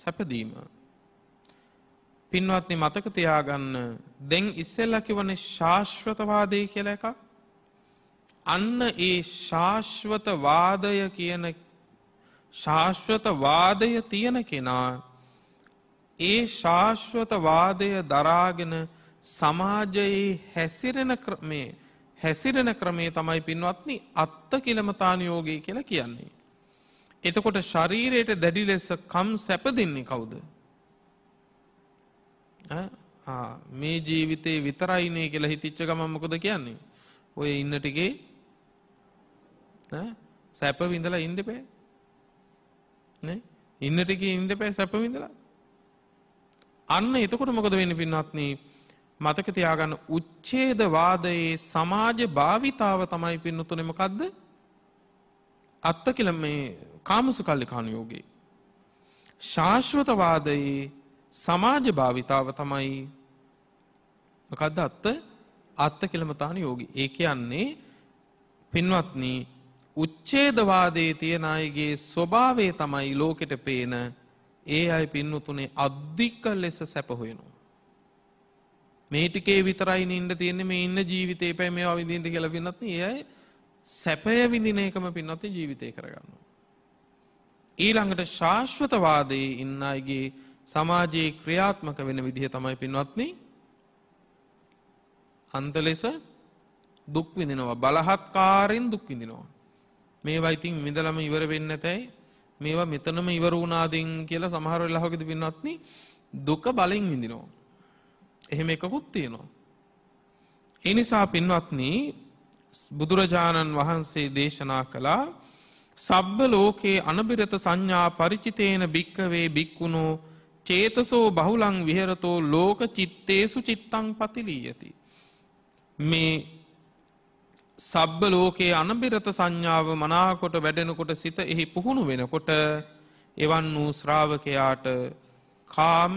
සැපදීම. පින්වත්නි මතක තියාගන්න දැන් ඉස්සෙල්ල කිවන ශාශ්වතවාදය කියල එකක් අන්න ඒ ශාශ්වතවාදය කියන ශාශ්වතවාදය තියෙන කෙනා ඒ ශාශ්වතවාදය දරාගෙන සමාජයේ හැසිරෙන ක්‍රමේ හැසිරෙන ක්‍රමේ තමයි පින්වත්නි අත්ත කිලමතානයෝගය කියලා කියන්නේ. එතකොට ශරීරයට දැඩි ලෙස කම් සැප දෙන්නේ කවුද. මේ ජීවිතයේ විතරයිනේ කියලා හිතිච්ච ගමම්මකොද කියන්නේ. ඔය ඉන්නටිගේ සැප විඳලා ඉන්ඩපෑ ඉන්නටික ඉන්දපෑ සැප විඳලා. අන්න එතකොට මොකද වෙන පින්නත්න්නේ මතක තියාගන්න උච්චේදවාදයේ සමාජ භාවිතාව තමයි පින්නතුනෙමකක්ද අත්ත කියල මේ කාමසු කල්ලි කනුයෝගේ. ශාශ්වතවාදයේ සමාජ භාවිතාව තමයි මකද අත්ත අත්ත කෙළමතාන යෝගි ඒ කියන්නේ පින්වත්න උච්චේදවාදයේ තියෙන අයගේ ස්වභාවේ තමයි ලෝකෙට පේන ඒ අයි පින්නුතුනේ අධික ලෙස සැපහොයෙනු. මේටිකේ විතරයි ඉන්ට තියන්නේ මේ ඉන්න ජීවිතේ පැ මේ අවිදින්ට කියල පින්නත්න ඒයි සැපය විදිනයකම පින්නත්ති ජීවිතය කරගන්නවා. ඊළඟට ශාශ්වතවාදයේ ඉන්න අයගේ සමාජයේ ක්‍රියාත්මක වෙන විදිහ තමයි පින්වත්නි අන්ත ලෙස දුක් විඳිනවා බලහත්කාරයෙන් දුක් විඳිනවා මේවා ඉතින් මිදලම ඉවර වෙන්නේ නැතයි මේවා මෙතනම ඉවර වුණාදින් කියලා සමහර වෙලාවකදී පින්වත්නි දුක බලෙන් විඳිනවා එහෙම එකකුත් තියෙනවා ඒ නිසා පින්වත්නි බුදුරජාණන් වහන්සේ දේශනා කළා සබ්බ ලෝකයේ අනබිරත සංඥා පරිචිතේන භික්කවේ බික්කුණෝ චේතසෝ බහුලං විහෙරතෝ ලෝක චිත්තේසු චිත්තං පතිලීයති. මේ සබ්බ ලෝකයේ අනබිරත සංඥාව මනාකොට වැඩෙනකොට සිත එහි පුහුණු වෙනකොට එවන් වූ ශ්‍රාවකයාට කාම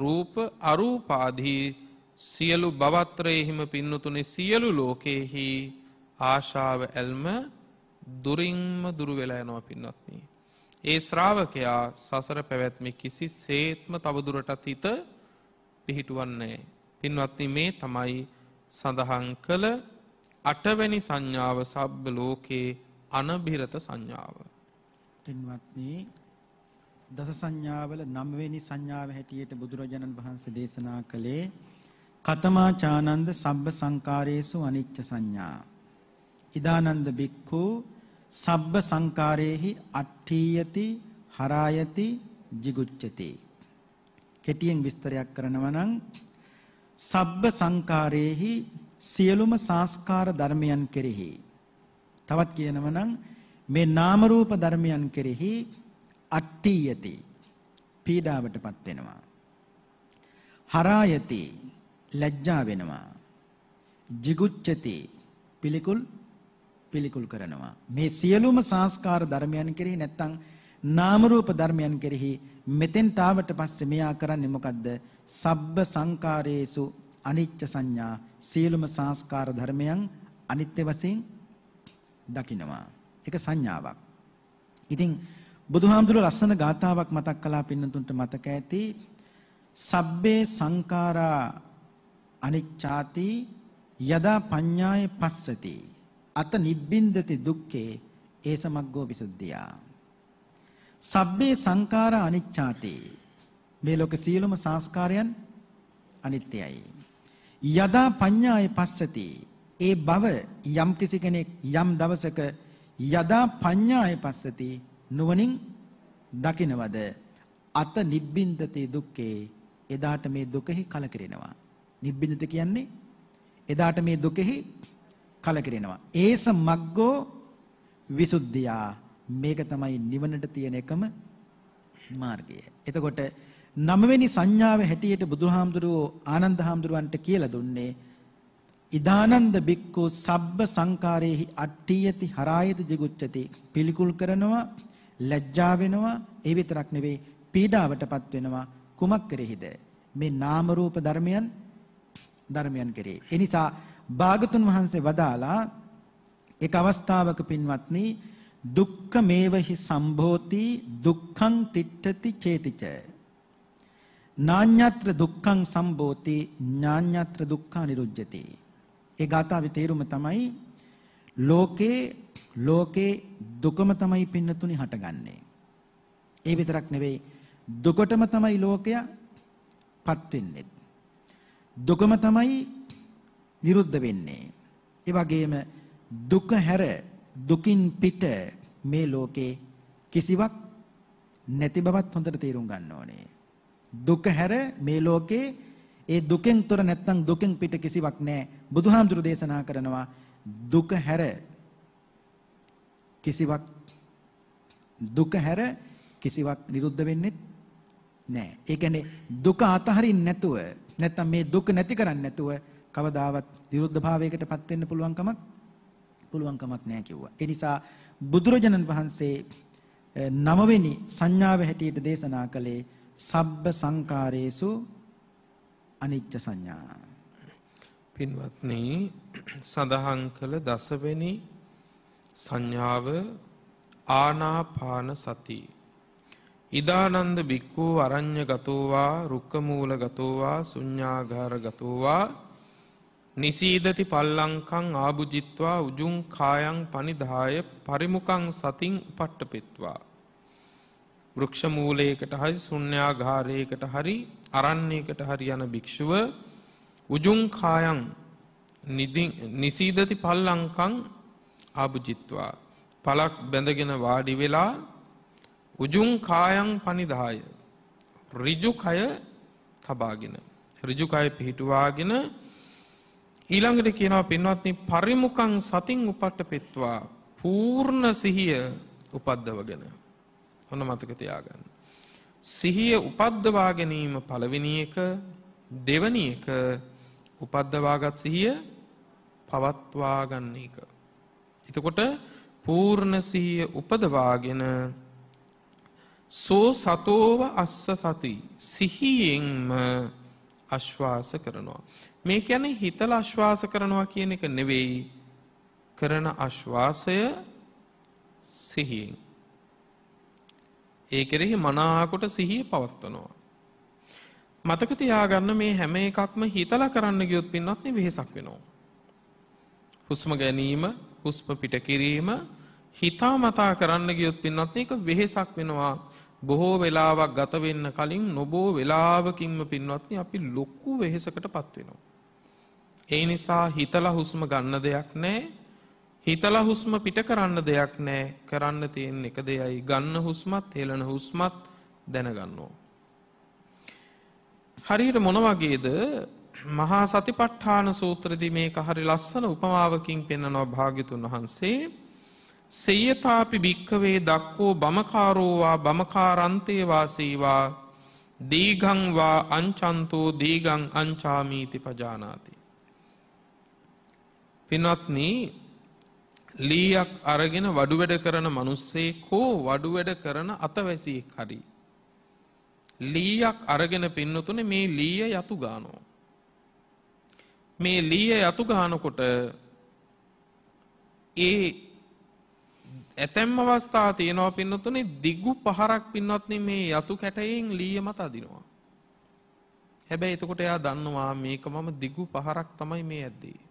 රූප අරූපාදී සියලු බවත්‍රයෙහිම පින්නතුනේ සියලු ලෝකයෙහි ආශාව ඇල්ම දුරින්ම දුරවෙලා යනවා පින්නොත්න. ඒ ශ්‍රාවකයා සසර පැවැත්මි කිසි සේත්ම තවදුරටත් හිත පිහිටුවන්නේ. පින්වත්න මේ තමයි සඳහන් කළ අටවැනි සංඥාව සබ්බ ලෝකයේ අනභිරත සංඥාව. පින්වත්න්නේ දස සංඥාවල නම්වෙනි සංඥාව හැටියට බුදුරජාණන් වහන්සේ දේශනා කළේ කතමාචානන්ද සබ්බ සංකාරයේසු අනිච්ච සංඥා. ඉදානන්ද බික්කු සබ්බ සංකාරයේහි අට්ඨීයති හරායති jigucchati කෙටියෙන් විස්තරයක් කරනවා නම් සබ්බ සංකාරයේහි සියලුම සංස්කාර ධර්මයන් කෙරෙහි තවත් කියනවා නම් මේ නාම රූප ධර්මයන් කෙරෙහි අට්ඨීයති පීඩාවටපත් වෙනවා හරායති ලැජ්ජා වෙනවා jigucchati පිළිකුල් පිළිකුල් කරනවා. මේ සියලුම සංස්කාර ධර්මයන් කෙරෙහි නැත්තම් නාම රූප ධර්මයන් කෙරෙහි මෙතෙන්ට ආවට පස්සේ මෙයා කරන්නේ මොකද්ද? සබ්බ සංකාරේසු අනිච්ච සංඥා සියලුම සංස්කාර ධර්මයන් අනිත්‍ය වශයෙන් දකිනවා. ඒක සංඥාවක්. ඉතින් බුදුහාමුදුරුවෝ ලස්සන ගාථාවක් මතක් කළා පින්නතුන්ට මතක ඇති. සබ්බේ සංඛාරා අනිච්ඡාති යදා පඤ්ඤාය පස්සති අත නිබ්බින්දති දුක්ඛේ ඒ සමග්ගෝ විසුද්ධියා. සබ්බේ සංඛාර අනිච්ඡාති. මේ ලෝකේ සියලුම සංස්කාරයන් අනිත්‍යයි. යදා පඤ්ඤාය පස්සති. ඒ බව යම් කිසි කෙනෙක් යම් දවසක යදා පඤ්ඤාය පස්සති නුවණින් දකිනවද අත නිබ්බින්දති දුක්ඛේ එදාට මේ දුකෙහි කලකිරෙනවා. නිබ්බින්දති කියන්නේ එදාට මේ දුකෙහි කලකිරෙනවා. ඒස මග්ගෝ විසුද්ධියා මේක තමයි නිවනට තියෙන එකම මාර්ගය. එතකොට නවවෙනි සංඥාව හැටියට බුදුහාමුදුරුවෝ ආනන්ද හාමුදුරුවන්ට කියලා දුන්නේ ඉදානන්ද බික්කු සබ්බ සංකාරයේහි අට්ඨියති හරායති jigucchati පිළිකුල් කරනවා ලැජ්ජා වෙනවා ඒ විතරක් නෙවෙයි පීඩාවටපත් වෙනවා කුමක් කරෙහිද මේ නාම රූප ධර්මයන් ධර්මයන් කරේ ඒ නිසා භාගතුන් වහන්සේ වදාලා එක් අවස්ථාවක පින්වත්නි දුක්ඛ මේවහි සම්භෝති දුක්ඛං තිට්ඨති චේතිච නාඤ්ඤත්‍ර දුක්ඛං සම්භෝති ඥාඤ්ඤත්‍ර දුක්ඛා නිරුජ්ජති ඒ ගාථාවේ තේරුම තමයි ලෝකේ ලෝකේ දුකම තමයි පින්නතුනි හටගන්නේ ඒ විතරක් නෙවෙයි දුකටම තමයි ලෝකය පත් වෙන්නේ දුකම තමයි නිරුද්ධ වෙන්නේ. ඒ වගේම දුක හැර දුකින් පිට මේ ලෝකේ කිසිවක් නැති බවත් හොඳට තේරුම් ගන්න ඕනේ. දුක හැර මේ ලෝකේ ඒ දුකෙන් තොර නැත්නම් දුකෙන් පිට කිසිවක් නැහැ. බුදුහාමුදුරු දේශනා කරනවා දුක හැර කිසිවක් දුක හැර කිසිවක් නිරුද්ධ වෙන්නේ නැහැ. ඒ කියන්නේ දුක අතහරින්න නැතුව නැත්නම් මේ දුක නැති කරන්නේ නැතුව කවදාවත් විරුද්ධභාවයකටපත් වෙන්න පුළුවන් කමක් පුළුවන් කමක් නැහැ කිව්වා. ඒ නිසා බුදුරජාණන් වහන්සේ නවවෙනි සංඥාව හැටියට දේශනා කළේ සබ්බ සංකාරේසු අනිච්ච සංඥා. පින්වත්නි සඳහන් කළ දසවෙනි සංඥාව ආනාපාන සති. ඉදානන්ද බික්කූ අරඤ්‍ය ගතෝවා රුක්කමූල ගතෝවා සුඤ්ඤාගාර ගතෝවා නිසීදති පල්ලංකං ආභුජිත්වා උජුං කායං පනිදාය පරිමුකං සතින් උපට්ට පෙත්වා. වෘක්ෂමූලයකට හරි සුන්්‍යාගාරයකට හරි අරන්නේකට හරි යන භික්‍ෂුව උජුං කායන් නිසීදති පල්ලංකං ආභුජිත්වා. පලක් බැඳගෙන වාඩි වෙලා උජුං කායන් පනිදාය. රිජුකය තබාගෙන. රිජුකය පිහිටුවාගෙන ඊළඟට කියනවා පින්වත්නි පරිමුඛං සතින් උපට්ඨ පෙත්වා පූර්ණ සිහිය උපද්දවගෙන ඔන්න මතක තියාගන්න. සිහිය උපද්දවා ගැනීම පළවෙනි එක දෙවෙනි එක උපද්දවාගත් සිහිය පවත්වා ගන්න එක. එතකොට පූර්ණ සිහිය උපදවාගෙන සෝ සතෝව අස්ස සති සිහියෙන්ම අශ්වාස කරනවා. මේ කියන්නේ හිතල අශ්වාස කරනවා කියන එක නෙවෙයි කරන අශ්වාසය සිහියෙන්. ඒ කෙරෙහි මනාකොට සිහිය පවත්වනවා. මතක තියාගන්න මේ හැම එකක්ම හිතලා කරන්න ගියොත් පින්නත් වෙහෙසක් වෙනවා. හුස්ම ගැනීම, හුස්ම පිට කිරීම හිතාමතා කරන්න ගියොත් පින්නත් ඒක වෙහෙසක් වෙනවා. බොහෝ වෙලාවක් ගත වෙන්න කලින් නොබෝ වෙලාවකින්ම පින්වත්නි අපි ලොකු වෙහෙසකටපත් වෙනවා. ඒ නිසා හිතලා හුස්ම ගන්න දෙයක් නැහැ. හිතලා හුස්ම පිට කරන්න දෙයක් නැහැ. කරන්න තියෙන එක දෙයයි ගන්න හුස්මත් හෙළන හුස්මත් දැනගන්න හරියට මොන වගේද මහා සතිපට්ඨාන සූත්‍රදී මේක හරි ලස්සන උපමාවකින් පෙන්වනවා භාග්‍යතුන් වහන්සේ. සේයතාපි භික්කවේ දක්වෝ බමකාරෝවා බමකාරන්තේ වාසීවා දීඝං වා අංචන්තෝ දීඝං අංචාමීති පජානාති පිනත්නී ලීයක් අරගෙන වඩු වැඩ කරන මිනිස්සෙක් හෝ වඩු වැඩ කරන අතවැසියෙක් හරි ලීයක් අරගෙන පින්නතුනේ මේ ලීය යතු ගානෝ මේ ලීය යතු ගානකොට ඒ ඇතැම් අවස්ථා තියෙනවා පින්නතුනේ දිගු පහරක් පින්වත්නි මේ යතු කැටයෙන් ලීය මත අදිනවා හැබැයි එතකොට එයා දන්නවා මේක මම දිගු පහරක් තමයි මේ ඇද්දේ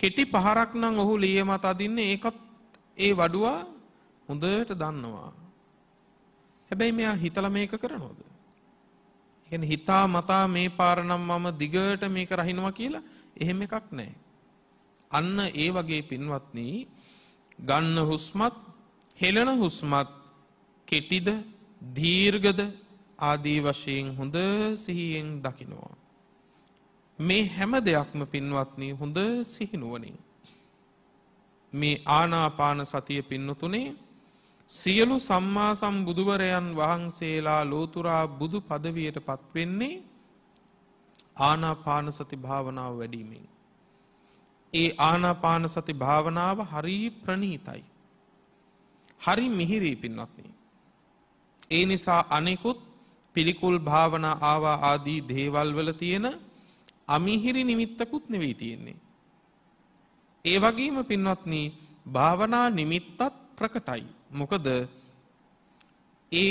කෙටි පහරක් නම් ඔහු ලිය මත අදින්නේ ඒකත් ඒ වඩුවා හොඳට දන්නවා. හැබැයි මෙයා හිතලා මේක කරනවද? කියන්නේ හිතා මතා මේ පාර නම් මම දිගට මේක රහිනවා කියලා එහෙම එකක් නැහැ. අන්න ඒ වගේ පින්වත්නි ගන්න හුස්මත් හෙළන හුස්මත් කෙටිද දීර්ඝද ආදී වශයෙන් හොඳ සිහියෙන් දකිනවා. මේ හැම දෙයක්ම පින්වත්නී හොඳ සිහිනුවනින්. මේ ආනාපාන සතිය පින්නතුනේ සියලු සම්මා සම්බුදුවරයන් වහන්සේලා ලෝතුරා බුදු පදවයට පත්වෙන්නේ ආනාපාන සති භාවනාව වැඩීමෙන්. ඒ ආනාපාන සති භාවනාව හරි ප්‍රණීතයි. හරි මිහිරී පින්වත්නේ. ඒ නිසා අනෙකුත් පිළිකුල් භාවනා ආවා ආදී දේවල් වල තියෙන අමිහිරි නිමිත්තකුත් නෙවෙයි තියෙන්නේ. ඒ වගේම පින්වත්නි භාවනා නිමිත්තත් ප්‍රකටයි. මොකද ඒ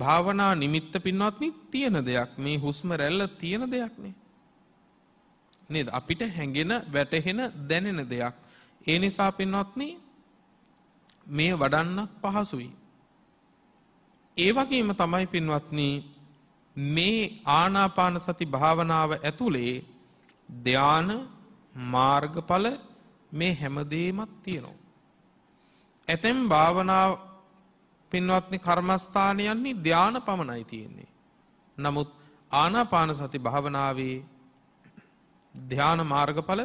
භාවනා නිමිත්ත පින්වත්නි තියෙන දෙයක් මේ හුස්ම රැල්ල තියෙන දෙයක් නේ. නේද? අපිට හැඟෙන වැටහෙන දැනෙන දෙයක්. ඒ නිසා පින්වත්නි මේ වඩන්නත් පහසුයි. ඒ වගේම තමයි පින්වත්නි මේ ආනාපාන සති භාවනාව ඇතුලේ ධාන මාර්ගඵල මේ හැමදේමත් තියෙනවා. ඇතැම් භාවනාව පින්වත්නි කර්මස්ථානයන්නේ ධාන පමණයි තියෙන්නේ. නමුත් ආනාපාන සති භාවනාවේ ධාන මාර්ගඵල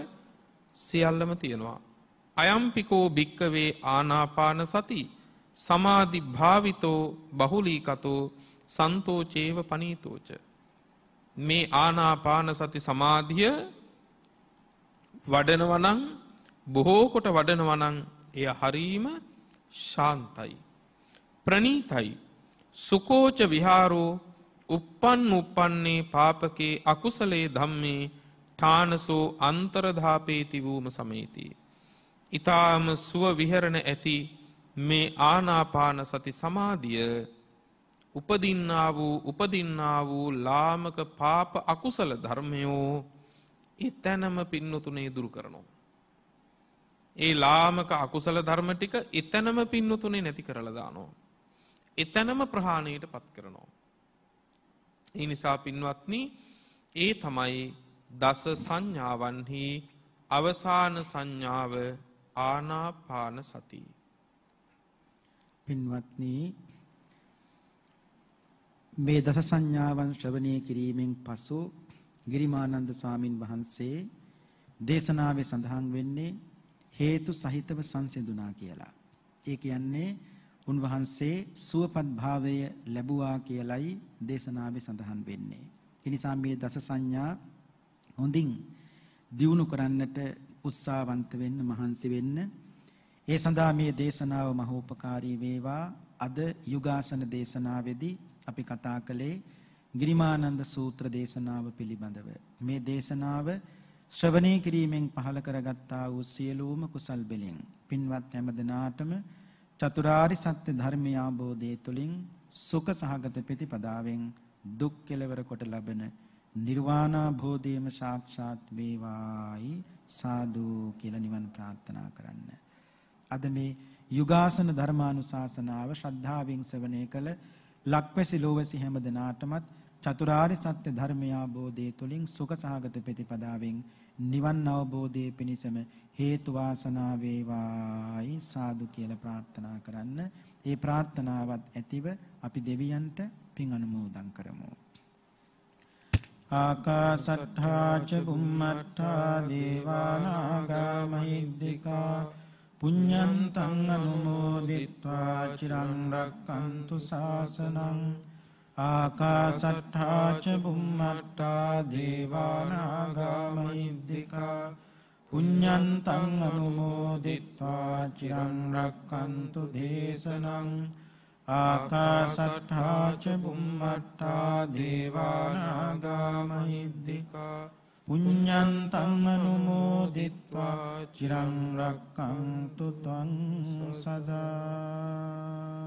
සියල්ලම තියෙනවා. අයම්පිකෝ භික්කවේ ආනාපාන සති සමාධි භාවිතෝ බහුලීකතෝ සන්තෝචේව පනීතෝච. මේ ආනාපාන සති සමාධිය වඩනවනං බොහෝකොට වඩනවනං එය හරීම ශාන්තයි. ප්‍රනීතයි සුකෝච විහාරෝ උප්පන් උපන්නේ පාපකේ අකුසලේ ධම්මේ ඨානසෝ අන්තරධාපේති වූම සමේති. ඊ타ම සුව විහරණ ඇති මේ ආනාපාන සති සමාධිය උපදින්නා වූ උපදින්නා වූ ලාමක පාප අකුසල ධර්මයෝ එතැනම පින්නතුනේ දුරු කරනවා. ඒ ලාමක අකුසල ධර්ම ටික එතැනම පින්නතුනේ නැති කරලා දානවා. එතැනම ප්‍රහාණයට පත් කරනවා. ඒ නිසා පින්වත්නි ඒ තමයි දස සංඥාවන්හි අවසාන සංඥාව ආනාපාන සතිය. පින්වත්නී මේ දස සංඥාවන් ශ්‍රවණය කිරීමෙන් පසු ගිරිමානන්ද ස්වාමින් වහන්සේ දේශනාවේ සඳහන් වෙන්නේ හේතු සහිතව සංසිඳුණා කියලා. ඒ කියන්නේ උන්වහන්සේ සුවපත් භාවය ලැබුවා කියලයි දේශනාවේ සඳහන් වෙන්නේ. ඒ නිසා මේ දස සංඥා හොඳින් දියුණු කරන්නට උත්සාහවන්ත වෙන්න මහන්සි වෙන්න. ඒ සඳහා මේ දේශනාව මහෝපකාරී වේවා. අද යුගාසන දේශනාවේදී අපි කතා කළේ ගිරිමානන්ද සූත්‍ර දේශනාව පිළිබඳව. මේ දේශනාව ශ්‍රවණය කිරීමෙන් පහළ කරගත්තා වූ සියලුම කුසල් බෙලින් පින්වත් හැමදෙනාටම චතුරාරි සත්‍ය ධර්මය ආબોධය තුළින් සුඛ සහගත ප්‍රතිපදාවෙන් දුක් කෙලවර කොට ලබන නිර්වාණාභෝධයම සාක්ෂාත් වේවායි සාදු කියලා නිවන් ප්‍රාර්ථනා කරන්න. අද මේ යුගාසන ධර්මානුශාසනාව ශ්‍රද්ධාවෙන් ශ්‍රවණය කළ ලක්වැසි ලෝවැසි හැම දිනාටමත් චතුරාර්ය සත්‍ය ධර්මය අවබෝධය තුළින් සුඛ සහගත ප්‍රතිපදාවෙන් නිවන් අවබෝධයේ පිණසම හේතු වාසනා වේවායි සාදු කියලා ප්‍රාර්ථනා කරන්න. ඒ ප්‍රාර්ථනාවත් ඇතිව අපි දෙවියන්ට පින් අනුමෝදන් කරමු. ආකාසට්ඨා ච බුම්මට්ඨා දේවානාගා මහිද්దికා පුඤ්ඤන්තං අනුමෝදිත්වා චිරං රක්칸තු සාසනං ආකාසට්ඨා ච බුම්මට්ඨා දේවානාගා මහිද්దికා පුඤ්ඤන්තං අනුමෝදිත්වා චිරං රක්칸තු දේශනං ආකාසට්ඨා ච බුම්මට්ඨා දේවානාගා මහිද්దికා පුඤ්ඤන්තං අනුමෝදිත්වා චිරං රක්ඛන්තු ත්වං සදා